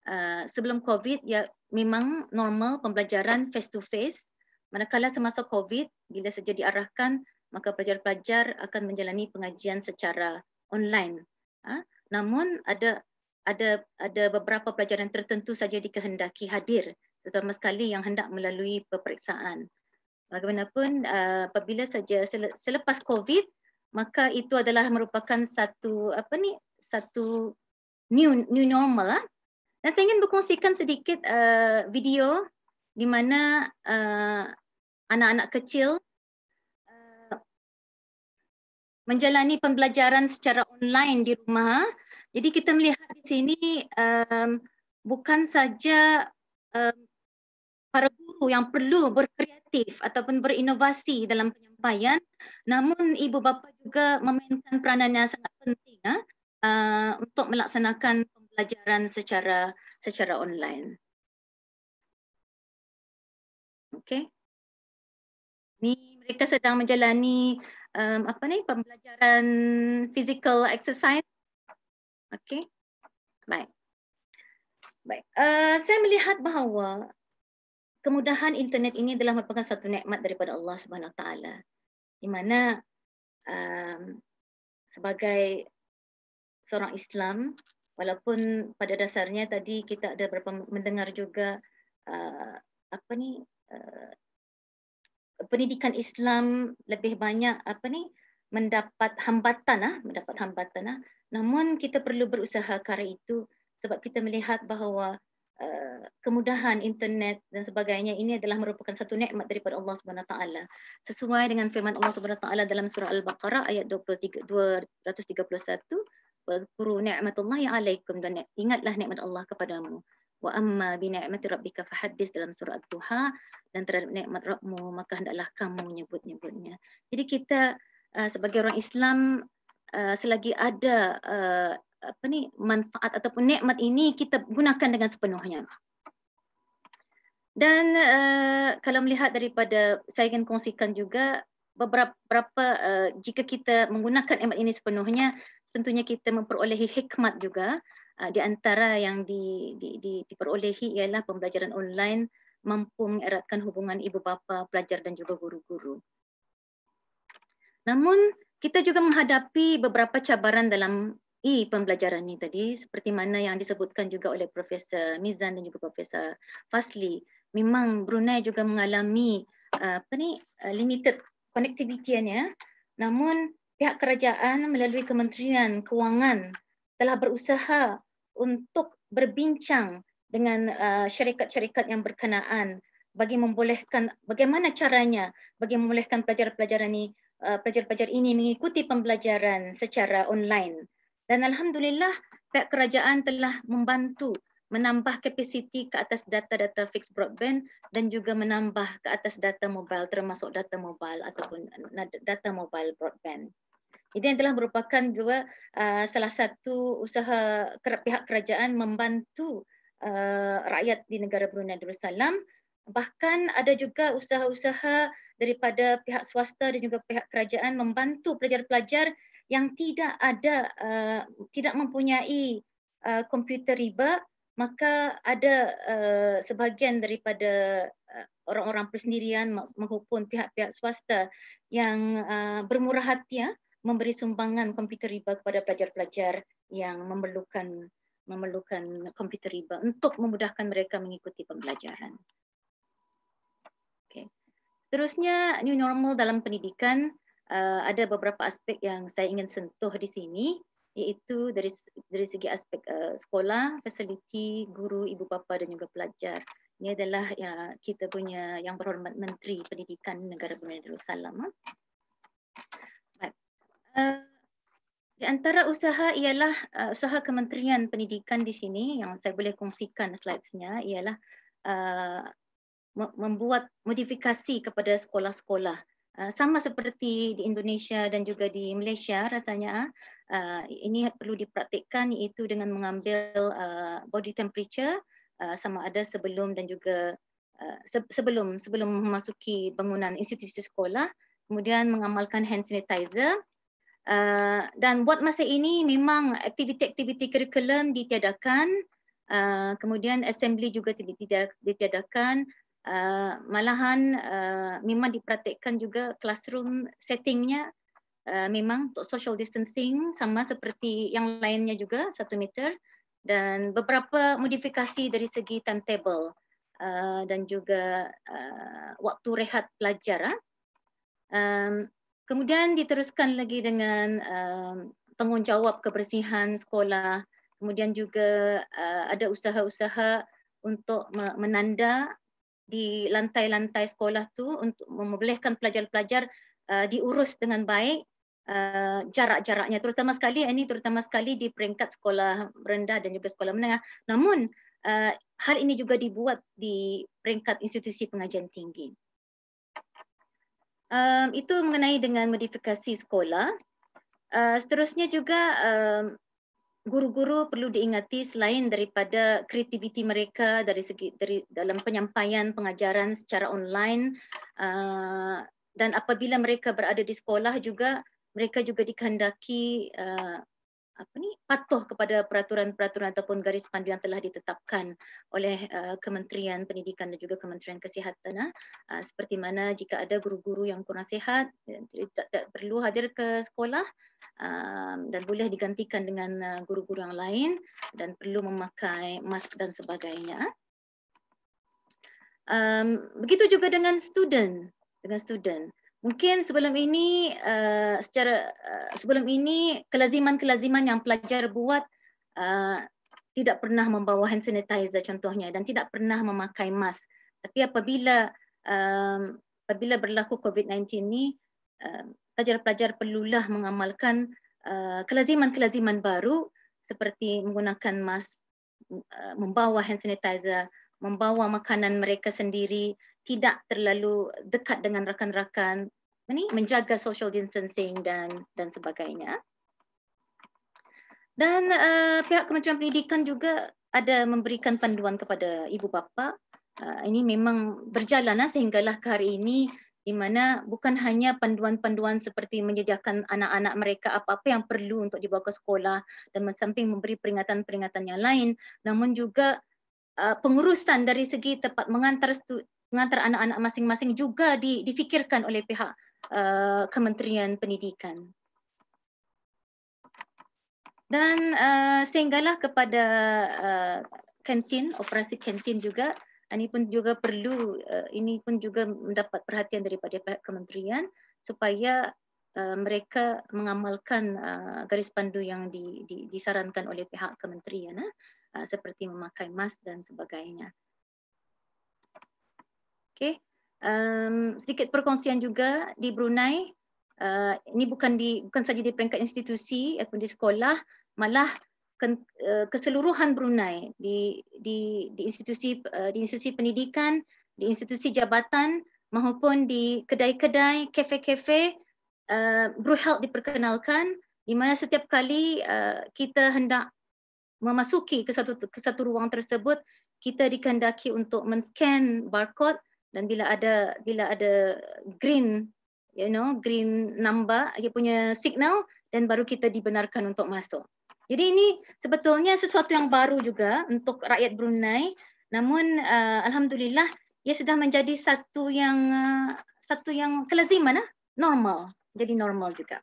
Uh, sebelum COVID, ya memang normal pembelajaran face to face. Manakala semasa COVID, bila saja diarahkan, maka pelajar-pelajar akan menjalani pengajian secara online. Uh, namun ada ada ada beberapa pelajaran tertentu saja dikehendaki hadir terutama sekali yang hendak melalui peperiksaan. Bagaimanapun eh, apabila saja selepas COVID maka itu adalah merupakan satu apa ni satu new new normal lah. Dan saya ingin berkongsikan sedikit uh, video di mana uh, anak-anak kecil uh, menjalani pembelajaran secara online di rumah jadi kita melihat di sini um, bukan saja um, para guru yang perlu berkreatif ataupun berinovasi dalam penyampaian, namun ibu bapa juga memainkan peranan yang sangat penting uh, untuk melaksanakan pembelajaran secara secara online. Okay, ni mereka sedang menjalani um, apa ni pembelajaran physical exercise Okay, Baik. Baik. Uh, saya melihat bahawa kemudahan internet ini adalah merupakan satu nikmat daripada Allah Subhanahu taala. Di mana um, sebagai seorang Islam walaupun pada dasarnya tadi kita ada beberapa mendengar juga uh, apa ni uh, pendidikan Islam lebih banyak apa ni mendapat hambatan ah mendapat hambatan ah Namun kita perlu berusaha kerana itu sebab kita melihat bahawa uh, kemudahan internet dan sebagainya ini adalah merupakan satu nikmat daripada Allah Subhanahu Wa Taala. Sesuai dengan firman Allah Subhanahu Wa Taala dalam surah Al-Baqarah ayat 23, 231, "Wa alaikum dan ingatlah nikmat Allah kepadamu." wa amma bi ni'mati rabbika fahaddis dalam surah duha dan terhadap nikmat rabbmu maka hendaklah kamu menyebut-nyebutnya. Jadi kita eh, sebagai orang Islam Eh, selagi ada uh, apa ni manfaat ataupun nikmat ini kita gunakan dengan sepenuhnya. Dan uh, kalau melihat daripada saya ingin kongsikan juga beberapa berapa, uh, jika kita menggunakan nikmat ini sepenuhnya tentunya kita memperolehi hikmat juga uh, di antara yang di, di, di, diperolehi ialah pembelajaran online mampu mengeratkan hubungan ibu bapa pelajar dan juga guru-guru. Namun kita juga menghadapi beberapa cabaran dalam e pembelajaran ini tadi seperti mana yang disebutkan juga oleh Profesor Mizan dan juga Profesor Fasli memang Brunei juga mengalami uh, apa ni uh, limited connectivity-nya namun pihak kerajaan melalui Kementerian Kewangan telah berusaha untuk berbincang dengan uh, syarikat-syarikat yang berkenaan bagi membolehkan bagaimana caranya bagi membolehkan pelajar-pelajar ini Eh, pelajar-pelajar ini mengikuti pembelajaran secara online. Dan Alhamdulillah, pihak kerajaan telah membantu menambah kapasiti ke atas data-data fixed broadband dan juga menambah ke atas data mobile termasuk data mobile ataupun data mobile broadband. Ini yang telah merupakan juga uh, eh, salah satu usaha ker pihak kerajaan membantu uh, rakyat di negara Brunei Darussalam. Bahkan ada juga usaha-usaha daripada pihak swasta dan juga pihak kerajaan membantu pelajar-pelajar yang tidak ada uh, tidak mempunyai eh, komputer riba maka ada uh, sebahagian daripada uh, orang-orang persendirian maupun pihak-pihak swasta yang uh, bermurah hati ya memberi sumbangan komputer riba kepada pelajar-pelajar yang memerlukan memerlukan komputer riba untuk memudahkan mereka mengikuti pembelajaran. Seterusnya, new normal dalam pendidikan eh, ada beberapa aspek yang saya ingin sentuh di sini iaitu dari dari segi aspek eh, sekolah, fasiliti, guru, ibu bapa dan juga pelajar. Ini adalah ya kita punya yang berhormat Menteri Pendidikan Negara Brunei Darussalam. Eh. Baik. di antara usaha ialah usaha Kementerian Pendidikan di sini yang saya boleh kongsikan slidesnya ialah membuat modifikasi kepada sekolah-sekolah. Ah, sama seperti di Indonesia dan juga di Malaysia rasanya ah, ini perlu dipraktikkan iaitu dengan mengambil ah, body temperature sama ada sebelum dan juga sebelum sebelum memasuki bangunan institusi sekolah kemudian mengamalkan hand sanitizer dan buat masa ini memang aktiviti-aktiviti kurikulum ditiadakan kemudian assembly juga tidak ditiadakan Uh, malahan uh, memang dipraktikkan juga classroom settingnya uh, memang untuk social distancing sama seperti yang lainnya juga satu meter dan beberapa modifikasi dari segi timetable uh, dan juga uh, waktu rehat pelajar. Uh. Um, kemudian diteruskan lagi dengan uh, tanggungjawab kebersihan sekolah. Kemudian juga uh, ada usaha-usaha untuk menanda di lantai-lantai sekolah tu untuk membolehkan pelajar-pelajar uh, diurus dengan baik uh, jarak-jaraknya terutama sekali eh, ini terutama sekali di peringkat sekolah rendah dan juga sekolah menengah namun uh, hal ini juga dibuat di peringkat institusi pengajian tinggi um, itu mengenai dengan modifikasi sekolah uh, seterusnya juga um, guru-guru perlu diingati selain daripada kreativiti mereka dari segi dari dalam penyampaian pengajaran secara online uh, dan apabila mereka berada di sekolah juga mereka juga dikehendaki uh, apa ni patuh kepada peraturan-peraturan ataupun garis panduan yang telah ditetapkan oleh uh, Kementerian Pendidikan dan juga Kementerian Kesihatan uh, seperti mana jika ada guru-guru yang kurang sihat eh, tidak, tidak perlu hadir ke sekolah uh, dan boleh digantikan dengan guru-guru yang lain dan perlu memakai mask dan sebagainya um, begitu juga dengan student dengan student Mungkin sebelum ini uh, secara uh, sebelum ini kelaziman-kelaziman yang pelajar buat uh, tidak pernah membawa hand sanitizer contohnya dan tidak pernah memakai mask. Tapi apabila um, apabila berlaku COVID-19 ini pelajar-pelajar uh, perlulah mengamalkan kelaziman-kelaziman uh, baru seperti menggunakan mask, uh, membawa hand sanitizer, membawa makanan mereka sendiri tidak terlalu dekat dengan rakan-rakan ini menjaga social distancing dan dan sebagainya. Dan uh, pihak Kementerian Pendidikan juga ada memberikan panduan kepada ibu bapa. Uh, ini memang berjalan lah, sehinggalah ke hari ini di mana bukan hanya panduan-panduan seperti menyediakan anak-anak mereka apa-apa yang perlu untuk dibawa ke sekolah dan samping memberi peringatan-peringatan yang lain, namun juga uh, pengurusan dari segi tempat mengantar mengantar anak-anak masing-masing juga di, difikirkan oleh pihak uh, Kementerian Pendidikan. Dan uh, sehinggalah kepada uh, kantin, operasi kantin juga, ini pun juga perlu, uh, ini pun juga mendapat perhatian daripada pihak Kementerian supaya uh, mereka mengamalkan uh, garis pandu yang di, di, disarankan oleh pihak Kementerian. Uh, seperti memakai mask dan sebagainya. Okay. Um, sedikit perkongsian juga di Brunei. Uh, ini bukan di bukan saja di peringkat institusi ataupun di sekolah, malah ke, uh, eh, keseluruhan Brunei di di di institusi uh, di institusi pendidikan, di institusi jabatan maupun di kedai-kedai, kafe-kafe uh, Brew Health diperkenalkan di mana setiap kali uh, kita hendak memasuki ke satu ke satu ruang tersebut, kita dikehendaki untuk men-scan barcode dan bila ada bila ada green you know green number dia punya signal dan baru kita dibenarkan untuk masuk. Jadi ini sebetulnya sesuatu yang baru juga untuk rakyat Brunei namun uh, alhamdulillah ia sudah menjadi satu yang uh, satu yang kelaziman uh, eh, normal. Jadi normal juga.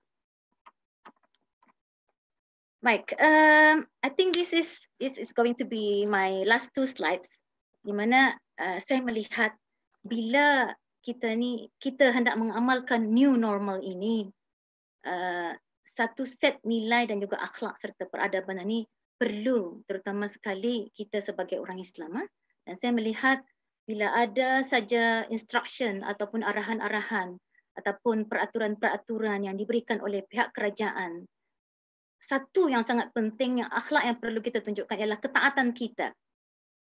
Baik, um, I think this is this is going to be my last two slides di mana uh, saya melihat bila kita ni kita hendak mengamalkan new normal ini uh, satu set nilai dan juga akhlak serta peradaban ini perlu terutama sekali kita sebagai orang Islam uh. dan saya melihat bila ada saja instruction ataupun arahan-arahan ataupun peraturan-peraturan yang diberikan oleh pihak kerajaan satu yang sangat penting yang akhlak yang perlu kita tunjukkan ialah ketaatan kita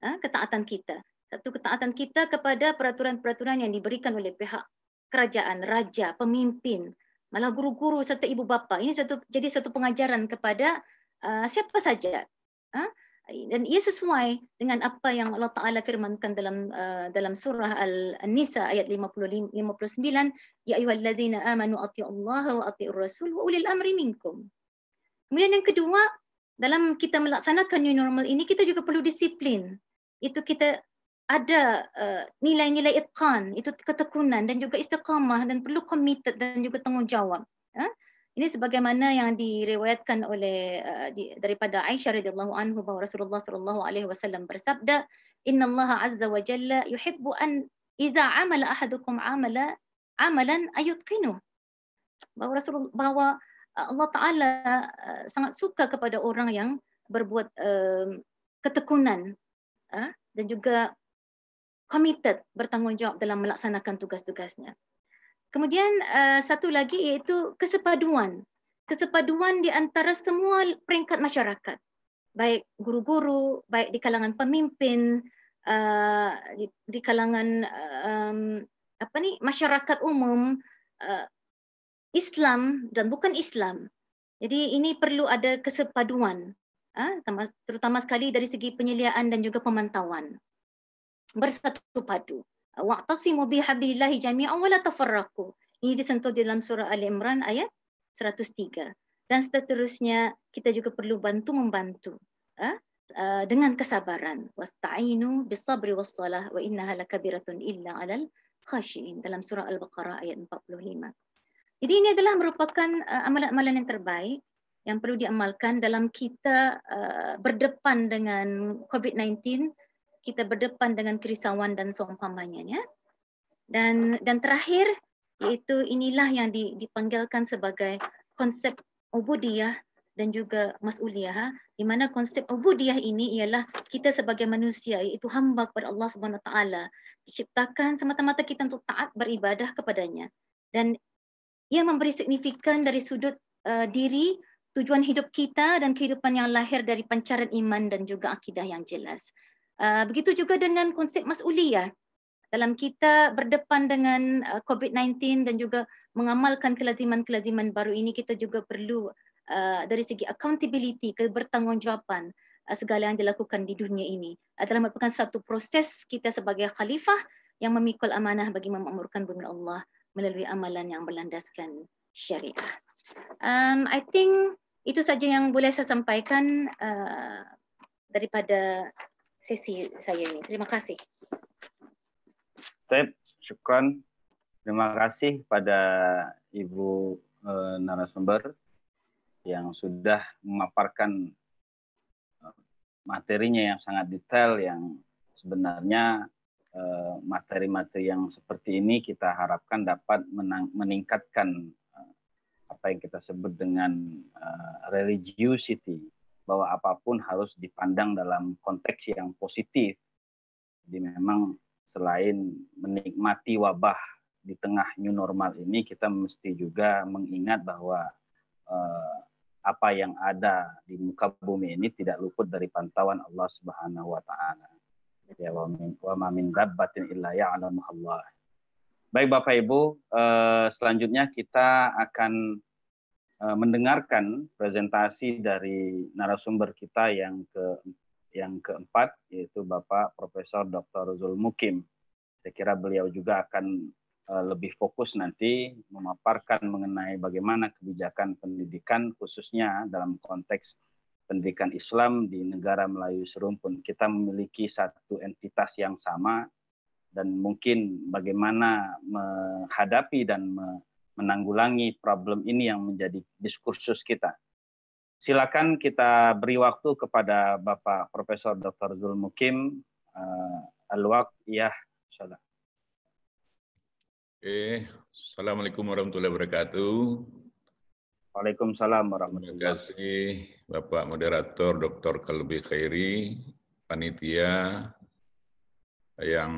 eh, ketaatan kita satu ketaatan kita kepada peraturan-peraturan yang diberikan oleh pihak kerajaan, raja, pemimpin, malah guru-guru serta ibu bapa. Ini satu jadi satu pengajaran kepada uh, siapa saja. Ha? Dan ia sesuai dengan apa yang Allah Taala firmankan dalam uh, dalam surah Al-Nisa ayat 55 59 ya ayyuhallazina amanu atti'ullaha wa atti'ur rasul wa ulil amri minkum. Kemudian yang kedua, dalam kita melaksanakan new normal ini kita juga perlu disiplin. Itu kita ada uh, nilai-nilai itqan, itu ketekunan dan juga istiqamah dan perlu committed dan juga tanggungjawab. Ya? Ini sebagaimana yang diriwayatkan oleh uh, di, daripada Aisyah radhiyallahu anhu bahwa Rasulullah sallallahu alaihi wasallam bersabda, "Inna Allah azza wa jalla yuhibbu an iza amala ahadukum amala amalan ayutqinu." Bahwa Rasul bahwa Allah taala uh, sangat suka kepada orang yang berbuat uh, ketekunan. Uh, dan juga committed bertanggungjawab dalam melaksanakan tugas-tugasnya. Kemudian eh, satu lagi iaitu kesepaduan. Kesepaduan di antara semua peringkat masyarakat. Baik guru-guru, baik di kalangan pemimpin, eh, di kalangan apa ni masyarakat umum eh, Islam dan bukan Islam. Jadi ini perlu ada kesepaduan ah, terutama sekali dari segi penyeliaan dan juga pemantauan bersatu padu. Wa'tasimu bihablillahi jami'an wa la tafarraqu. Ini disentuh di dalam surah Ali Imran ayat 103. Dan seterusnya kita juga perlu bantu membantu. Ha? dengan kesabaran wasta'inu bisabri wassalah wa innaha lakabiratun illa alal khashiin dalam surah al-baqarah ayat 45. Jadi ini adalah merupakan eh, amalan-amalan yang terbaik yang perlu diamalkan dalam kita berdepan dengan COVID-19 kita berdepan dengan kerisauan dan seumpamanya ya. Dan dan terakhir iaitu inilah yang dipanggilkan sebagai konsep ubudiyah dan juga masuliyah ha. di mana konsep ubudiyah ini ialah kita sebagai manusia iaitu hamba kepada Allah Subhanahu taala diciptakan semata-mata kita untuk taat beribadah kepadanya dan ia memberi signifikan dari sudut uh, diri tujuan hidup kita dan kehidupan yang lahir dari pancaran iman dan juga akidah yang jelas. Ah, begitu juga dengan konsep masuliah ya. dalam kita berdepan dengan ah, COVID-19 dan juga mengamalkan kelaziman-kelaziman baru ini kita juga perlu ah, dari segi accountability kebertanggungjawaban uh, segala yang dilakukan di dunia ini adalah merupakan satu proses kita sebagai khalifah yang memikul amanah bagi memakmurkan bumi Allah melalui amalan yang berlandaskan syariah. Um I think itu saja yang boleh saya sampaikan uh, daripada sesi saya ini. Terima kasih. Tep, syukron. Terima kasih pada Ibu e, narasumber yang sudah memaparkan eh, materinya yang sangat detail yang sebenarnya eh, materi-materi yang seperti ini kita harapkan dapat meningkatkan apa yang kita sebut dengan religiosity bahwa apapun harus dipandang dalam konteks yang positif. Jadi memang selain menikmati wabah di tengah new normal ini, kita mesti juga mengingat bahwa eh, apa yang ada di muka bumi ini tidak luput dari pantauan Allah Subhanahu wa taala. Ya wa min wa ma min rabbatin illa Allah. Baik Bapak Ibu, eh, selanjutnya kita akan Eh, mendengarkan presentasi dari narasumber kita yang ke yang keempat yaitu Bapak Profesor Dr. Zul Mukim. Saya kira beliau juga akan eh, lebih fokus nanti memaparkan mengenai bagaimana kebijakan pendidikan khususnya dalam konteks pendidikan Islam di negara Melayu serumpun. Kita memiliki satu entitas yang sama dan mungkin bagaimana menghadapi dan menanggulangi problem ini yang menjadi diskursus kita. Silakan kita beri waktu kepada Bapak Profesor Dr. Zulmukim uh, eh, al insyaAllah. Oke, Assalamualaikum warahmatullahi wabarakatuh. Waalaikumsalam warahmatullahi wabarakatuh. Terima kasih Bapak Moderator Dr. Kalbi Khairi, panitia yang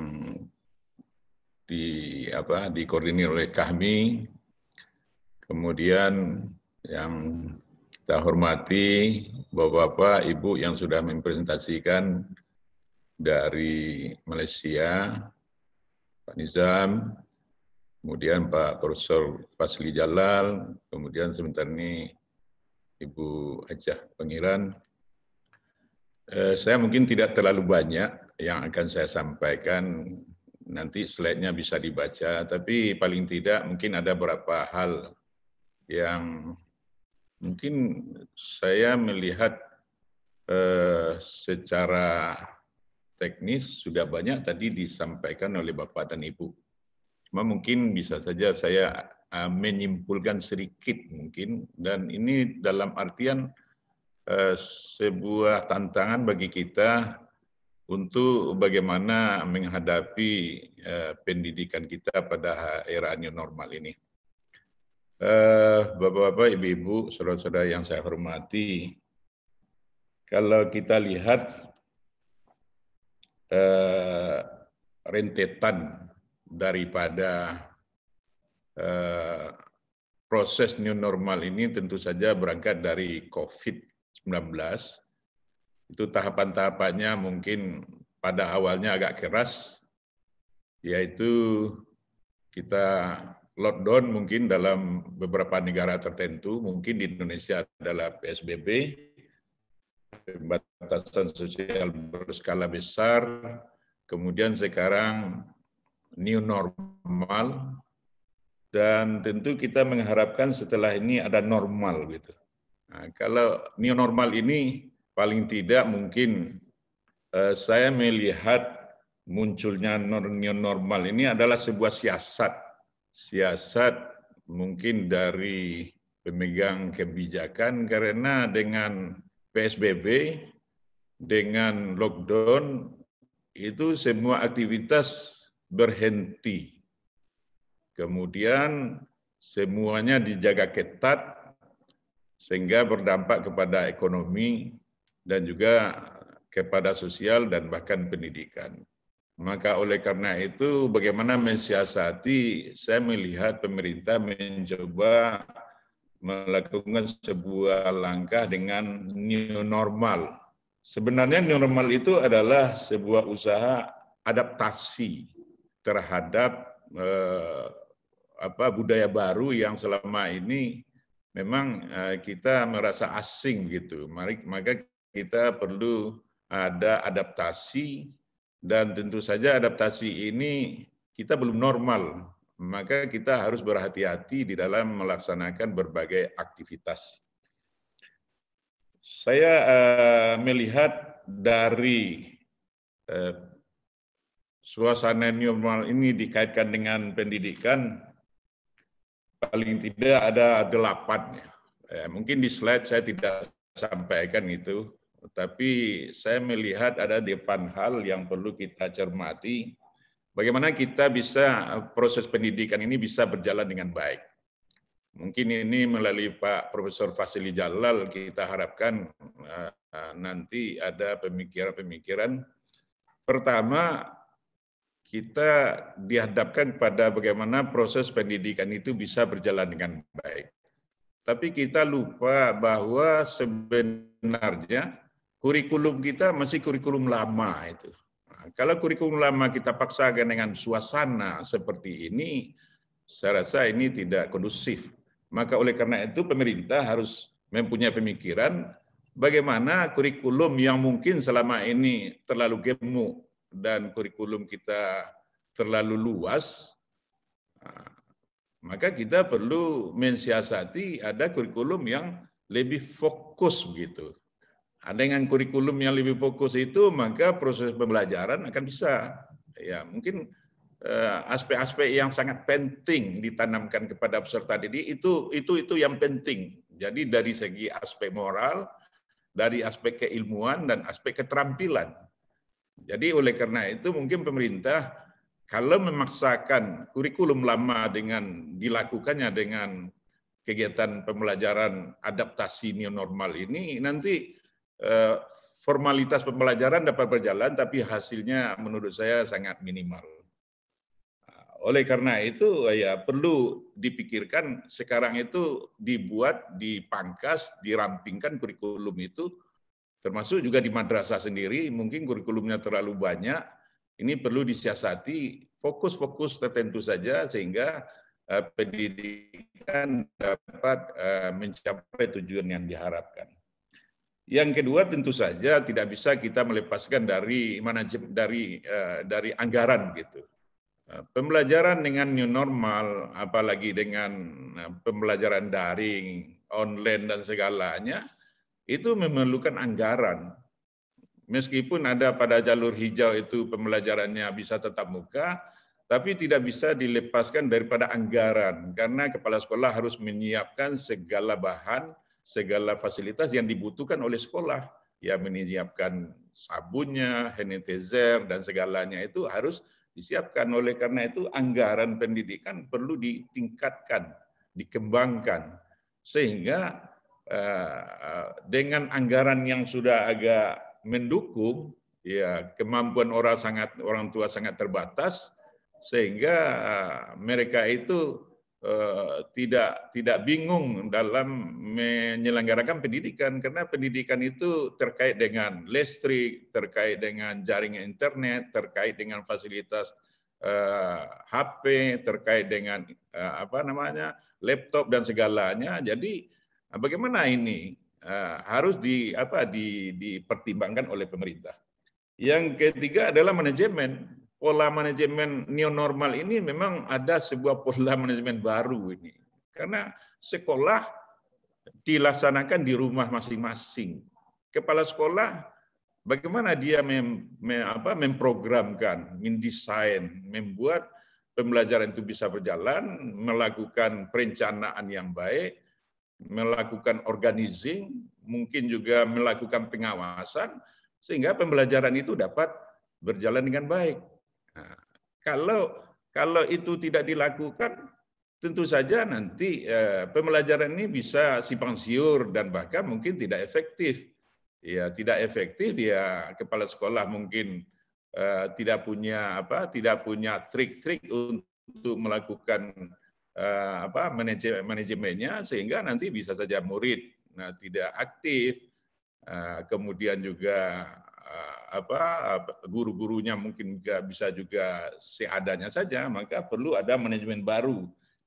di apa dikoordinir oleh kami Kemudian yang kita hormati Bapak-Bapak, Ibu yang sudah mempresentasikan dari Malaysia, Pak Nizam, kemudian Pak Profesor Fasli Jalal, kemudian sebentar ini Ibu Ajah Pengiran. Eh, saya mungkin tidak terlalu banyak yang akan saya sampaikan, nanti slide-nya bisa dibaca, tapi paling tidak mungkin ada beberapa hal yang mungkin saya melihat eh, secara teknis sudah banyak tadi disampaikan oleh Bapak dan Ibu. Cuma mungkin bisa saja saya eh, menyimpulkan sedikit mungkin dan ini dalam artian eh, sebuah tantangan bagi kita untuk bagaimana menghadapi eh, pendidikan kita pada era new normal ini. Uh, Bapak-bapak, ibu-ibu, saudara-saudara yang saya hormati, kalau kita lihat uh, rentetan daripada uh, proses new normal ini tentu saja berangkat dari COVID-19. Itu tahapan-tahapannya mungkin pada awalnya agak keras, yaitu kita lockdown mungkin dalam beberapa negara tertentu, mungkin di Indonesia adalah PSBB, pembatasan sosial berskala besar, kemudian sekarang new normal, dan tentu kita mengharapkan setelah ini ada normal gitu. Nah, kalau new normal ini paling tidak mungkin eh, saya melihat munculnya new normal ini adalah sebuah siasat siasat mungkin dari pemegang kebijakan karena dengan PSBB, dengan lockdown, itu semua aktivitas berhenti. Kemudian semuanya dijaga ketat sehingga berdampak kepada ekonomi dan juga kepada sosial dan bahkan pendidikan. Maka oleh karena itu bagaimana mensiasati, saya melihat pemerintah mencoba melakukan sebuah langkah dengan new normal. Sebenarnya new normal itu adalah sebuah usaha adaptasi terhadap eh, apa budaya baru yang selama ini memang eh, kita merasa asing gitu. Maka kita perlu ada adaptasi dan tentu saja adaptasi ini kita belum normal, maka kita harus berhati-hati di dalam melaksanakan berbagai aktivitas. Saya uh, melihat dari uh, suasana normal ini dikaitkan dengan pendidikan, paling tidak ada delapan. Ya, eh, mungkin di slide saya tidak sampaikan itu, tapi saya melihat ada depan hal yang perlu kita cermati, bagaimana kita bisa eh, proses pendidikan ini bisa berjalan dengan baik. Mungkin ini melalui Pak Profesor Fasili Jalal kita harapkan eh, eh, nanti ada pemikiran-pemikiran. Pertama, kita dihadapkan pada bagaimana proses pendidikan itu bisa berjalan dengan baik. Tapi kita lupa bahwa sebenarnya kurikulum kita masih kurikulum lama itu. Nah, kalau kurikulum lama kita paksakan dengan suasana seperti ini, saya rasa ini tidak kondusif. Maka oleh karena itu pemerintah harus mempunyai pemikiran bagaimana kurikulum yang mungkin selama ini terlalu gemuk dan kurikulum kita terlalu luas, nah, maka kita perlu mensiasati ada kurikulum yang lebih fokus begitu dengan kurikulum yang lebih fokus itu, maka proses pembelajaran akan bisa. Ya, mungkin eh, aspek-aspek yang sangat penting ditanamkan kepada peserta didik itu itu itu yang penting. Jadi dari segi aspek moral, dari aspek keilmuan dan aspek keterampilan. Jadi oleh karena itu mungkin pemerintah kalau memaksakan kurikulum lama dengan dilakukannya dengan kegiatan pembelajaran adaptasi new normal ini nanti Eh, formalitas pembelajaran dapat berjalan, tapi hasilnya menurut saya sangat minimal. Nah, oleh karena itu, ya perlu dipikirkan sekarang itu dibuat, dipangkas, dirampingkan kurikulum itu, termasuk juga di madrasah sendiri, mungkin kurikulumnya terlalu banyak, ini perlu disiasati fokus-fokus tertentu saja sehingga eh, pendidikan dapat eh, mencapai tujuan yang diharapkan. Yang kedua tentu saja tidak bisa kita melepaskan dari manajem dari eh, dari anggaran gitu. Uh, pembelajaran dengan new normal, apalagi dengan uh, pembelajaran daring, online dan segalanya, itu memerlukan anggaran. Meskipun ada pada jalur hijau itu pembelajarannya bisa tetap muka, tapi tidak bisa dilepaskan daripada anggaran karena kepala sekolah harus menyiapkan segala bahan segala fasilitas yang dibutuhkan oleh sekolah. Ya menyiapkan sabunnya, hand sanitizer dan segalanya itu harus disiapkan. Oleh karena itu anggaran pendidikan perlu ditingkatkan, dikembangkan sehingga eh, dengan anggaran yang sudah agak mendukung ya kemampuan orang sangat orang tua sangat terbatas sehingga eh, mereka itu Eh, tidak tidak bingung dalam menyelenggarakan pendidikan karena pendidikan itu terkait dengan listrik, terkait dengan jaringan internet, terkait dengan fasilitas uh, eh, HP, terkait dengan uh, apa namanya laptop dan segalanya. Jadi bagaimana ini uh, harus di apa di, dipertimbangkan oleh pemerintah. Yang ketiga adalah manajemen pola manajemen new normal ini memang ada sebuah pola manajemen baru ini. Karena sekolah dilaksanakan di rumah masing-masing. Kepala sekolah bagaimana dia mem, mem, apa, memprogramkan, mendesain, membuat pembelajaran itu bisa berjalan, melakukan perencanaan yang baik, melakukan organizing, mungkin juga melakukan pengawasan, sehingga pembelajaran itu dapat berjalan dengan baik kalau kalau itu tidak dilakukan, tentu saja nanti eh, pembelajaran ini bisa simpang siur dan bahkan mungkin tidak efektif. Ya, tidak efektif ya kepala sekolah mungkin eh, tidak punya apa, tidak punya trik-trik untuk melakukan eh, apa manajemen manajemennya sehingga nanti bisa saja murid nah, tidak aktif, eh, kemudian juga apa guru-gurunya mungkin nggak bisa juga seadanya saja, maka perlu ada manajemen baru.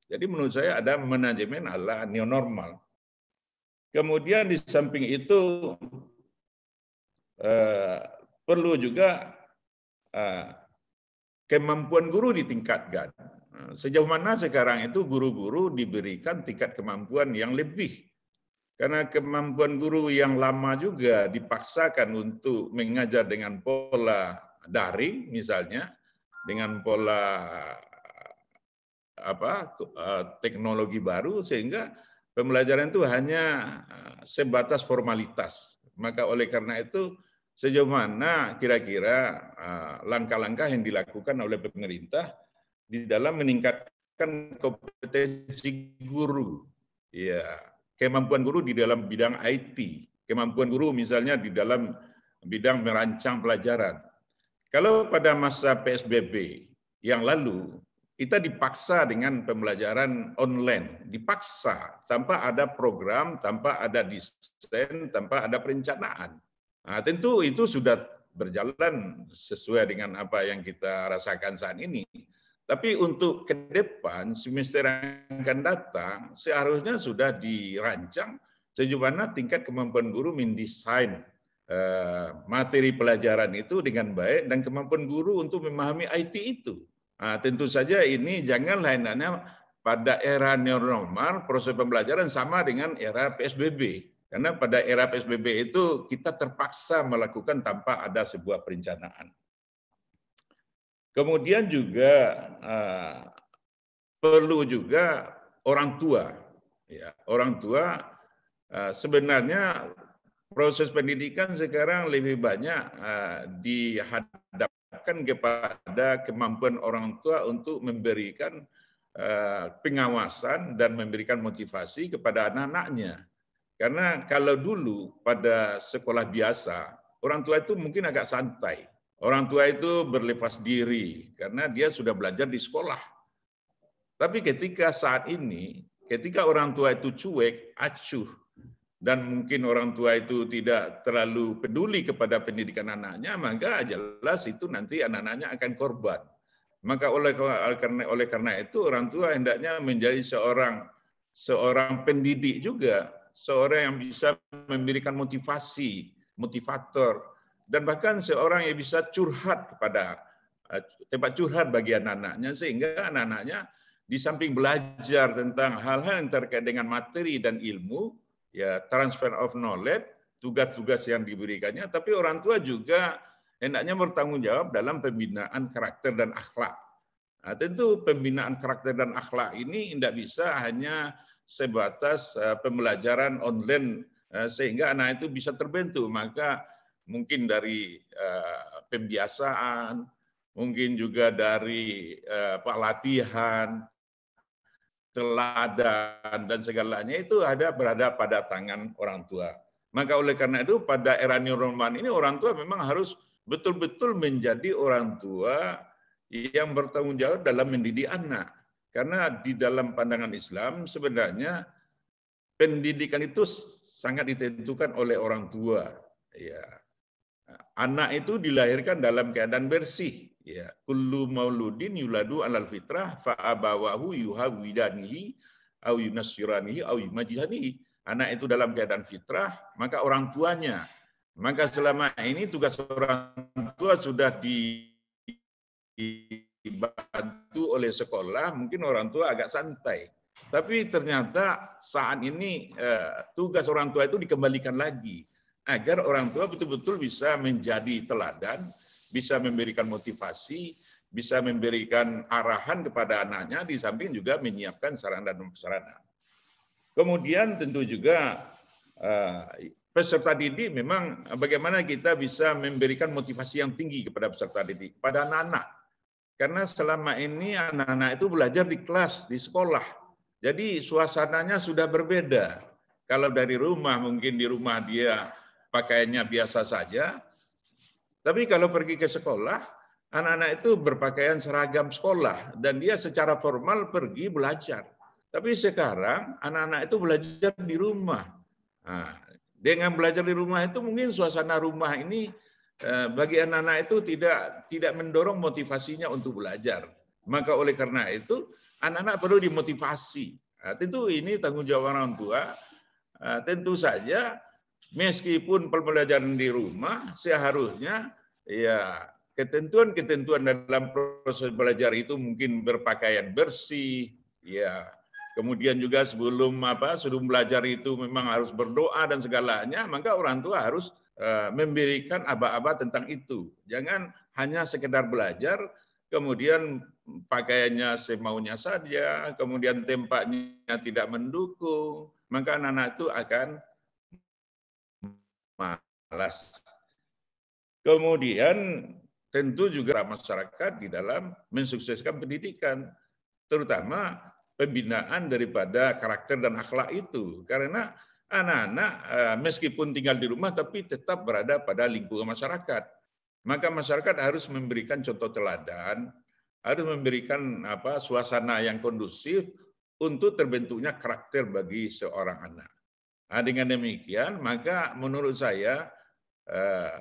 Jadi menurut saya ada manajemen ala new normal. Kemudian di samping itu eh, perlu juga eh, kemampuan guru ditingkatkan. Sejauh mana sekarang itu guru-guru diberikan tingkat kemampuan yang lebih karena kemampuan guru yang lama juga dipaksakan untuk mengajar dengan pola daring misalnya, dengan pola apa eh, teknologi baru sehingga pembelajaran itu hanya eh, sebatas formalitas. Maka oleh karena itu sejauh mana kira-kira eh, langkah-langkah yang dilakukan oleh pemerintah di dalam meningkatkan kompetensi guru. Ya, kemampuan guru di dalam bidang IT, kemampuan guru misalnya di dalam bidang merancang pelajaran. Kalau pada masa PSBB yang lalu, kita dipaksa dengan pembelajaran online, dipaksa tanpa ada program, tanpa ada desain, tanpa ada perencanaan. Nah, tentu itu sudah berjalan sesuai dengan apa yang kita rasakan saat ini. Tapi untuk ke depan semester yang akan datang seharusnya sudah dirancang sejauh mana tingkat kemampuan guru mendesain uh, materi pelajaran itu dengan baik dan kemampuan guru untuk memahami IT itu. Nah, tentu saja ini jangan lainnya pada era normal proses pembelajaran sama dengan era PSBB. Karena pada era PSBB itu kita terpaksa melakukan tanpa ada sebuah perencanaan. Kemudian juga uh, perlu juga orang tua, ya orang tua uh, sebenarnya proses pendidikan sekarang lebih banyak uh, dihadapkan kepada kemampuan orang tua untuk memberikan uh, pengawasan dan memberikan motivasi kepada anak-anaknya. Karena kalau dulu pada sekolah biasa, orang tua itu mungkin agak santai Orang tua itu berlepas diri karena dia sudah belajar di sekolah. Tapi ketika saat ini, ketika orang tua itu cuek, acuh, dan mungkin orang tua itu tidak terlalu peduli kepada pendidikan anaknya, maka jelas itu nanti anak-anaknya akan korban. Maka oleh karena oleh karena itu orang tua hendaknya menjadi seorang seorang pendidik juga, seorang yang bisa memberikan motivasi, motivator dan bahkan seorang yang bisa curhat kepada eh, tempat curhat bagi anak-anaknya sehingga anak-anaknya di samping belajar tentang hal-hal yang terkait dengan materi dan ilmu, ya transfer of knowledge, tugas-tugas yang diberikannya, tapi orang tua juga hendaknya bertanggung jawab dalam pembinaan karakter dan akhlak. Nah, tentu pembinaan karakter dan akhlak ini tidak bisa hanya sebatas eh, pembelajaran online eh, sehingga anak itu bisa terbentuk. Maka mungkin dari eh, pembiasaan, mungkin juga dari eh, pelatihan, teladan dan segalanya itu ada berada pada tangan orang tua. Maka oleh karena itu pada era New Roman ini orang tua memang harus betul-betul menjadi orang tua yang bertanggung jawab dalam mendidik anak. Karena di dalam pandangan Islam sebenarnya pendidikan itu sangat ditentukan oleh orang tua. Ya. Anak itu dilahirkan dalam keadaan bersih. Ya. Kullu mauludin yuladu alal fitrah fa'abawahu yuhawidanihi au yunasiranihi au yumajihanihi. Anak itu dalam keadaan fitrah, maka orang tuanya. Maka selama ini tugas orang tua sudah di dibantu oleh sekolah, mungkin orang tua agak santai. Tapi ternyata saat ini eh, tugas orang tua itu dikembalikan lagi agar orang tua betul-betul bisa menjadi teladan, bisa memberikan motivasi, bisa memberikan arahan kepada anaknya, di samping juga menyiapkan sarana dan sarana. Kemudian tentu juga eh, peserta didik memang bagaimana kita bisa memberikan motivasi yang tinggi kepada peserta didik, kepada anak-anak. Karena selama ini anak-anak itu belajar di kelas, di sekolah. Jadi suasananya sudah berbeda. Kalau dari rumah, mungkin di rumah dia pakaiannya biasa saja. Tapi kalau pergi ke sekolah, anak-anak itu berpakaian seragam sekolah dan dia secara formal pergi belajar. Tapi sekarang anak-anak itu belajar di rumah. Nah, dengan belajar di rumah itu mungkin suasana rumah ini eh, bagi anak-anak itu tidak tidak mendorong motivasinya untuk belajar. Maka oleh karena itu anak-anak perlu dimotivasi. Nah, tentu ini tanggung jawab orang tua. Nah, tentu saja meskipun pembelajaran di rumah seharusnya ya ketentuan-ketentuan dalam proses belajar itu mungkin berpakaian bersih ya kemudian juga sebelum apa sebelum belajar itu memang harus berdoa dan segalanya maka orang tua harus uh, memberikan aba-aba tentang itu jangan hanya sekedar belajar kemudian pakaiannya semaunya saja kemudian tempatnya tidak mendukung maka anak-anak itu akan malas. Kemudian tentu juga masyarakat di dalam mensukseskan pendidikan, terutama pembinaan daripada karakter dan akhlak itu. Karena anak-anak eh, meskipun tinggal di rumah tapi tetap berada pada lingkungan masyarakat. Maka masyarakat harus memberikan contoh teladan, harus memberikan apa suasana yang kondusif untuk terbentuknya karakter bagi seorang anak. Nah, dengan demikian, maka menurut saya eh,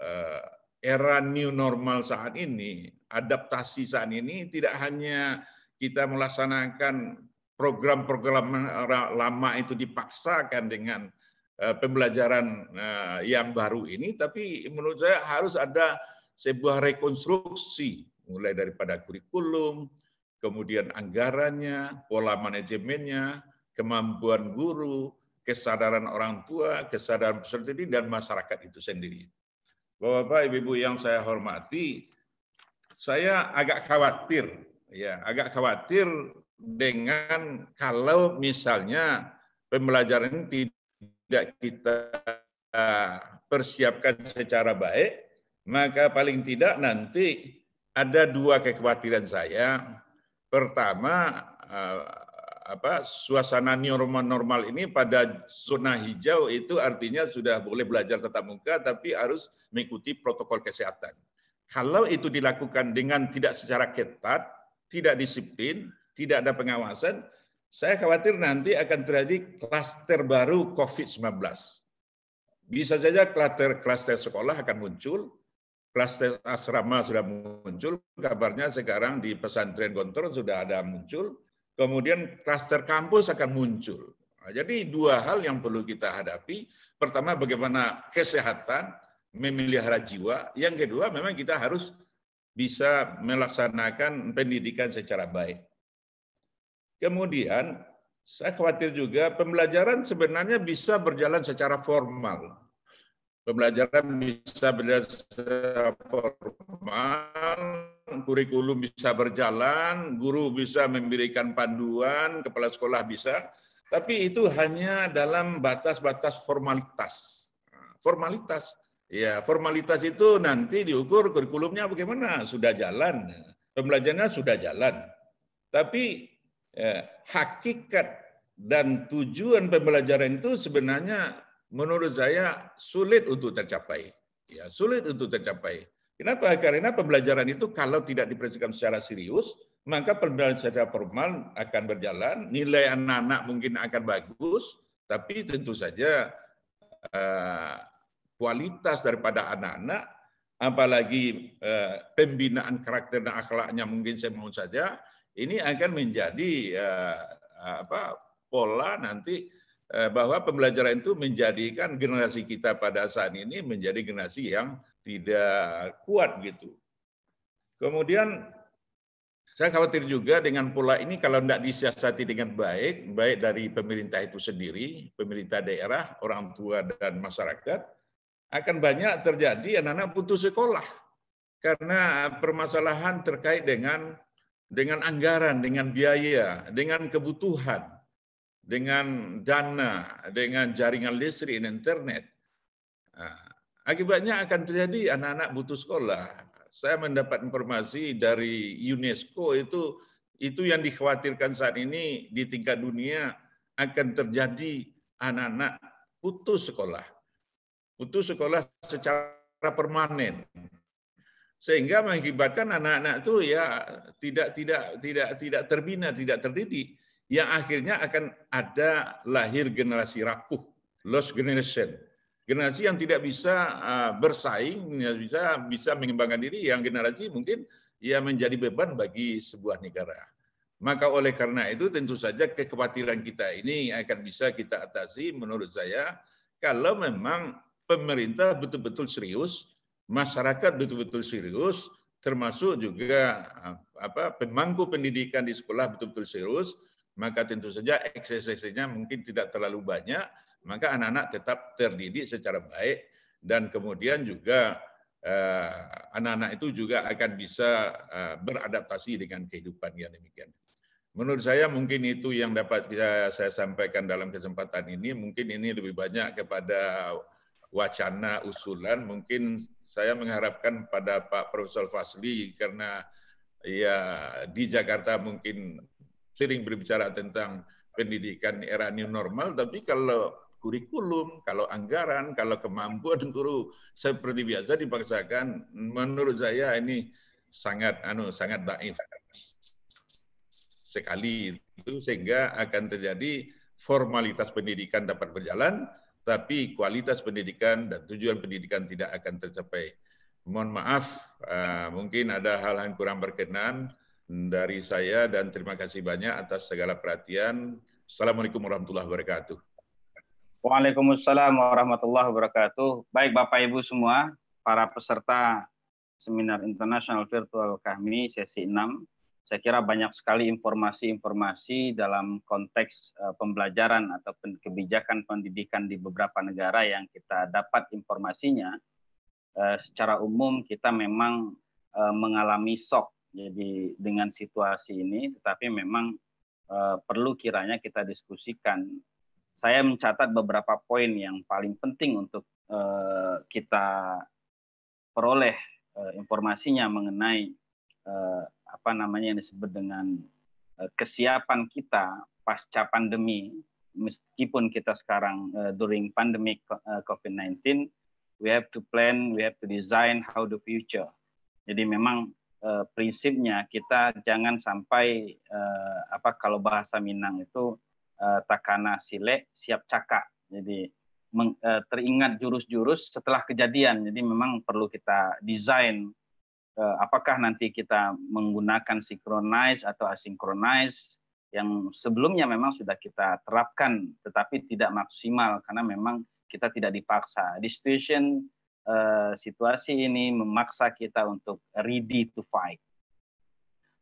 eh, era new normal saat ini, adaptasi saat ini tidak hanya kita melaksanakan program-program lama itu dipaksakan dengan eh, pembelajaran yang baru ini, tapi menurut saya harus ada sebuah rekonstruksi mulai daripada kurikulum, kemudian anggarannya, pola manajemennya, kemampuan guru, kesadaran orang tua, kesadaran peserta didik dan masyarakat itu sendiri. Bapak-bapak, ibu-ibu yang saya hormati, saya agak khawatir, ya, agak khawatir dengan kalau misalnya pembelajaran tidak kita persiapkan secara baik, maka paling tidak nanti ada dua kekhawatiran saya. Pertama, eh, apa suasana normal normal ini pada zona hijau itu artinya sudah boleh belajar tetap muka tapi harus mengikuti protokol kesehatan. Kalau itu dilakukan dengan tidak secara ketat, tidak disiplin, tidak ada pengawasan, saya khawatir nanti akan terjadi klaster baru COVID-19. Bisa saja klaster klaster sekolah akan muncul, klaster asrama sudah muncul, kabarnya sekarang di pesantren Gontor sudah ada muncul, kemudian klaster kampus akan muncul. Nah, jadi dua hal yang perlu kita hadapi. Pertama bagaimana kesehatan, memelihara jiwa. Yang kedua memang kita harus bisa melaksanakan pendidikan secara baik. Kemudian saya khawatir juga pembelajaran sebenarnya bisa berjalan secara formal. Pembelajaran bisa berjalan secara formal, kurikulum bisa berjalan, guru bisa memberikan panduan, kepala sekolah bisa, tapi itu hanya dalam batas-batas formalitas. Formalitas. Ya, formalitas itu nanti diukur kurikulumnya bagaimana, sudah jalan, pembelajarannya sudah jalan. Tapi eh, hakikat dan tujuan pembelajaran itu sebenarnya menurut saya sulit untuk tercapai. Ya, sulit untuk tercapai. Kenapa? Karena pembelajaran itu kalau tidak diperhatikan secara serius, maka pembelajaran secara formal akan berjalan, nilai anak-anak mungkin akan bagus, tapi tentu saja uh, kualitas daripada anak-anak, apalagi uh, pembinaan karakter dan akhlaknya mungkin saya mau saja, ini akan menjadi uh, apa pola nanti bahwa pembelajaran itu menjadikan generasi kita pada saat ini menjadi generasi yang tidak kuat gitu. Kemudian saya khawatir juga dengan pola ini kalau tidak disiasati dengan baik, baik dari pemerintah itu sendiri, pemerintah daerah, orang tua dan masyarakat, akan banyak terjadi anak-anak putus sekolah karena permasalahan terkait dengan dengan anggaran, dengan biaya, dengan kebutuhan, dengan dana, dengan jaringan listrik dan internet. Nah, Akibatnya akan terjadi anak-anak butuh sekolah. Saya mendapat informasi dari UNESCO itu itu yang dikhawatirkan saat ini di tingkat dunia akan terjadi anak-anak putus sekolah. Putus sekolah secara permanen sehingga mengakibatkan anak-anak itu ya tidak tidak tidak tidak terbina, tidak terdidik yang akhirnya akan ada lahir generasi rapuh, lost generation generasi yang tidak bisa ah, bersaing, bersaing, bisa bisa mengembangkan diri, yang generasi mungkin ya menjadi beban bagi sebuah negara. Maka oleh karena itu tentu saja kekhawatiran kita ini akan bisa kita atasi menurut saya kalau memang pemerintah betul-betul serius, masyarakat betul-betul serius, termasuk juga ah, apa pemangku pendidikan di sekolah betul-betul serius, maka tentu saja ekses-eksesnya mungkin tidak terlalu banyak, maka anak-anak tetap terdidik secara baik dan kemudian juga eh, anak-anak eh, itu juga akan bisa eh, beradaptasi dengan kehidupan yang demikian. Menurut saya mungkin itu yang dapat kita, saya sampaikan dalam kesempatan ini. Mungkin ini lebih banyak kepada wacana usulan. Mungkin saya mengharapkan pada Pak Profesor Fasli karena ya di Jakarta mungkin sering berbicara tentang pendidikan era new normal, tapi kalau kurikulum, kalau anggaran, kalau kemampuan guru seperti biasa dipaksakan, menurut saya ini sangat anu sangat baik sekali itu sehingga akan terjadi formalitas pendidikan dapat berjalan tapi kualitas pendidikan dan tujuan pendidikan tidak akan tercapai. Mohon maaf uh, mungkin ada hal yang kurang berkenan dari saya dan terima kasih banyak atas segala perhatian. Assalamualaikum warahmatullahi wabarakatuh. Waalaikumsalam warahmatullahi wabarakatuh. Baik Bapak Ibu semua, para peserta seminar internasional virtual kami sesi 6. Saya kira banyak sekali informasi-informasi dalam konteks eh, pembelajaran atau kebijakan pendidikan di beberapa negara yang kita dapat informasinya. Eh, secara umum kita memang eh, mengalami shock jadi dengan situasi ini, tetapi memang perlu kiranya kita diskusikan saya mencatat beberapa poin yang paling penting untuk uh, kita peroleh uh, informasinya mengenai uh, apa namanya yang disebut dengan uh, kesiapan kita pasca pandemi meskipun kita sekarang uh, during pandemic COVID-19 we have to plan we have to design how the future jadi memang uh, prinsipnya kita jangan sampai uh, apa kalau bahasa Minang itu uh, takana sile siap caka. Jadi meng, uh, teringat jurus-jurus setelah kejadian. Jadi memang perlu kita desain uh, apakah nanti kita menggunakan synchronize atau asynchronize yang sebelumnya memang sudah kita terapkan tetapi tidak maksimal karena memang kita tidak dipaksa. Di situation situasi ini memaksa kita untuk ready to fight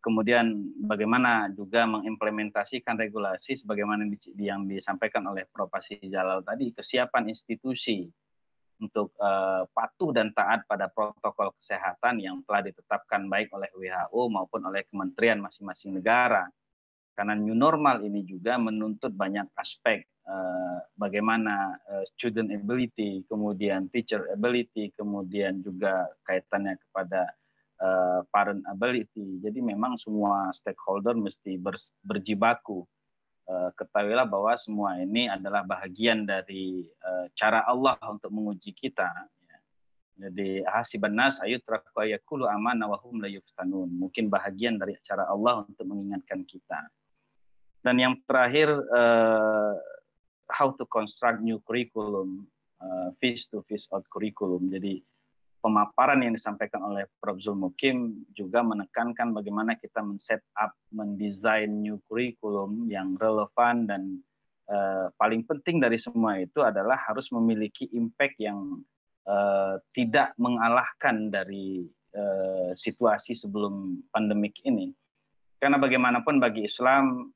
kemudian bagaimana juga mengimplementasikan regulasi sebagaimana yang disampaikan oleh Prof. Jalal tadi, kesiapan institusi untuk uh, patuh dan taat pada protokol kesehatan yang telah ditetapkan baik oleh WHO maupun oleh kementerian masing-masing negara. Karena new normal ini juga menuntut banyak aspek uh, bagaimana uh, student ability, kemudian teacher ability, kemudian juga kaitannya kepada parent eh, ability. Jadi memang semua stakeholder mesti ber, berjibaku. Eh, ketahuilah bahwa semua ini adalah bahagian dari eh, cara Allah untuk menguji kita. Jadi hasiban nas ayutraku yakulu amana Mungkin bahagian dari cara Allah untuk mengingatkan kita. Dan yang terakhir how to construct new curriculum face to face out curriculum. Jadi pemaparan yang disampaikan oleh Prof. Zulmukim juga menekankan bagaimana kita men-set up, mendesain new curriculum yang relevan dan uh, paling penting dari semua itu adalah harus memiliki impact yang uh, tidak mengalahkan dari uh, situasi sebelum pandemik ini. Karena bagaimanapun bagi Islam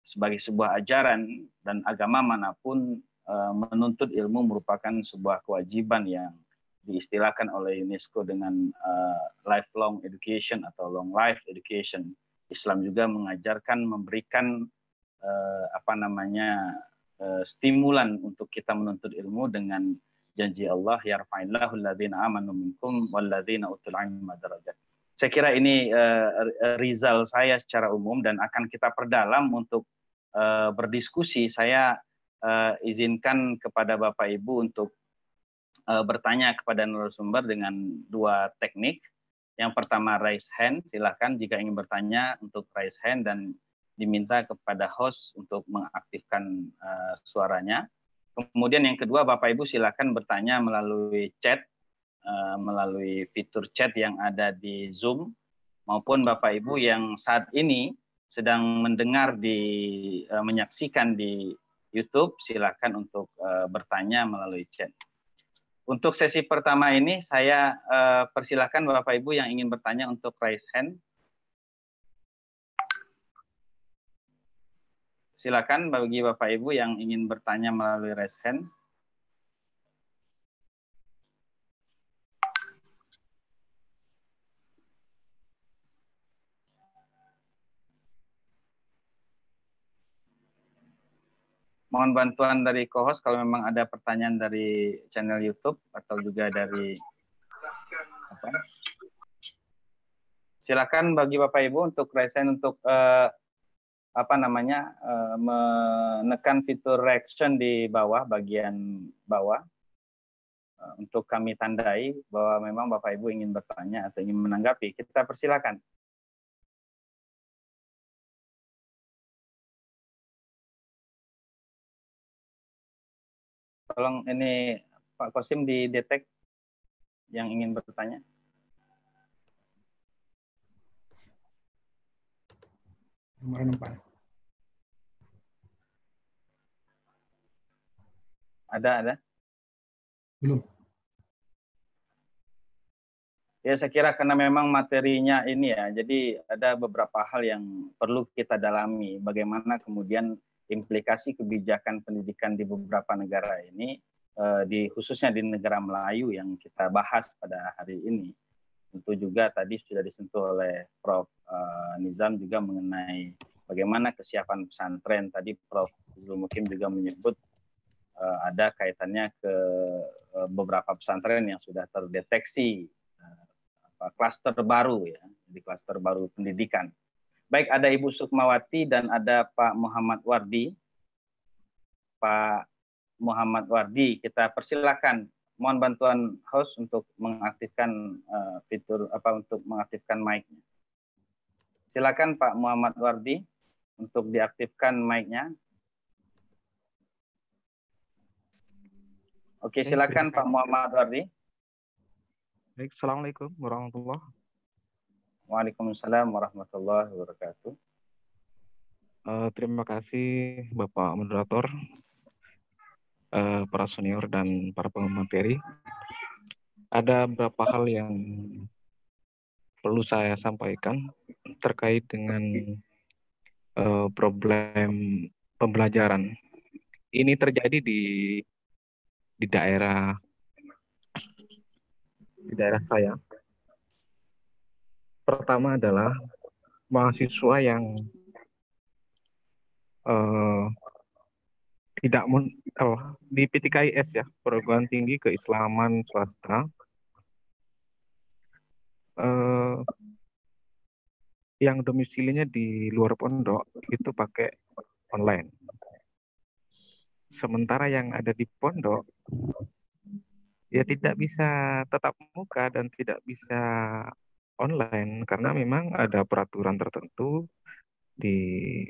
sebagai sebuah ajaran dan agama manapun menuntut ilmu merupakan sebuah kewajiban yang diistilahkan oleh UNESCO dengan uh, lifelong education atau long life education. Islam juga mengajarkan memberikan uh, apa namanya uh, stimulan untuk kita menuntut ilmu dengan janji Allah yarfa'illahu ladzina amanu minkum walladziina utul darajat. Saya kira ini uh, result saya secara umum dan akan kita perdalam untuk uh, berdiskusi. Saya uh, izinkan kepada Bapak Ibu untuk Eh, bertanya kepada narasumber dengan dua teknik. Yang pertama raise hand, silakan jika ingin bertanya untuk raise hand dan diminta kepada host untuk mengaktifkan uh, suaranya. Kemudian yang kedua Bapak Ibu silakan bertanya melalui chat, uh, melalui fitur chat yang ada di Zoom maupun Bapak Ibu yang saat ini sedang mendengar di uh, menyaksikan di YouTube silakan untuk uh, bertanya melalui chat. Untuk sesi pertama ini saya uh, persilahkan Bapak Ibu yang ingin bertanya untuk raise hand. Silakan bagi Bapak Ibu yang ingin bertanya melalui raise hand. mohon bantuan dari co-host kalau memang ada pertanyaan dari channel YouTube atau juga dari apa? Silakan bagi Bapak Ibu untuk resen untuk eh, apa namanya eh, menekan fitur reaction di bawah bagian bawah eh, untuk kami tandai bahwa memang Bapak Ibu ingin bertanya atau ingin menanggapi. Kita persilakan. Tolong ini Pak Kosim di detect yang ingin bertanya. Nomor 4. Ada, ada? Belum. Ya, saya kira karena memang materinya ini ya, jadi ada beberapa hal yang perlu kita dalami. Bagaimana kemudian implikasi kebijakan pendidikan di beberapa negara ini, eh, di khususnya di negara Melayu yang kita bahas pada hari ini. Tentu juga tadi sudah disentuh oleh Prof. Eh, Nizam juga mengenai bagaimana kesiapan pesantren. Tadi Prof. Zul Mukim juga menyebut eh, ada kaitannya ke beberapa pesantren yang sudah terdeteksi kluster baru ya, di kluster baru pendidikan Baik, ada Ibu Sukmawati dan ada Pak Muhammad Wardi. Pak Muhammad Wardi, kita persilakan. Mohon bantuan host untuk mengaktifkan uh, fitur apa untuk mengaktifkan mic-nya. Silakan Pak Muhammad Wardi untuk diaktifkan mic-nya. Oke, silakan Pak Muhammad Wardi. Baik, Assalamualaikum warahmatullahi Waalaikumsalam warahmatullahi wabarakatuh. Uh, terima kasih Bapak moderator, uh, para senior dan para pemateri. Ada beberapa hal yang perlu saya sampaikan terkait dengan uh, problem pembelajaran. Ini terjadi di di daerah di daerah saya pertama adalah mahasiswa yang uh, tidak men, oh, di PTKIS ya perguruan tinggi keislaman swasta uh, yang domisilinya di luar pondok itu pakai online sementara yang ada di pondok ya tidak bisa tetap muka dan tidak bisa online karena memang ada peraturan tertentu di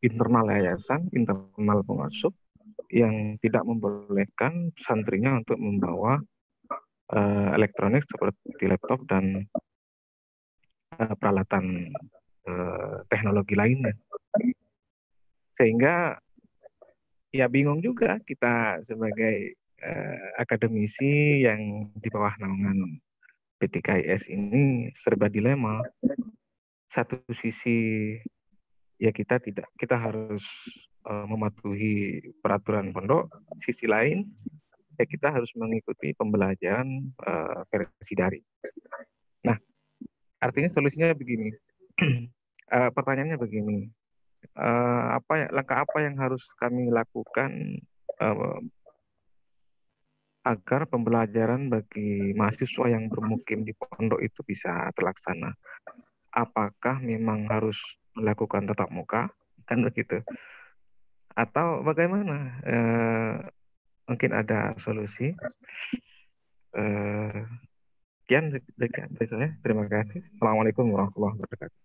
internal yayasan, internal pengasuh yang tidak membolehkan santrinya untuk membawa uh, elektronik seperti laptop dan uh, peralatan uh, teknologi lainnya. Sehingga ya bingung juga kita sebagai uh, akademisi yang di bawah naungan PTKIS ini serba dilema. Satu sisi ya kita tidak kita harus uh, mematuhi peraturan pondok. Sisi lain ya kita harus mengikuti pembelajaran uh, versi daring. Nah, artinya solusinya begini. uh, pertanyaannya begini. Uh, apa ya, langkah apa yang harus kami lakukan uh, agar pembelajaran bagi mahasiswa yang bermukim di pondok itu bisa terlaksana. Apakah memang harus melakukan tatap muka? Kan begitu. Atau bagaimana? E, mungkin ada solusi. E, sekian dari saya. Terima kasih. Assalamualaikum warahmatullahi wabarakatuh.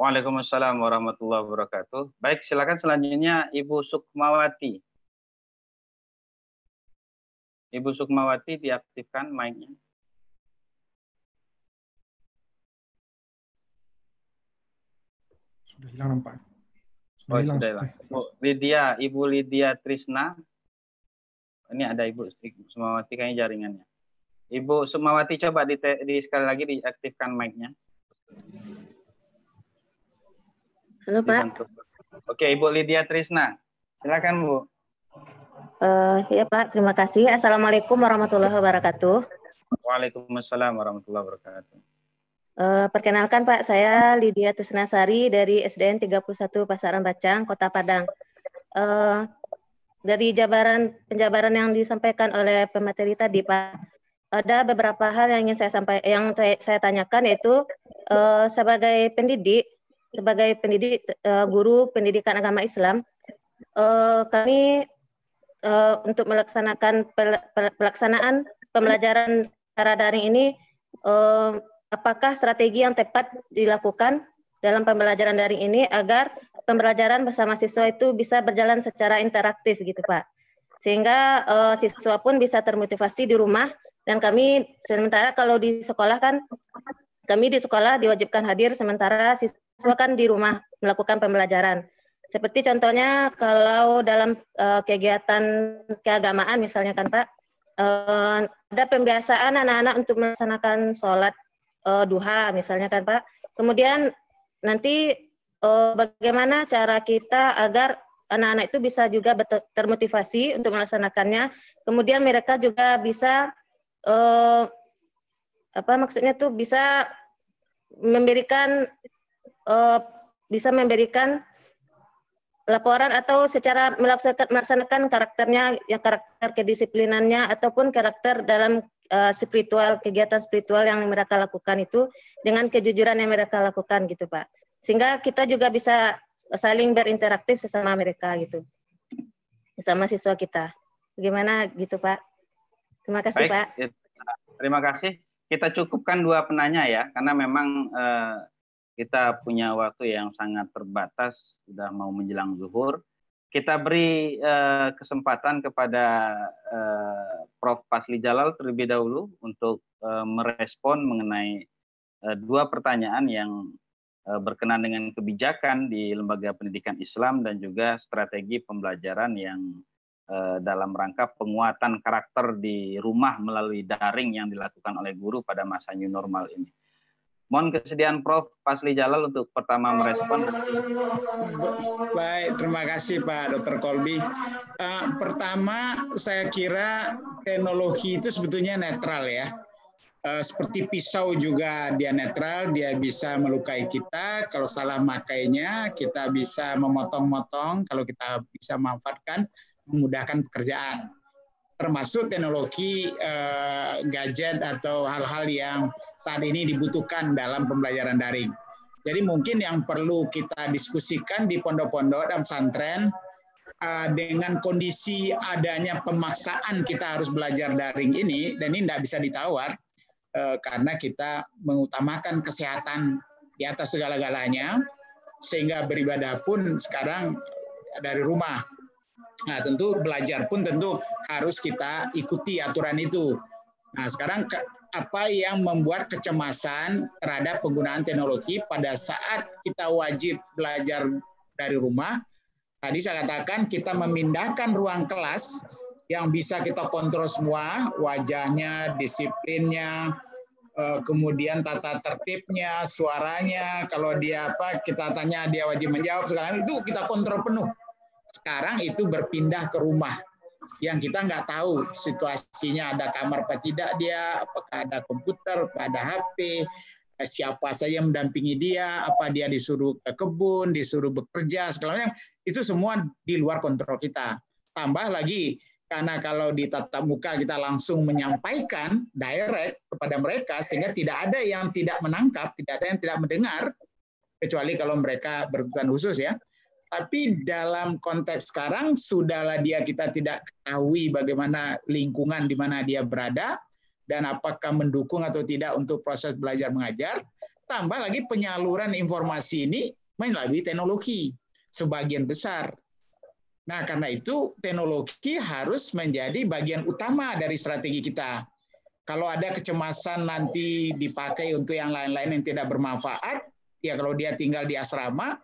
Waalaikumsalam warahmatullahi wabarakatuh. Baik, silakan selanjutnya Ibu Sukmawati. Ibu Sukmawati diaktifkan mic-nya. Sudah hilang nampak. Sudah oh, hilang. Sudah hilang. Ibu Lydia, Ibu Lydia Trisna. Ini ada Ibu Sukmawati kayaknya jaringannya. Ibu Sukmawati coba di, di sekali lagi diaktifkan mic-nya. Halo, Pak. Dibantu. Oke, Ibu Lydia Trisna. Silakan, Bu. Uh, ya Pak, terima kasih. Assalamualaikum warahmatullahi wabarakatuh. Waalaikumsalam warahmatullahi wabarakatuh. Uh, perkenalkan Pak, saya Lydia Tusnasari dari SDN 31 Pasaran Bacang, Kota Padang. Uh, dari jabaran penjabaran yang disampaikan oleh pemateri tadi Pak, ada beberapa hal yang ingin saya sampai yang saya tanyakan yaitu uh, sebagai pendidik, sebagai pendidik uh, guru pendidikan agama Islam, uh, kami uh, untuk melaksanakan pelaksanaan pembelajaran secara daring ini uh, apakah strategi yang tepat dilakukan dalam pembelajaran daring ini agar pembelajaran bersama siswa itu bisa berjalan secara interaktif gitu Pak. Sehingga uh, siswa pun bisa termotivasi di rumah dan kami sementara kalau di sekolah kan kami di sekolah diwajibkan hadir sementara siswa kan di rumah melakukan pembelajaran. Seperti contohnya kalau dalam uh, kegiatan keagamaan misalnya kan Pak, uh, ada pembiasaan anak-anak untuk melaksanakan sholat uh, duha misalnya kan Pak. Kemudian nanti uh, bagaimana cara kita agar anak-anak itu bisa juga termotivasi untuk melaksanakannya. Kemudian mereka juga bisa uh, apa maksudnya tuh bisa memberikan uh, bisa memberikan laporan atau secara melaksanakan karakternya ya karakter kedisiplinannya ataupun karakter dalam uh, spiritual kegiatan spiritual yang mereka lakukan itu dengan kejujuran yang mereka lakukan gitu Pak. Sehingga kita juga bisa saling berinteraktif sesama mereka gitu. sama siswa kita. Bagaimana gitu Pak? Terima kasih Baik, Pak. Ya, terima kasih. Kita cukupkan dua penanya ya karena memang uh, kita punya waktu yang sangat terbatas, sudah mau menjelang zuhur. Kita beri eh, kesempatan kepada eh, Prof. Pasli Jalal terlebih dahulu untuk eh, merespon mengenai eh, dua pertanyaan yang eh, berkenan dengan kebijakan di lembaga pendidikan Islam dan juga strategi pembelajaran yang eh, dalam rangka penguatan karakter di rumah melalui daring yang dilakukan oleh guru pada masa new normal ini. Mohon kesediaan Prof. Pasli Jalal untuk pertama merespon. Baik, terima kasih Pak Dr. Kolbi. Uh, pertama, saya kira teknologi itu sebetulnya netral ya. Uh, seperti pisau juga dia netral, dia bisa melukai kita. Kalau salah makainya, kita bisa memotong-motong. Kalau kita bisa memanfaatkan, memudahkan pekerjaan termasuk teknologi uh, gadget atau hal-hal yang saat ini dibutuhkan dalam pembelajaran daring. Jadi mungkin yang perlu kita diskusikan di pondok-pondok dan pesantren uh, dengan kondisi adanya pemaksaan kita harus belajar daring ini dan ini tidak bisa ditawar uh, karena kita mengutamakan kesehatan di atas segala-galanya sehingga beribadah pun sekarang dari rumah Nah, tentu belajar pun tentu harus kita ikuti aturan itu. Nah, sekarang apa yang membuat kecemasan terhadap penggunaan teknologi pada saat kita wajib belajar dari rumah? Tadi saya katakan kita memindahkan ruang kelas yang bisa kita kontrol semua, wajahnya, disiplinnya, eh, kemudian tata tertibnya, suaranya, kalau dia apa kita tanya dia wajib menjawab sekarang itu kita kontrol penuh sekarang itu berpindah ke rumah yang kita nggak tahu situasinya ada kamar apa tidak dia, apakah ada komputer, apakah ada HP, eh, siapa saja yang mendampingi dia, apa dia disuruh ke kebun, disuruh bekerja, segala macam. Itu semua di luar kontrol kita. Tambah lagi, karena kalau di tatap muka kita langsung menyampaikan direct kepada mereka, sehingga tidak ada yang tidak menangkap, tidak ada yang tidak mendengar, kecuali kalau mereka berkebutuhan khusus ya. Tapi dalam konteks sekarang, sudahlah dia kita tidak ketahui bagaimana lingkungan di mana dia berada, dan apakah mendukung atau tidak untuk proses belajar mengajar. Tambah lagi penyaluran informasi ini melalui teknologi sebagian besar. Nah, karena itu teknologi harus menjadi bagian utama dari strategi kita. Kalau ada kecemasan nanti dipakai untuk yang lain-lain yang tidak bermanfaat, ya kalau dia tinggal di asrama,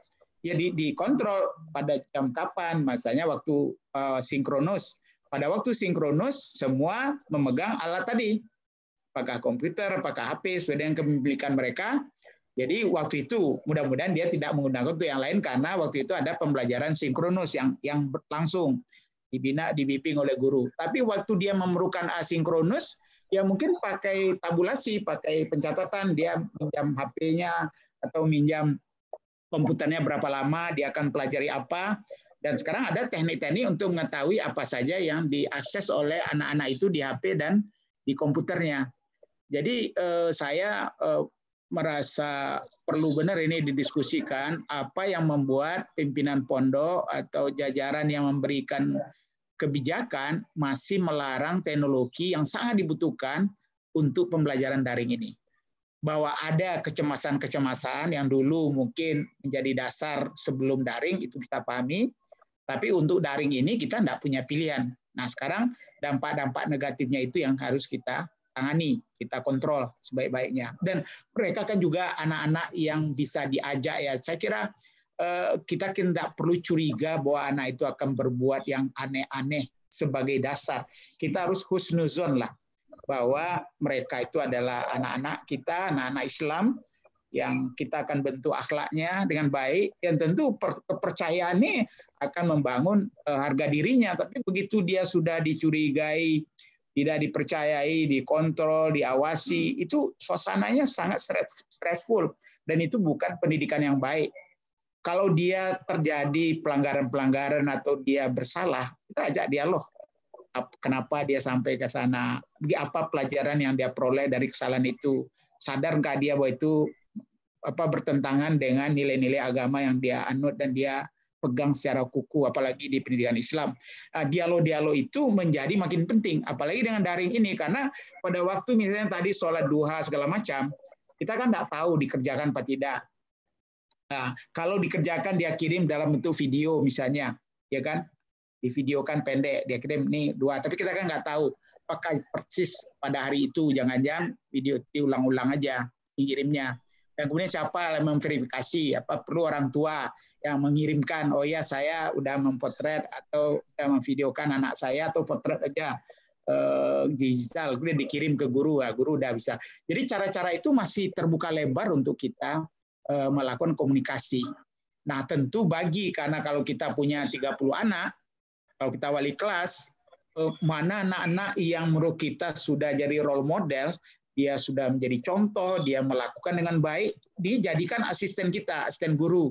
ya di, dikontrol pada jam kapan, masanya waktu uh, sinkronus. Pada waktu sinkronus semua memegang alat tadi, apakah komputer, apakah HP sesuai yang kepemilikan mereka. Jadi waktu itu mudah-mudahan dia tidak menggunakan untuk yang lain karena waktu itu ada pembelajaran sinkronus yang yang langsung dibina dibimbing oleh guru. Tapi waktu dia memerlukan asinkronus ya mungkin pakai tabulasi, pakai pencatatan dia minjam HP-nya atau minjam komputernya berapa lama, dia akan pelajari apa. Dan sekarang ada teknik-teknik untuk mengetahui apa saja yang diakses oleh anak-anak itu di HP dan di komputernya. Jadi eh, saya eh, merasa perlu benar ini didiskusikan apa yang membuat pimpinan pondok atau jajaran yang memberikan kebijakan masih melarang teknologi yang sangat dibutuhkan untuk pembelajaran daring ini bahwa ada kecemasan-kecemasan yang dulu mungkin menjadi dasar sebelum daring itu kita pahami, tapi untuk daring ini kita tidak punya pilihan. Nah sekarang dampak-dampak negatifnya itu yang harus kita tangani, kita kontrol sebaik-baiknya. Dan mereka kan juga anak-anak yang bisa diajak ya. Saya kira eh, kita tidak kan perlu curiga bahwa anak itu akan berbuat yang aneh-aneh sebagai dasar. Kita harus husnuzon lah bahwa mereka itu adalah anak-anak kita, anak-anak Islam yang kita akan bentuk akhlaknya dengan baik Yang tentu kepercayaan ini akan membangun eh, harga dirinya tapi begitu dia sudah dicurigai tidak dipercayai, dikontrol, diawasi, hmm. itu suasananya sangat stressful dan itu bukan pendidikan yang baik. Kalau dia terjadi pelanggaran-pelanggaran atau dia bersalah, kita ajak dialog kenapa dia sampai ke sana, apa pelajaran yang dia peroleh dari kesalahan itu, sadar nggak dia bahwa itu apa bertentangan dengan nilai-nilai agama yang dia anut dan dia pegang secara kuku apalagi di pendidikan Islam. Ah, dialog-dialog itu menjadi makin penting apalagi dengan daring ini karena pada waktu misalnya tadi sholat duha segala macam kita kan nggak tahu dikerjakan apa tidak. Nah, kalau dikerjakan dia kirim dalam bentuk video misalnya, ya kan? divideokan pendek dia kirim ini dua tapi kita kan nggak tahu apakah persis pada hari itu jangan-jangan video diulang-ulang aja dikirimnya dan kemudian siapa yang memverifikasi apa perlu orang tua yang mengirimkan oh ya saya udah memotret atau sudah memvideokan anak saya atau potret aja eh, digital kemudian dikirim ke guru ya guru udah bisa jadi cara-cara itu masih terbuka lebar untuk kita eh, melakukan komunikasi nah tentu bagi karena kalau kita punya 30 anak kalau kita wali kelas, eh, mana anak-anak yang menurut kita sudah jadi role model, dia sudah menjadi contoh, dia melakukan dengan baik, dijadikan asisten kita, asisten guru.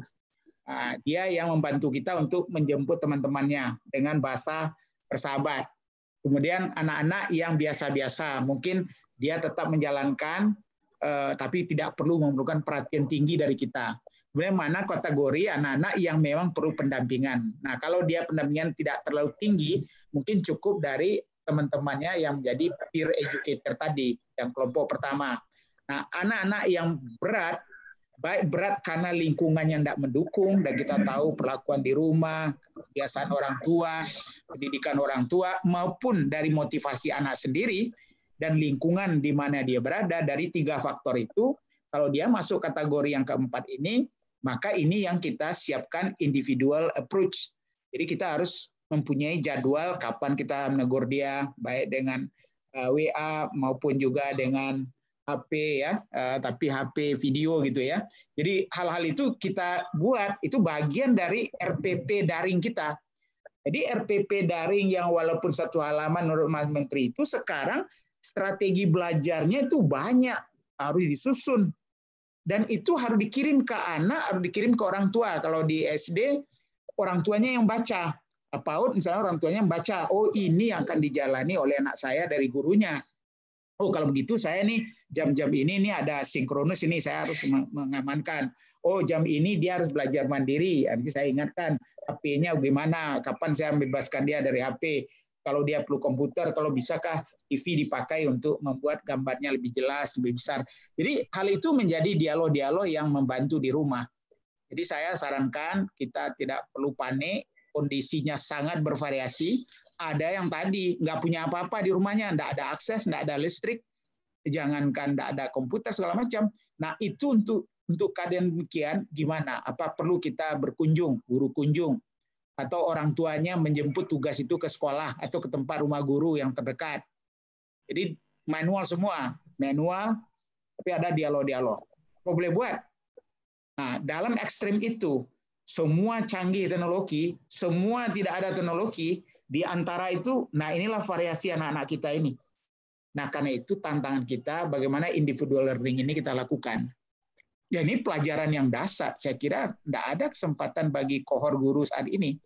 Nah, dia yang membantu kita untuk menjemput teman-temannya dengan bahasa bersahabat. Kemudian anak-anak yang biasa-biasa, mungkin dia tetap menjalankan, eh, tapi tidak perlu memerlukan perhatian tinggi dari kita mana kategori anak-anak yang memang perlu pendampingan. Nah, kalau dia pendampingan tidak terlalu tinggi, mungkin cukup dari teman-temannya yang menjadi peer educator tadi, yang kelompok pertama. Nah, anak-anak yang berat, baik berat karena lingkungan yang tidak mendukung, dan kita tahu perlakuan di rumah, kebiasaan orang tua, pendidikan orang tua, maupun dari motivasi anak sendiri, dan lingkungan di mana dia berada, dari tiga faktor itu, kalau dia masuk kategori yang keempat ini, maka ini yang kita siapkan individual approach. Jadi kita harus mempunyai jadwal kapan kita menegur dia, baik dengan eh, WA maupun juga dengan HP ya, eh, tapi HP video gitu ya. Jadi hal-hal itu kita buat itu bagian dari RPP daring kita. Jadi RPP daring yang walaupun satu halaman menurut Mas Menteri itu sekarang strategi belajarnya itu banyak harus disusun dan itu harus dikirim ke anak, harus dikirim ke orang tua. Kalau di SD orang tuanya yang baca, PAUD misalnya orang tuanya yang baca, oh ini yang akan dijalani oleh anak saya dari gurunya. Oh kalau begitu saya nih jam-jam ini ini ada sinkronus ini saya harus mengamankan. Oh jam ini dia harus belajar mandiri. Nanti saya ingatkan HP-nya bagaimana, kapan saya membebaskan dia dari HP kalau dia perlu komputer, kalau bisakah TV dipakai untuk membuat gambarnya lebih jelas, lebih besar. Jadi hal itu menjadi dialog-dialog yang membantu di rumah. Jadi saya sarankan kita tidak perlu panik, kondisinya sangat bervariasi. Ada yang tadi nggak punya apa-apa di rumahnya, nggak ada akses, nggak ada listrik, jangankan nggak ada komputer segala macam. Nah itu untuk untuk keadaan demikian gimana? Apa perlu kita berkunjung, guru kunjung, atau orang tuanya menjemput tugas itu ke sekolah atau ke tempat rumah guru yang terdekat. Jadi manual semua, manual tapi ada dialog-dialog. Apa boleh buat? Nah, dalam ekstrim itu semua canggih teknologi, semua tidak ada teknologi, di antara itu, nah inilah variasi anak-anak kita ini. Nah, karena itu tantangan kita bagaimana individual learning ini kita lakukan ya ini pelajaran yang dasar. Saya kira tidak ada kesempatan bagi kohor guru saat ini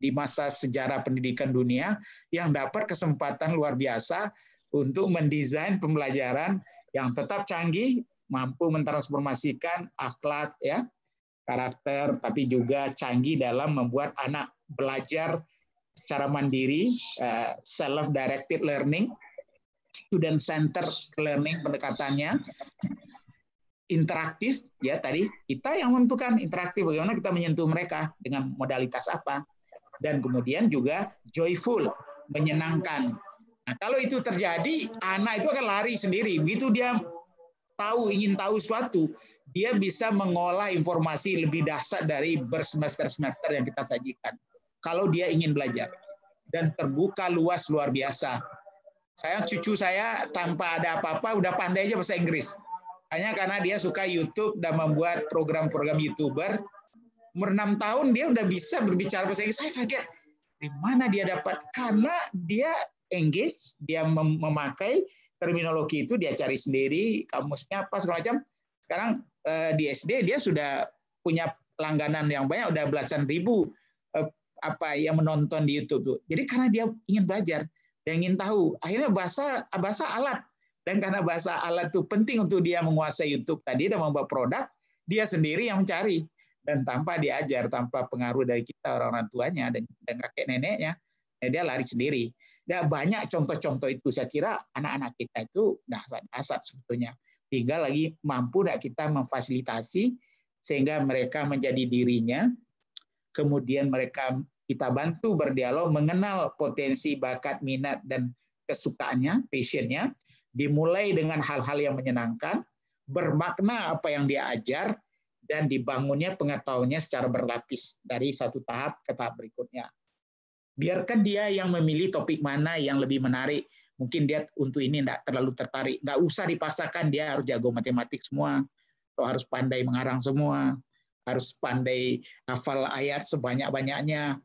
di masa sejarah pendidikan dunia yang dapat kesempatan luar biasa untuk mendesain pembelajaran yang tetap canggih, mampu mentransformasikan akhlak ya, karakter tapi juga canggih dalam membuat anak belajar secara mandiri, eh, self directed learning, student center learning pendekatannya interaktif ya tadi kita yang menentukan interaktif bagaimana kita menyentuh mereka dengan modalitas apa dan kemudian juga joyful menyenangkan nah kalau itu terjadi anak itu akan lari sendiri begitu dia tahu ingin tahu suatu dia bisa mengolah informasi lebih dasar dari bersemester semester yang kita sajikan kalau dia ingin belajar dan terbuka luas luar biasa saya cucu saya tanpa ada apa-apa udah pandai aja bahasa Inggris hanya karena dia suka YouTube dan membuat program-program YouTuber. Umur 6 tahun dia udah bisa berbicara bahasa Inggris. Saya kaget. di mana dia dapat? Karena dia engage, dia memakai terminologi itu, dia cari sendiri, kamusnya apa, segala macam. Sekarang eh, di SD dia sudah punya langganan yang banyak, udah belasan ribu eh, apa yang menonton di YouTube Jadi karena dia ingin belajar, dia ingin tahu. Akhirnya bahasa bahasa alat dan karena bahasa alat itu penting untuk dia menguasai YouTube tadi dan membuat produk, dia sendiri yang mencari dan tanpa diajar, tanpa pengaruh dari kita orang-orang tuanya dan, dan kakek neneknya, ya dia lari sendiri. Ya banyak contoh-contoh itu. Saya kira anak-anak kita itu dasar asat sebetulnya. Tinggal lagi mampu tidak kita memfasilitasi sehingga mereka menjadi dirinya, kemudian mereka kita bantu berdialog mengenal potensi, bakat, minat, dan kesukaannya, passionnya, dimulai dengan hal-hal yang menyenangkan, bermakna apa yang dia ajar, dan dibangunnya pengetahuannya secara berlapis dari satu tahap ke tahap berikutnya. Biarkan dia yang memilih topik mana yang lebih menarik. Mungkin dia untuk ini tidak terlalu tertarik. Nggak usah dipaksakan dia harus jago matematik semua, atau harus pandai mengarang semua, harus pandai hafal ayat sebanyak-banyaknya.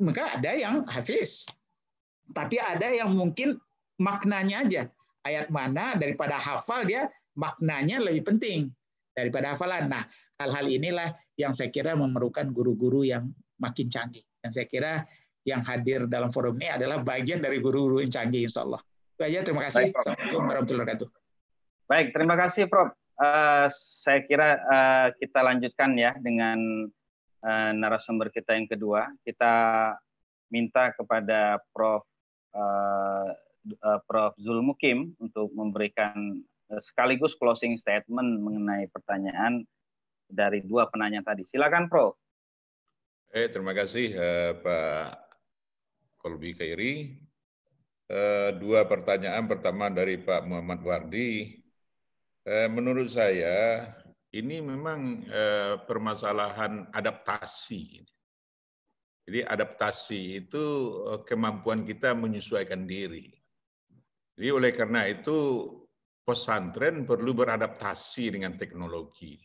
Maka ada yang hafiz. Tapi ada yang mungkin maknanya aja ayat mana daripada hafal dia maknanya lebih penting daripada hafalan. Nah, hal-hal inilah yang saya kira memerlukan guru-guru yang makin canggih. Dan saya kira yang hadir dalam forum ini adalah bagian dari guru-guru yang canggih, insya Allah. Itu aja, terima kasih. Baik, Assalamualaikum warahmatullahi wabarakatuh. Baik, terima kasih, Prof. Uh, saya kira uh, kita lanjutkan ya dengan uh, narasumber kita yang kedua. Kita minta kepada Prof. Uh, Eh, Prof. Zul Mukim untuk memberikan eh, sekaligus closing statement mengenai pertanyaan dari dua penanya tadi. Silakan Prof. Eh, terima kasih eh, Pak Kolbi Kairi. dua pertanyaan pertama dari Pak Muhammad Wardi. menurut saya ini memang permasalahan adaptasi. Jadi adaptasi itu kemampuan kita menyesuaikan diri. Jadi oleh karena itu pesantren perlu beradaptasi dengan teknologi.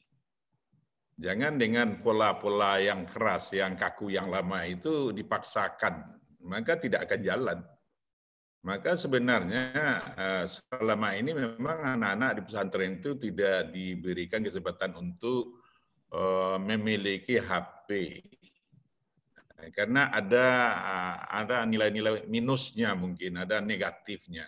Jangan dengan pola-pola yang keras, yang kaku, yang lama itu dipaksakan, maka tidak akan jalan. Maka sebenarnya eh, selama ini memang anak-anak di pesantren itu tidak diberikan kesempatan untuk eh, memiliki HP karena ada eh, ada nilai-nilai minusnya mungkin ada negatifnya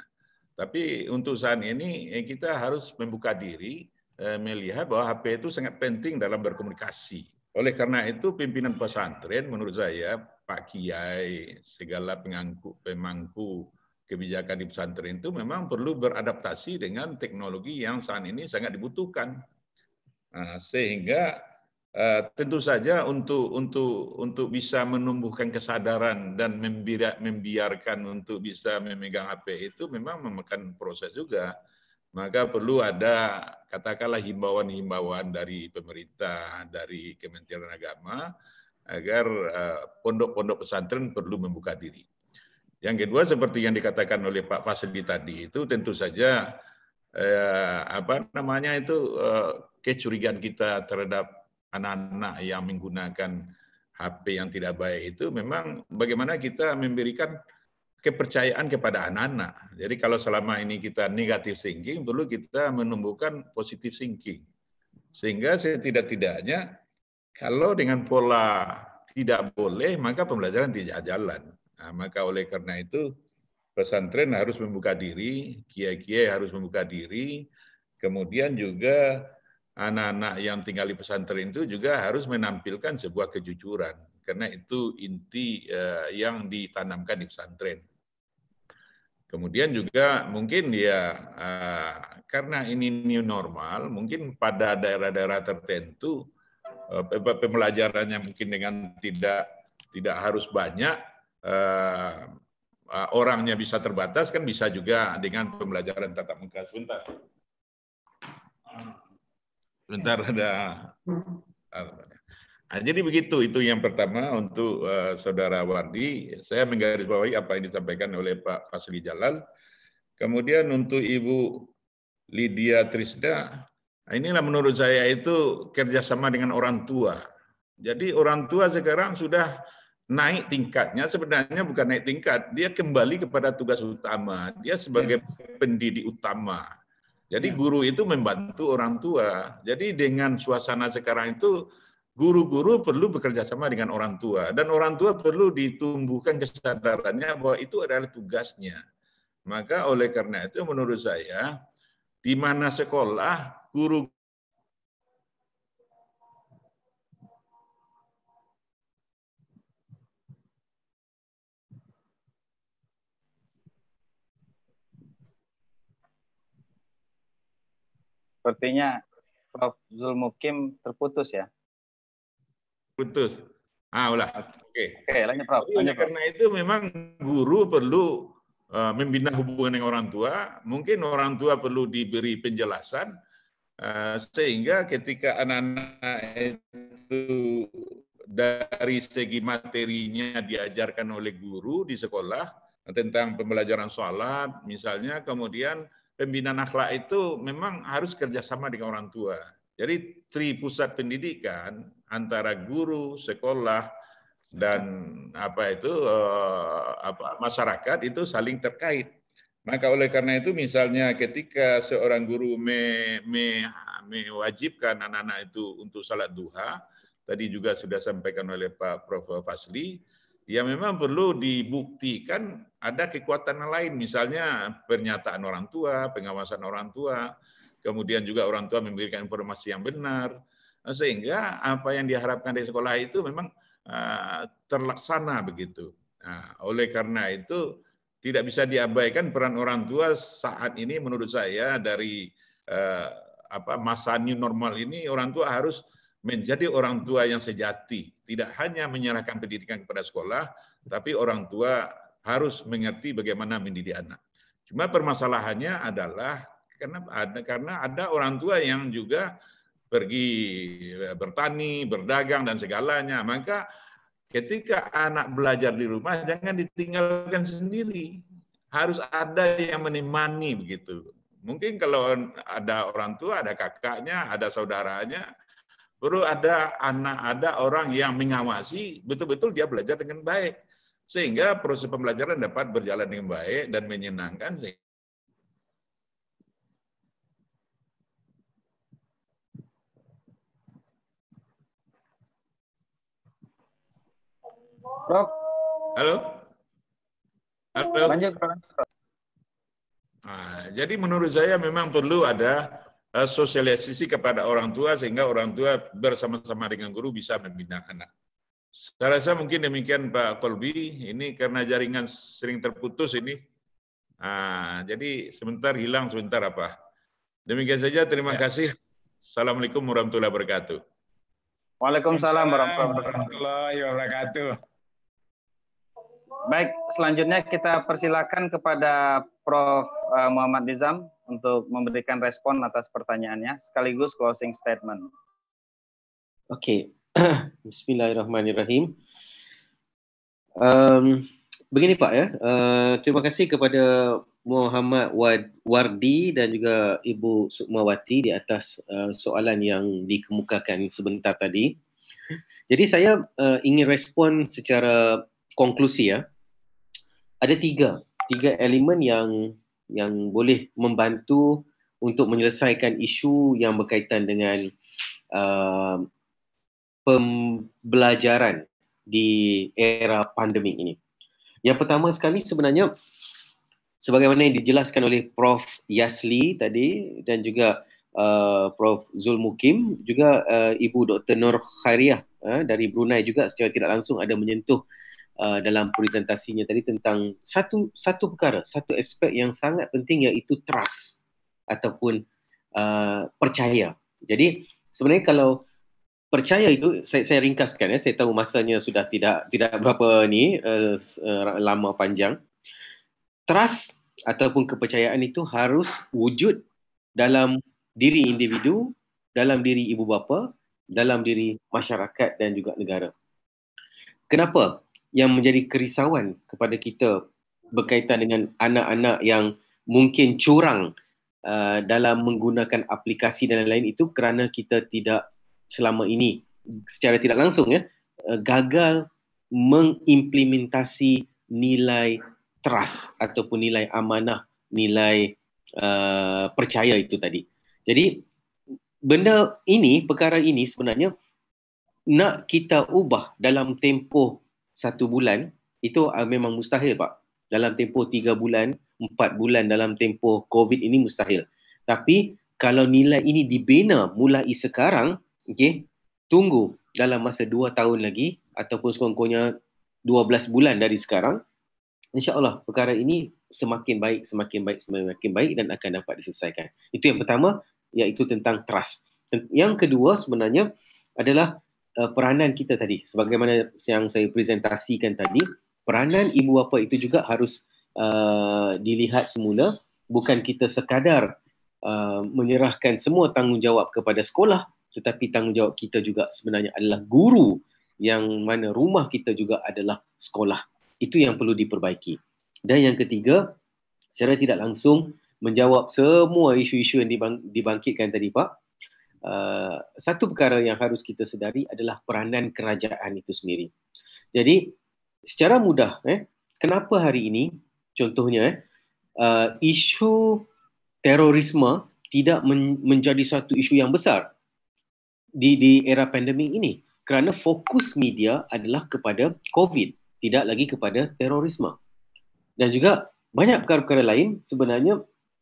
tapi untuk saat ini eh, kita harus membuka diri eh, melihat bahwa HP itu sangat penting dalam berkomunikasi. Oleh karena itu pimpinan pesantren menurut saya Pak Kiai segala pengangku pemangku kebijakan di pesantren itu memang perlu beradaptasi dengan teknologi yang saat ini sangat dibutuhkan. Nah, sehingga Eh, tentu saja untuk untuk untuk bisa menumbuhkan kesadaran dan membiarkan, membiarkan untuk bisa memegang HP itu memang memakan proses juga. Maka perlu ada katakanlah himbauan-himbauan dari pemerintah, dari Kementerian Agama agar eh, pondok-pondok pesantren perlu membuka diri. Yang kedua seperti yang dikatakan oleh Pak Fasli tadi itu tentu saja eh, apa namanya itu eh, kecurigaan kita terhadap anak-anak yang menggunakan HP yang tidak baik itu memang bagaimana kita memberikan kepercayaan kepada anak-anak. Jadi kalau selama ini kita negatif thinking, perlu kita menumbuhkan positif thinking. Sehingga setidak-tidaknya kalau dengan pola tidak boleh, maka pembelajaran tidak jalan. Nah, maka oleh karena itu pesantren harus membuka diri, kiai-kiai harus membuka diri, kemudian juga anak-anak yang tinggal di pesantren itu juga harus menampilkan sebuah kejujuran karena itu inti uh, yang ditanamkan di pesantren. Kemudian juga mungkin ya uh, karena ini new normal, mungkin pada daerah-daerah tertentu uh, pembelajarannya mungkin dengan tidak tidak harus banyak uh, uh, orangnya bisa terbatas kan bisa juga dengan pembelajaran tatap muka sebentar. Bentar ada. Nah, jadi begitu itu yang pertama untuk uh, saudara Wardi. Saya menggarisbawahi apa yang disampaikan oleh Pak Fasli Jalal. Kemudian untuk Ibu Lydia Trisda, inilah menurut saya itu kerjasama dengan orang tua. Jadi orang tua sekarang sudah naik tingkatnya sebenarnya bukan naik tingkat dia kembali kepada tugas utama dia sebagai ya. pendidik utama jadi ya. guru itu membantu orang tua. Jadi dengan suasana sekarang itu guru-guru perlu bekerja sama dengan orang tua dan orang tua perlu ditumbuhkan kesadarannya bahwa itu adalah tugasnya. Maka oleh karena itu menurut saya di mana sekolah guru Sepertinya Prof. Zulmukim terputus ya. Putus. Ah, ulah. Oke. Okay. Oke, okay, lanjut Prof. Lanjut, Prof. Karena itu memang guru perlu uh, membina hubungan dengan orang tua. Mungkin orang tua perlu diberi penjelasan uh, sehingga ketika anak-anak itu dari segi materinya diajarkan oleh guru di sekolah tentang pembelajaran sholat misalnya kemudian pembinaan akhlak itu memang harus kerjasama dengan orang tua. Jadi tri pusat pendidikan antara guru, sekolah, dan apa itu eh, apa masyarakat itu saling terkait. Maka oleh karena itu misalnya ketika seorang guru me, me, mewajibkan anak-anak itu untuk salat duha, tadi juga sudah sampaikan oleh Pak Prof. Fasli, ya memang perlu dibuktikan ada kekuatan lain, misalnya pernyataan orang tua, pengawasan orang tua, kemudian juga orang tua memberikan informasi yang benar, nah, sehingga apa yang diharapkan dari sekolah itu memang ah, terlaksana begitu. Nah, oleh karena itu tidak bisa diabaikan peran orang tua saat ini menurut saya dari uh, apa masa new normal ini orang tua harus menjadi orang tua yang sejati, tidak hanya menyerahkan pendidikan kepada sekolah, tapi orang tua harus mengerti bagaimana mendidik anak. Cuma permasalahannya adalah karena ada karena ada orang tua yang juga pergi eh, bertani, berdagang dan segalanya. Maka ketika anak belajar di rumah jangan ditinggalkan sendiri. Harus ada yang menemani begitu. Mungkin kalau ada orang tua, ada kakaknya, ada saudaranya, Perlu ada anak, ada orang yang mengawasi, betul-betul dia belajar dengan baik. Sehingga proses pembelajaran dapat berjalan dengan baik dan menyenangkan. Prof. Halo? Halo? Lanjut, Prof. Nah, jadi menurut saya memang perlu ada Eh, sosialisasi kepada orang tua sehingga orang tua bersama-sama dengan guru bisa membina anak. Saya rasa mungkin demikian Pak Kolbi, ini karena jaringan sering terputus ini, nah, jadi sebentar hilang, sebentar apa. Demikian saja, terima ya. kasih. Assalamualaikum warahmatullahi wabarakatuh. Waalaikumsalam warahmatullahi wabarakatuh. Baik, selanjutnya kita persilakan kepada Prof. Eh, Muhammad Nizam untuk memberikan respon atas pertanyaannya sekaligus closing statement. Oke, okay. Bismillahirrahmanirrahim. Um, begini Pak ya, uh, terima kasih kepada Muhammad Wardi dan juga Ibu Sukmawati di atas uh, soalan yang dikemukakan sebentar tadi. Jadi saya uh, ingin respon secara konklusi ya. Ada tiga, tiga elemen yang yang boleh membantu untuk menyelesaikan isu yang berkaitan dengan uh, pembelajaran di era pandemik ini. Yang pertama sekali sebenarnya sebagaimana yang dijelaskan oleh Prof Yasli tadi dan juga uh, Prof Zul Mukim juga uh, Ibu Dr Nur Khairiah uh, dari Brunei juga secara tidak langsung ada menyentuh Uh, dalam presentasinya tadi tentang satu satu perkara, satu aspek yang sangat penting iaitu trust ataupun uh, percaya. Jadi sebenarnya kalau percaya itu saya saya ringkaskan ya, saya tahu masanya sudah tidak tidak berapa ni uh, uh, lama panjang. Trust ataupun kepercayaan itu harus wujud dalam diri individu, dalam diri ibu bapa, dalam diri masyarakat dan juga negara. Kenapa? yang menjadi kerisauan kepada kita berkaitan dengan anak-anak yang mungkin curang uh, dalam menggunakan aplikasi dan lain-lain itu kerana kita tidak selama ini secara tidak langsung ya uh, gagal mengimplementasi nilai trust ataupun nilai amanah nilai uh, percaya itu tadi. Jadi benda ini perkara ini sebenarnya nak kita ubah dalam tempoh satu bulan itu uh, memang mustahil pak dalam tempoh tiga bulan empat bulan dalam tempoh covid ini mustahil tapi kalau nilai ini dibina mulai sekarang okey tunggu dalam masa dua tahun lagi ataupun sekurang-kurangnya dua belas bulan dari sekarang insyaallah perkara ini semakin baik semakin baik semakin baik dan akan dapat diselesaikan itu yang pertama iaitu tentang trust yang kedua sebenarnya adalah Eh, peranan kita tadi sebagaimana yang saya presentasikan tadi peranan ibu bapa itu juga harus uh, dilihat semula bukan kita sekadar uh, menyerahkan semua tanggungjawab kepada sekolah tetapi tanggungjawab kita juga sebenarnya adalah guru yang mana rumah kita juga adalah sekolah itu yang perlu diperbaiki dan yang ketiga secara tidak langsung menjawab semua isu-isu yang dibang- dibangkitkan tadi pak uh, satu perkara yang harus kita sedari adalah peranan kerajaan itu sendiri. Jadi secara mudah, eh, kenapa hari ini contohnya eh, uh, isu terorisme tidak men- menjadi satu isu yang besar di di era pandemik ini kerana fokus media adalah kepada COVID tidak lagi kepada terorisme. Dan juga banyak perkara-perkara lain sebenarnya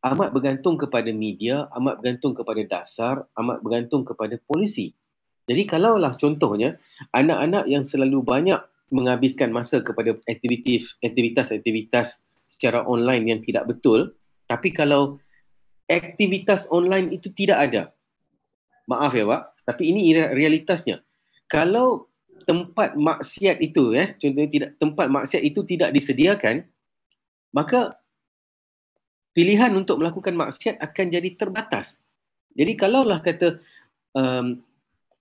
amat bergantung kepada media, amat bergantung kepada dasar, amat bergantung kepada polisi. Jadi kalaulah contohnya anak-anak yang selalu banyak menghabiskan masa kepada aktiviti aktivitas-aktivitas secara online yang tidak betul, tapi kalau aktivitas online itu tidak ada. Maaf ya Pak, tapi ini realitasnya. Kalau tempat maksiat itu eh contohnya tidak tempat maksiat itu tidak disediakan, maka pilihan untuk melakukan maksiat akan jadi terbatas. Jadi kalaulah kata um,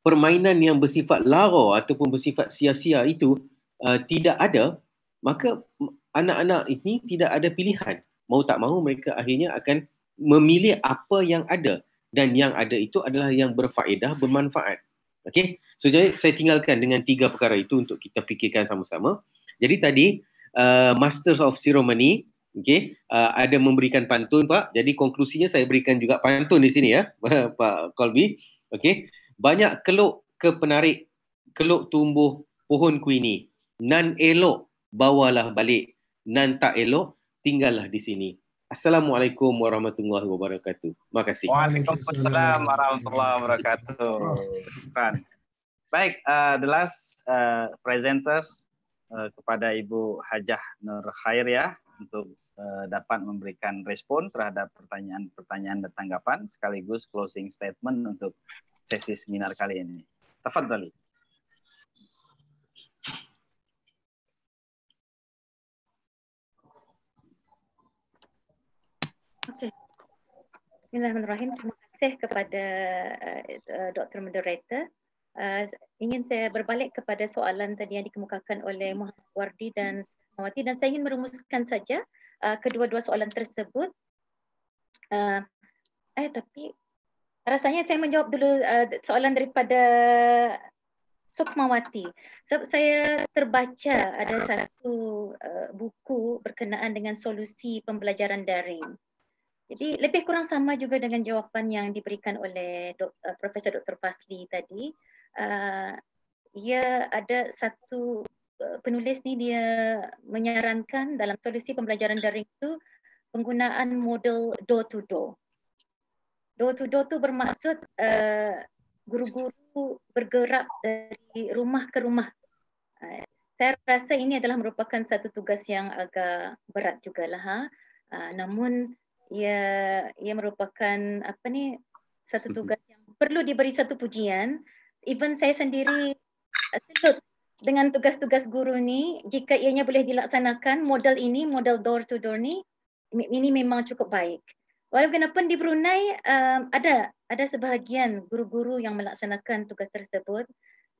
permainan yang bersifat lara ataupun bersifat sia-sia itu uh, tidak ada, maka anak-anak ini tidak ada pilihan. Mau tak mau mereka akhirnya akan memilih apa yang ada dan yang ada itu adalah yang berfaedah, bermanfaat. Okey. So jadi saya tinggalkan dengan tiga perkara itu untuk kita fikirkan sama-sama. Jadi tadi uh, Masters of Ceremony okey uh, ada memberikan pantun pak jadi konklusinya saya berikan juga pantun di sini ya pak Colby okey banyak keluk ke penarik keluk tumbuh pohon ku ini nan elok bawalah balik nan tak elok tinggallah di sini Assalamualaikum warahmatullahi wabarakatuh. Terima kasih. Waalaikumsalam warahmatullahi wabarakatuh. Kan. Baik, uh, the last uh, presenters uh, kepada Ibu Hajah Nur Khair ya untuk Eh, dapat memberikan respon terhadap pertanyaan-pertanyaan dan tanggapan sekaligus closing statement untuk sesi seminar kali ini. Tafadhali. Oke. Okay. Bismillahirrahmanirrahim. Terima kasih kepada uh, eh, Dr. Moderator. Uh, ingin saya berbalik kepada soalan tadi yang dikemukakan oleh Muhammad Wardi dan Mawati dan saya ingin merumuskan saja Uh, kedua-dua soalan tersebut. Uh, eh tapi rasanya saya menjawab dulu uh, soalan daripada Sukmawati. Sebab saya terbaca ada satu uh, buku berkenaan dengan solusi pembelajaran daring. Jadi lebih kurang sama juga dengan jawapan yang diberikan oleh Dok, uh, Profesor Dr. Pasli tadi. Uh, ia ada satu penulis ni dia menyarankan dalam solusi pembelajaran daring itu penggunaan model door to door. Door to door tu bermaksud eh, guru-guru uh, bergerak dari rumah ke rumah. Uh, saya rasa ini adalah merupakan satu tugas yang agak berat jugalah ha. Uh, namun ia ia merupakan apa ni satu tugas yang perlu diberi satu pujian. Even saya sendiri uh, dengan tugas-tugas guru ni jika ianya boleh dilaksanakan model ini model door to door ni ini memang cukup baik Walau kenapa di Brunei um, ada ada sebahagian guru-guru yang melaksanakan tugas tersebut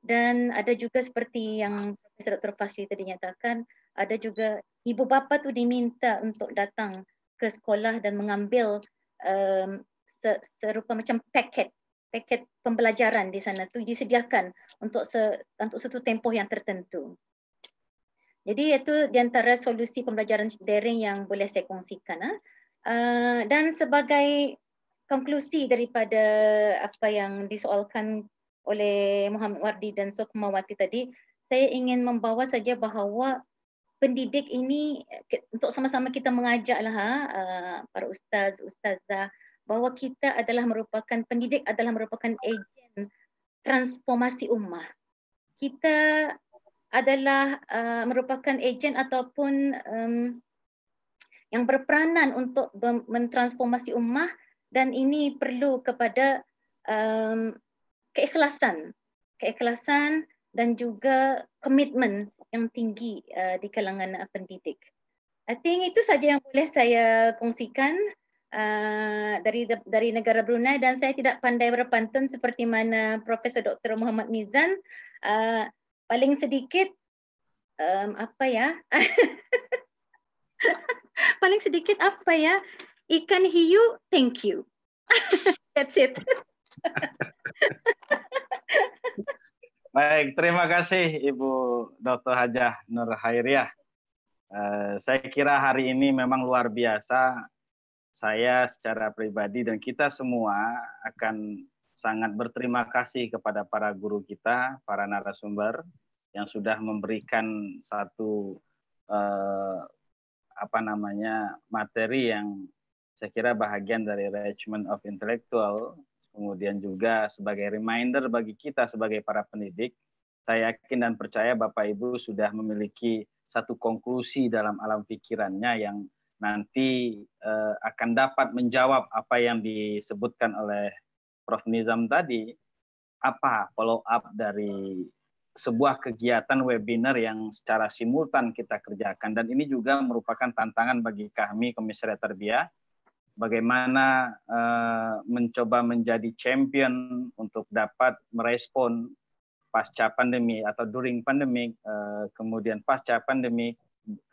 dan ada juga seperti yang Profesor Dr. Fasli tadi nyatakan ada juga ibu bapa tu diminta untuk datang ke sekolah dan mengambil um, serupa macam paket paket pembelajaran di sana tu disediakan untuk se, untuk satu tempoh yang tertentu. Jadi itu di antara solusi pembelajaran daring yang boleh saya kongsikan. Ha? Uh, dan sebagai konklusi daripada apa yang disoalkan oleh Muhammad Wardi dan Sukmawati tadi, saya ingin membawa saja bahawa pendidik ini untuk sama-sama kita mengajaklah ha, para ustaz, ustazah, bahawa kita adalah merupakan pendidik adalah merupakan ejen transformasi ummah. Kita adalah uh, merupakan ejen ataupun um, yang berperanan untuk mentransformasi ummah dan ini perlu kepada um, keikhlasan, keikhlasan dan juga komitmen yang tinggi uh, di kalangan pendidik. I think itu saja yang boleh saya kongsikan. Eh, dari dari negara Brunei dan saya tidak pandai berpantun seperti mana Profesor Dr. Muhammad Mizan. Uh, paling sedikit um, apa ya? paling sedikit apa ya? Ikan hiu, thank you. That's it. Baik, terima kasih Ibu Dr. Hajah Nur Hairiyah Uh, eh, saya kira hari ini memang luar biasa saya secara pribadi dan kita semua akan sangat berterima kasih kepada para guru kita, para narasumber yang sudah memberikan satu eh, apa namanya materi yang saya kira bahagian dari enrichment of intellectual, kemudian juga sebagai reminder bagi kita sebagai para pendidik, saya yakin dan percaya Bapak Ibu sudah memiliki satu konklusi dalam alam pikirannya yang nanti uh, akan dapat menjawab apa yang disebutkan oleh Prof. Nizam tadi, apa follow up dari sebuah kegiatan webinar yang secara simultan kita kerjakan dan ini juga merupakan tantangan bagi kami Komisariat Terbiah bagaimana uh, mencoba menjadi champion untuk dapat merespon pasca pandemi atau during pandemi uh, eh, kemudian pasca pandemi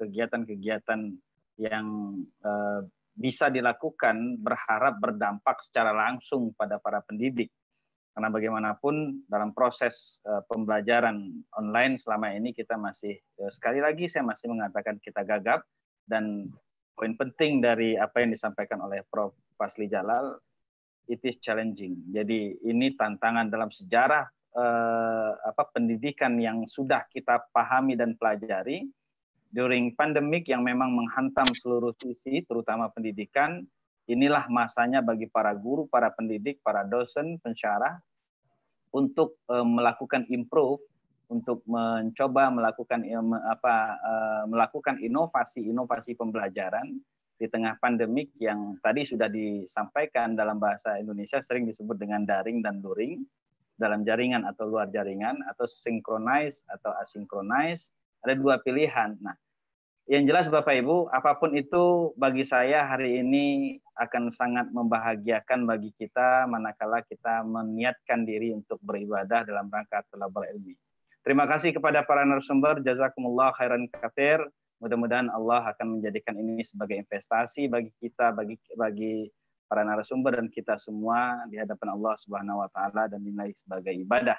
kegiatan-kegiatan yang uh, bisa dilakukan berharap berdampak secara langsung pada para pendidik. Karena bagaimanapun dalam proses uh, pembelajaran online selama ini kita masih uh, sekali lagi saya masih mengatakan kita gagap dan poin penting dari apa yang disampaikan oleh Prof. Fasli Jalal it is challenging. Jadi ini tantangan dalam sejarah uh, apa pendidikan yang sudah kita pahami dan pelajari during pandemik yang memang menghantam seluruh sisi, terutama pendidikan, inilah masanya bagi para guru, para pendidik, para dosen, pensyarah untuk uh, melakukan improve, untuk mencoba melakukan eh, apa eh, melakukan inovasi-inovasi pembelajaran di tengah pandemik yang tadi sudah disampaikan dalam bahasa Indonesia sering disebut dengan daring dan luring dalam jaringan atau luar jaringan atau synchronize atau asynchronize ada dua pilihan. Nah, yang jelas Bapak Ibu, apapun itu bagi saya hari ini akan sangat membahagiakan bagi kita manakala kita meniatkan diri untuk beribadah dalam rangka talabul ilmi. Terima kasih kepada para narasumber, jazakumullah khairan kafir. Mudah-mudahan Allah akan menjadikan ini sebagai investasi bagi kita, bagi bagi para narasumber dan kita semua di hadapan Allah Subhanahu wa taala dan dinilai sebagai ibadah.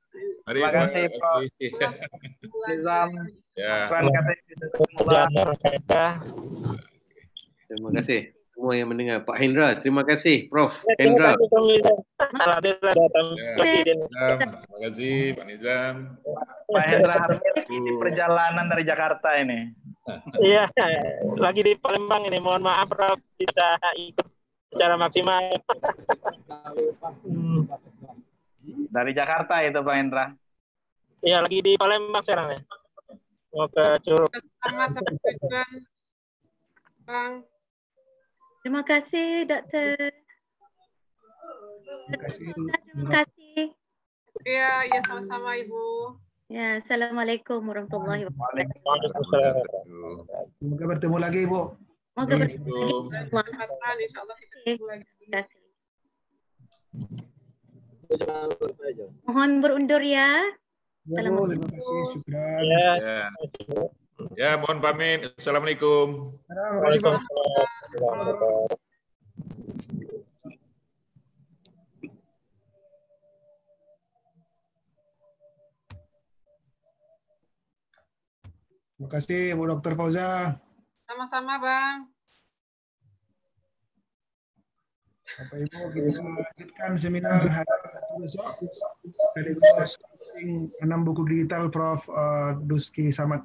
terima kasih Prof. Nizam. Ya. ya. Terima kasih semua yang mendengar. Pak Hendra, terima kasih Prof. Hendra. Terima kasih Pak Nizam. Pak Hendra ini perjalanan dari Jakarta ini. Iya, lagi di Palembang ini. Mohon maaf Prof, kita ikut secara maksimal. Dari Jakarta itu Pak Indra? Iya, lagi di Palembang sekarang ya. Mau ke Curug. Selamat sampai tujuan, Bang. Terima kasih, Dokter. Terima kasih. Terima kasih. Iya, iya sama-sama Ibu. Ya, Assalamualaikum warahmatullahi wabarakatuh. Semoga bertemu lagi, Ibu. Semoga bertemu lagi. Insya Allah kita bertemu lagi. Terima kasih. Mohon berundur ya. Ya, terima kasih. Ya. ya. ya. mohon pamit. Assalamualaikum. Terima kasih Bu dokter Fauza. Sama-sama, Bang. Bapak Ibu kita melanjutkan seminar hari besok dari sekaligus enam buku digital Prof eh, Duski Samad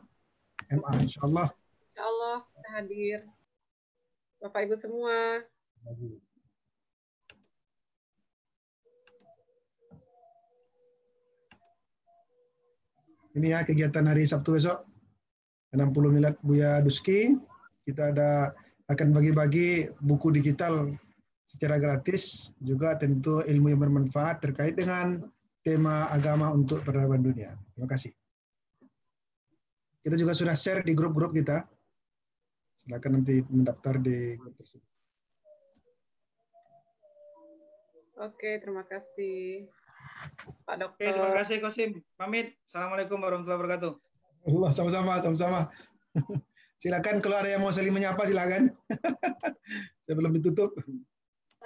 MA Insya Allah. Insya kita hadir. Bapak Ibu semua. Ini ya kegiatan hari Sabtu besok 60 milad Buya Duski. Kita ada akan bagi-bagi buku digital secara gratis juga tentu ilmu yang bermanfaat terkait dengan tema agama untuk peradaban dunia. Terima kasih. Kita juga sudah share di grup-grup kita. Silakan nanti mendaftar di grup tersebut. Oke, terima kasih. Pak Dokter. Oke, terima kasih Kosim. Pamit. Assalamualaikum warahmatullahi wabarakatuh. Allah sama-sama, sama-sama. Silakan kalau ada yang mau saling menyapa silakan. Sebelum ditutup.